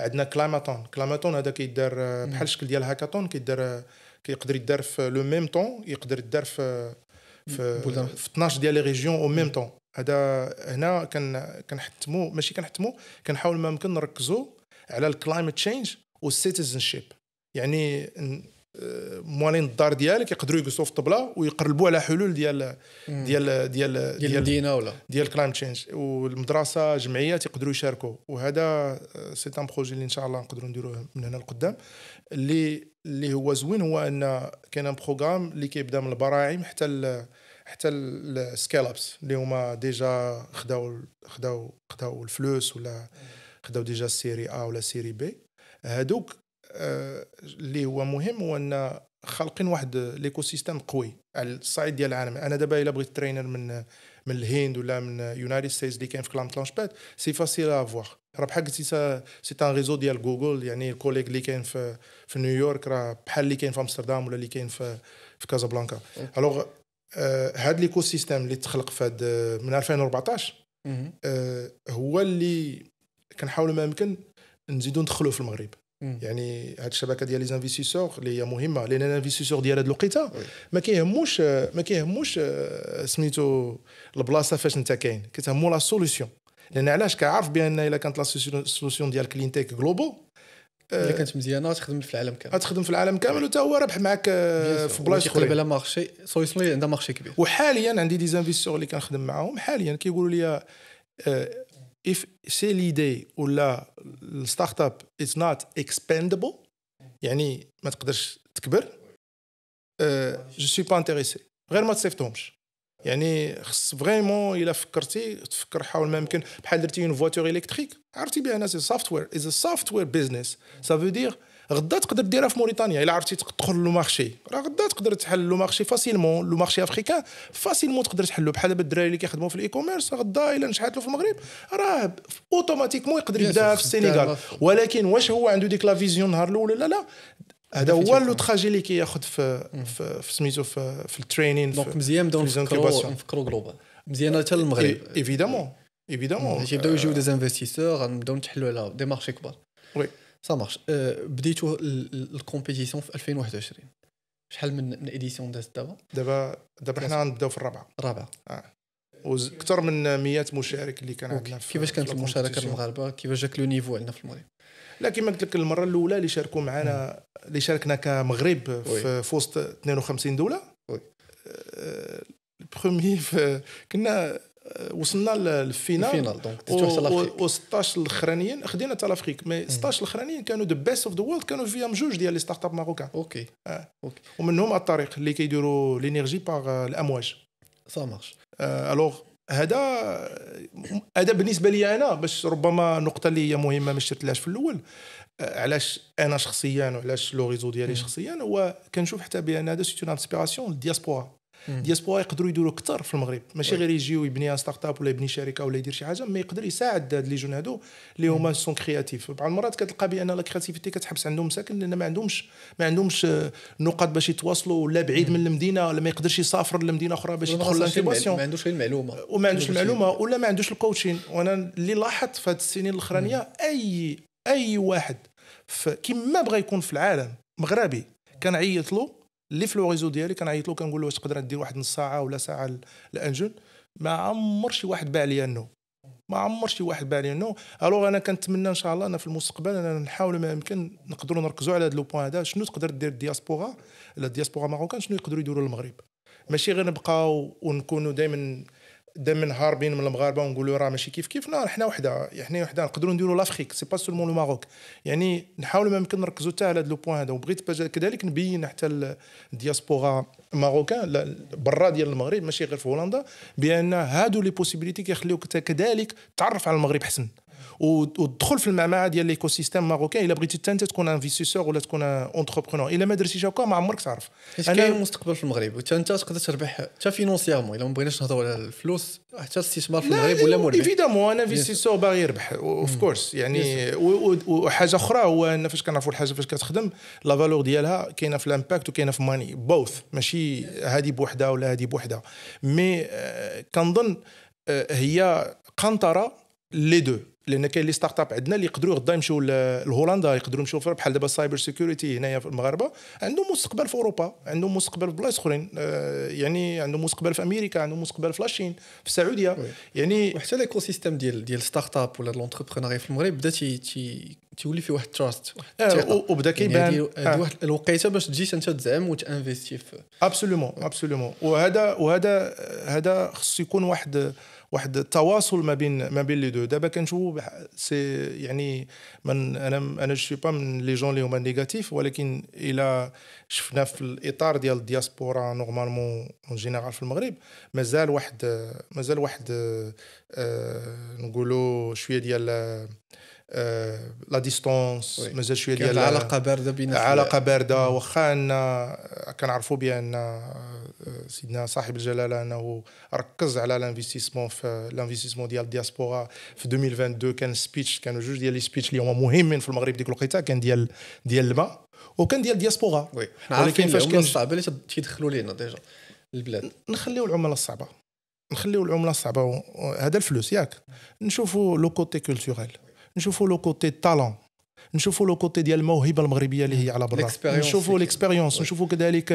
عندنا كلاماتون كلاماتون هذا كيدار آه، بحال الشكل ديال هاكاتون كيدار آه، كيقدر يدار في لو ميم طون يقدر يدار في في, في 12 ديال لي ريجيون او ميم طون هذا هنا كان كنحتموا ماشي كنحتموا كنحاول ما يمكن نركزوا على الكلايمت تشينج شيب يعني موالين الدار ديالك يقدروا يجلسوا في الطبله ويقربوا على حلول ديال ديال ديال ديال, المدينه ولا ديال كلايم تشينج والمدرسه جمعيات يقدروا يشاركوا وهذا سي ان بروجي اللي ان شاء الله نقدروا نديروه من هنا لقدام اللي اللي هو زوين هو ان كاين ان بروغرام اللي كيبدا من البراعم حتى الـ حتى السكالابس اللي هما ديجا خداو خداو خداو الفلوس ولا خداو ديجا السيري ا ولا سيري بي هادوك آه، اللي هو مهم هو ان خالقين واحد ليكو سيستم قوي على الصعيد ديال العالم انا دابا الا بغيت ترينر من من الهند ولا من يونايتد ستيتس اللي كاين في كلام لانش باد سي فاسيل افواغ راه بحال قلتي سي ان ريزو ديال جوجل يعني الكوليك اللي كاين في في نيويورك راه بحال اللي كاين في امستردام ولا اللي كاين في في كازابلانكا الوغ آه، هاد ليكو سيستم اللي تخلق في هاد من 2014 آه، هو اللي كنحاولوا ما يمكن نزيدو ندخلوه في المغرب يعني هاد الشبكه ديال لي زانفيستيسور اللي هي مهمه لان الانفيستيسور ديال هاد الوقيته ما كيهموش ما كيهموش آه، سميتو البلاصه فاش انت كاين كتهمو لا سوليسيون لان علاش كعرف بان الا كانت لا سوليسيون ديال كلينتيك جلوبو آه، الا كانت مزيانه تخدم في العالم كامل تخدم في العالم كامل وتا هو ربح معاك آه، في بلايص يقلب على مارشي سوليسيون عندها مارشي كبير وحاليا عندي دي زانفيستور اللي كنخدم معاهم حاليا كيقولوا لي if سي ليدي ولا الستارت اب اتس نوت اكسباندبل يعني ما تقدرش تكبر جو سوي با انتريسي غير ما تصيفطهمش يعني خص فريمون الا فكرتي تفكر حاول ما يمكن بحال درتي اون فواتور الكتريك عرفتي بها ناس السوفت وير از سوفت وير بيزنس سا فو دير غدا تقدر ديرها في موريتانيا الا عرفتي تدخل لو مارشي راه غدا تقدر تحل لو مارشي فاسيلمون لو مارشي افريكان فاسيلمون تقدر تحلو بحال دابا الدراري اللي كيخدموا في الاي كوميرس غدا الا نجحات له في المغرب راه اوتوماتيكمون يقدر يبدا في السنغال ولكن واش هو عنده ديك لا فيزيون النهار الاول ولا لا هذا هو لو تراجي اللي كياخذ في في سميتو في, في الترينين دونك مزيان نبداو نفكروا جلوبال مزيان حتى للمغرب ايفيدامون ايفيدامون باش يبداو يجيو آه. دي انفستيسور غنبداو نتحلوا على دي مارشي كبار وي سا مارش euh, بديتو الكومبيتيسيون في 2021 شحال من من اديسيون دازت دابا دابا دابا حنا غنبداو في الرابعه الرابعه اه وكثر من 100 مشارك اللي كان عندنا كيفاش كانت المشاركه المغاربه كيفاش جاك لو نيفو عندنا في المغرب لا كما قلت لك المره الاولى اللي شاركوا معنا اللي شاركنا كمغرب في وسط 52 دوله وي آه، البرومي كنا آه، وصلنا للفينال الفينال دونك و 16 الاخرانيين خدينا حتى لافريك مي 16 الاخرانيين كانوا ذا بيست اوف ذا وورلد كانوا فيهم جوج ديال لي ستارت اب ماروكان اوكي اه اوكي ومنهم الطريق اللي كيديروا لينيرجي باغ آه، الامواج سا مارش الوغ هذا هذا بالنسبه لي انا باش ربما النقطه اللي هي مهمه ما شرتلهاش في الاول آه، علاش انا شخصيا وعلاش لو ريزو ديالي شخصيا هو كنشوف حتى بان هذا سيت اون انسبيراسيون للدياسبورا ديسبوا يقدروا يديروا اكثر في المغرب ماشي غير يجيو يبني ستارت اب ولا يبني شركه ولا يدير شي حاجه ما يقدر يساعد هاد لي جون هادو اللي هما سون كرياتيف بعض المرات كتلقى بان لا كرياتيفيتي كتحبس عندهم ساكن لان ما عندهمش ما عندهمش آه، نقاط باش يتواصلوا ولا بعيد من المدينه ولا ما يقدرش يسافر لمدينه اخرى باش يدخل لانتيباسيون ما عندوش المعلومه وما عندوش المعلومه ولا ما عندوش الكوتشين وانا اللي لاحظت في هاد السنين الاخرانيه اي اي واحد كيما بغى يكون في العالم مغربي كنعيط له اللي في لو ريزو ديالي كنعيط له كنقول له واش تقدر دير واحد نص ساعه ولا ساعه الانجل ما عمر شي واحد باع لي انه ما عمر شي واحد باع لي انه الوغ انا كنتمنى ان شاء الله انا في المستقبل انا نحاول ما يمكن نقدروا نركزوا على هذا لو بوان هذا شنو تقدر دير الدياسبورا لا الدياسبورا ماروكان شنو يقدروا يديروا للمغرب ماشي غير نبقاو ونكونوا دائما دائما هاربين من المغاربه ونقولوا راه ماشي كيف نار حنا وحده حنا يعني وحده نقدروا نديروا لافريك سي با سولمون لو ماروك يعني نحاولوا ما يمكن نركزوا حتى على هذا لو بوين هذا وبغيت كذلك نبين حتى الدياسبورا ماروكان برا ديال المغرب ماشي غير في هولندا بان هادو لي بوسيبيليتي كيخليوك كذلك تعرف على المغرب حسن وتدخل في المعمعه ديال ليكو سيستيم ماروكان الا بغيتي انت تكون انفيستيسور ولا تكون اونتربرونور الا ما درتيش هكا ما عمرك تعرف حيت كاين المستقبل في المغرب وحتى انت تقدر تربح حتى فينونسيامون الا ما بغيناش نهضروا على الفلوس حتى الاستثمار في المغرب ولا مربح ايفيدامون انا انفيستيسور باغي يربح اوف كورس يعني وحاجه اخرى هو ان فاش كنعرفوا الحاجه فاش كتخدم لا فالور ديالها كاينه في الامباكت وكاينه في ماني بوث ماشي هذه بوحدها ولا هذه بوحدها مي كنظن هي قنطره لي دو لان كاين لي ستارت اب عندنا اللي يقدروا غدا يمشيو لهولندا يقدروا يمشيو بحال دابا السايبر سيكوريتي هنايا في المغاربه عندهم مستقبل في اوروبا عندهم مستقبل في بلايص اخرين آه، يعني عندهم مستقبل في امريكا عندهم مستقبل في لاشين في السعوديه يعني وحتى ليكو سيستيم ديال ديال ستارت اب ولا لونتربرونيا في المغرب بدا تيولي فيه واحد آه، تراست وبدا كيبان يعني هذه آه. واحد الوقيته باش تجي انت تزعم وتانفيستي في ابسولومون ابسولومون وهذا وهذا هذا خصو يكون واحد واحد التواصل ما بين ما بين لي دو دابا كنشوفوا سي يعني من انا انا جو با من لي جون اللي هما نيجاتيف ولكن الا شفنا في الاطار ديال الدياسبورا نورمالمون اون جينيرال في المغرب مازال واحد مازال واحد آه نقولوا شويه ديال آه، آه، لا ديستونس مازال شويه ديال العلاقه بارده بين علاقه بارده واخا ان آه، كنعرفوا بان آه، سيدنا صاحب الجلاله انه ركز على لانفستيسمون في لانفستيسمون ديال الدياسبورا في 2022 كان سبيتش كانوا جوج ديال لي سبيتش اللي هما مهمين في المغرب ديك الوقيته كان ديال ديال الماء وكان ديال الدياسبورا وي حنا عارفين فاش كان صعب اللي تيدخلوا لينا ديجا البلاد نخليو العمله الصعبه نخليو العمله الصعبه هذا الفلوس ياك نشوفوا لو كوتي كولتوريل نشوفوا لو كوتي تالون نشوفوا لو كوتي ديال الموهبه المغربيه اللي هي على برا نشوفوا ليكسبيريونس نشوفوا كذلك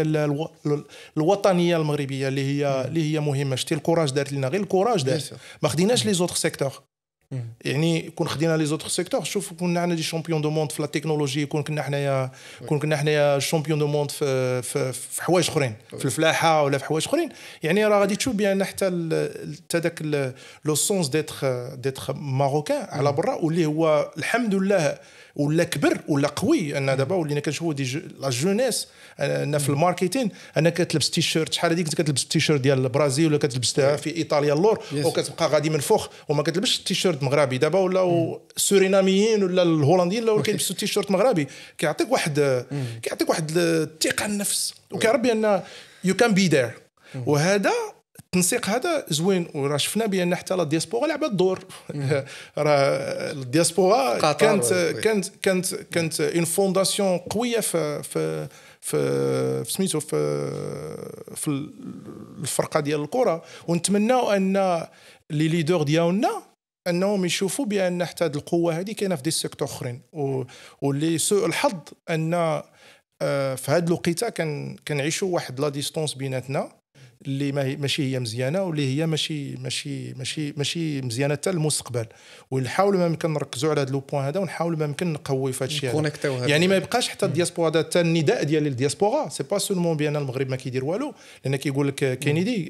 الوطنيه المغربيه اللي هي mm. اللي هي مهمه شتي الكوراج دارت لنا غير الكوراج دارت ما خديناش لي زوتر سيكتور يعني كون خدينا لي زوتر سيكتور شوف كنا عندنا دي شامبيون دو موند في لا تكنولوجي كون كنا حنايا كون كنا حنايا شامبيون دو موند في في, في حوايج اخرين في الفلاحه ولا في حوايج اخرين يعني راه غادي تشوف بان حتى حتى داك لو سونس ديتخ ديتخ ماروكان على برا واللي هو الحمد لله ولا كبر ولا قوي انا دابا ولينا كنشوفوا دي جو لا جونيس انا في الماركتين انا كتلبس تيشيرت شحال هذيك كنت كتلبس شيرت ديال البرازيل ولا كتلبس في ايطاليا اللور وكتبقى غادي منفوخ وما كتلبسش التيشيرت مغربي دابا ولا السوريناميين ولا الهولنديين ولا كيلبسوا التيشيرت مغربي كيعطيك واحد كيعطيك واحد الثقه النفس وكيعرف بان يو كان بي ذير وهذا التنسيق هذا زوين وراه شفنا بان حتى لا ديسبورا لعبت دور راه الديسبورا كانت كانت كانت كانت اون فونداسيون قويه في في في سميتو في في الفرقه ديال الكره ونتمناو ان لي ليدور ديالنا انهم يشوفوا بان حتى هذه القوه هذه كاينه في دي سيكتور اخرين واللي سوء الحظ ان آه، في هذه الوقيته كنعيشوا واحد لا ديستونس بيناتنا اللي ما هي ماشي هي مزيانه واللي هي ماشي ماشي ماشي ماشي مزيانه حتى للمستقبل ونحاولوا ما يمكن نركزوا على هذا لو بوين هذا ونحاولوا ما يمكن نقوي في هذا الشيء يعني ما يبقاش حتى الدياسبورا هذا حتى النداء ديال الدياسبورا سي با سولمون بان المغرب ما كيدير والو لان كيقول لك كينيدي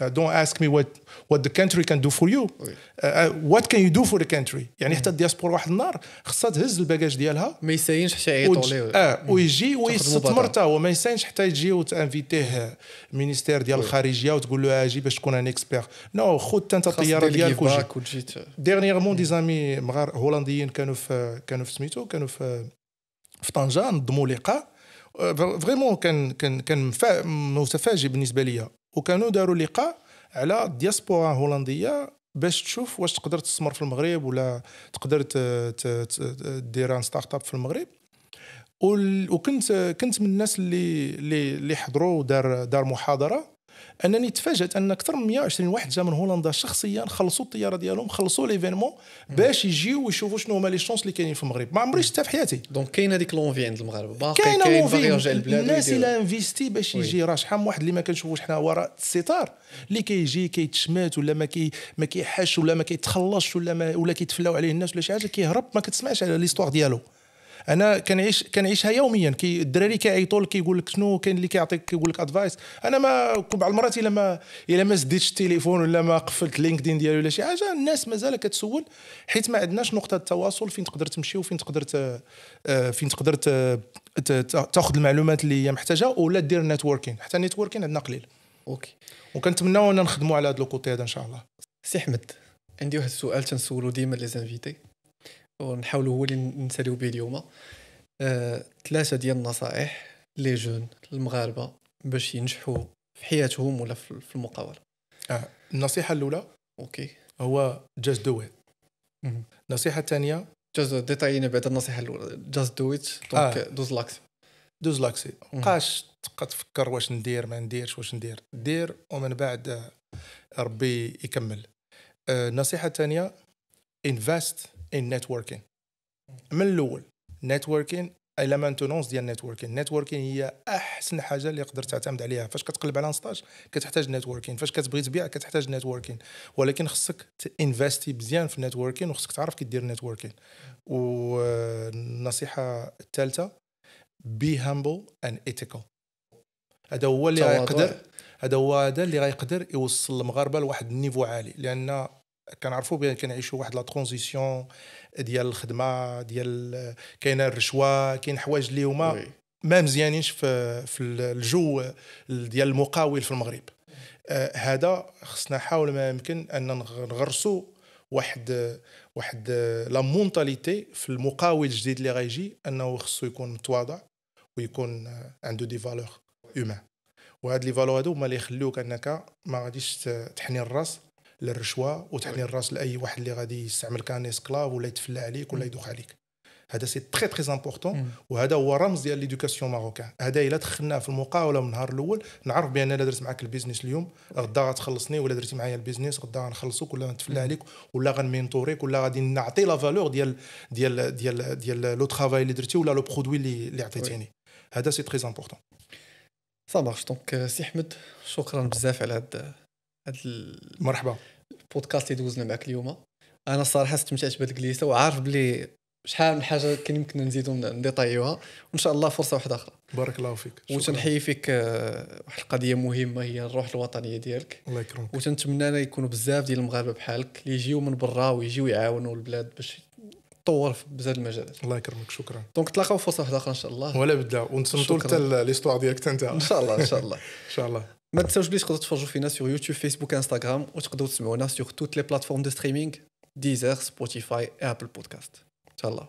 دون اسك مي وات what the country can do for you uh, uh, what can you do for the country يعني حتى الدياسبور واحد النهار خصها تهز الباجاج ديالها ما يساينش حتى يعيطوا عليه اه ويجي ويستثمر حتى هو ما يساينش حتى يجي وتانفيتيه مينيستير ديال الخارجيه وتقول له اجي باش تكون ان اكسبير نو خذ انت الطياره ديالك وجي ديرنييرمون دي زامي مغار هولنديين كانوا في كانوا في سميتو كانوا في في طنجه نظموا لقاء uh، فريمون كان كان كان متفاجئ بالنسبه ليا وكانوا داروا لقاء على الدياسبورا الهولنديه باش تشوف واش تقدر تستثمر في المغرب ولا تقدر دير ان ستارت اب في المغرب وكنت كنت من الناس اللي اللي حضروا دار دار محاضره انني تفاجات ان اكثر من 120 واحد جا من هولندا شخصيا خلصوا الطياره ديالهم خلصوا ليفينمون باش يجيو ويشوفوا شنو هما لي شونس اللي كاينين في المغرب ما عمري شفتها في حياتي دونك كاين هذيك لونفي عند المغرب باقي كاين باغي يرجع للبلاد الناس اللي انفيستي باش يجي راه شحال واحد اللي ما كنشوفوش حنا وراء الستار اللي كيجي كيتشمات ولا ما كي ما كيحش ولا ما كيتخلصش ولا ما ولا كيتفلاو عليه الناس ولا شي حاجه كيهرب ما كتسمعش على ليستواغ ديالو انا كنعيش كنعيشها يوميا كي الدراري كيعيطوا لك كيقول لك شنو كاين اللي كيعطيك كيقول لك ادفايس انا ما بعض المرات الا ما الا ما سديتش التليفون ولا ما قفلت لينكدين ديالي ولا شي حاجه الناس مازال كتسول حيت ما عندناش نقطه التواصل فين تقدر تمشي وفين تقدر ت... آه، فين تقدر ت... تاخذ المعلومات اللي هي محتاجه ولا دير نتوركين حتى نتوركين عندنا قليل اوكي وكنتمناو ان نخدموا على هذا الكوتي هذا ان شاء الله سي احمد عندي واحد السؤال تنسولو ديما لي زانفيتي ونحاولوا هو اللي نساليو به اليوم آه، ثلاثه آه، ديال النصائح لي جون المغاربه باش ينجحوا في حياتهم ولا في المقاوله آه. النصيحه الاولى اوكي هو جاست دو ات النصيحه الثانيه جاست ديتاينا بعد النصيحه الاولى جاست دو ات دونك دوز لاكسي دوز لاكسي مابقاش تبقى تفكر واش ندير ما نديرش واش ندير دير ومن بعد آه، ربي يكمل آه، النصيحه الثانيه انفست نتوركين من الاول نتوركين الى مانتونونس ديال نتوركين نتوركين هي احسن حاجه اللي تقدر تعتمد عليها فاش كتقلب على ستاج كتحتاج نتوركين فاش كتبغي تبيع كتحتاج نتوركين ولكن خصك تانفستي مزيان في نتوركين وخصك تعرف كي دير نتوركين والنصيحه الثالثه بي هامبل اند ايثيكال هذا هو اللي غيقدر هذا هو هذا اللي غيقدر يوصل المغاربه لواحد النيفو عالي لان كنعرفوا بان كنعيشوا واحد لا ترانزيسيون ديال الخدمه ديال كاينه الرشوه كاين حوايج اللي هما ما مزيانينش في في الجو ديال المقاول في المغرب آه هذا خصنا نحاول ما يمكن ان نغرسوا واحد واحد لا مونتاليتي في المقاول الجديد اللي غيجي انه خصو يكون متواضع ويكون عنده دي فالور هومان وهاد لي فالور هادو هما اللي يخليوك انك ما غاديش تحني الراس للرشوه وتحني الراس لاي واحد اللي غادي يستعمل كان اسكلاف ولا يتفلى عليك ولا يدوخ عليك هذا سي تري تري امبورطون وهذا هو رمز ديال ليدوكاسيون ماروكان هذا الا دخلناه في المقاوله من النهار الاول نعرف بان انا درت معاك البيزنس اليوم غدا غتخلصني ولا درتي معايا البيزنس غدا غنخلصك ولا نتفلى عليك ولا غنمنتوريك ولا غادي نعطي لا فالور ديال ديال ديال ديال لو ترافاي اللي درتي ولا لو برودوي اللي اللي عطيتيني هذا سي تري امبورطون سا مارش دونك سي احمد شكرا بزاف على هذا هذا مرحبا البودكاست اللي دوزنا معك اليوم انا الصراحه استمتعت بهذه الجلسه وعارف بلي شحال من حاجه كان يمكن نزيدو نديطايوها وان شاء الله فرصه واحده اخرى بارك الله فيك وتنحيي فيك آه، واحد القضيه مهمه هي الروح الوطنيه ديالك الله يكرمك وتنتمنى انا يكونوا بزاف ديال المغاربه بحالك اللي يجيو من برا ويجيو يعاونوا البلاد باش تطور في بزاف المجالات الله يكرمك شكرا دونك تلاقاو فرصه واحده اخرى ان شاء الله ولا بدا ونتصنتوا حتى ليستوار ديالك انت ان شاء الله ان شاء الله ان شاء الله N'hésitez pas vous nous regarder sur YouTube, Facebook et Instagram et à nous écouter sur toutes les plateformes de streaming Deezer, Spotify et Apple Podcast. inshallah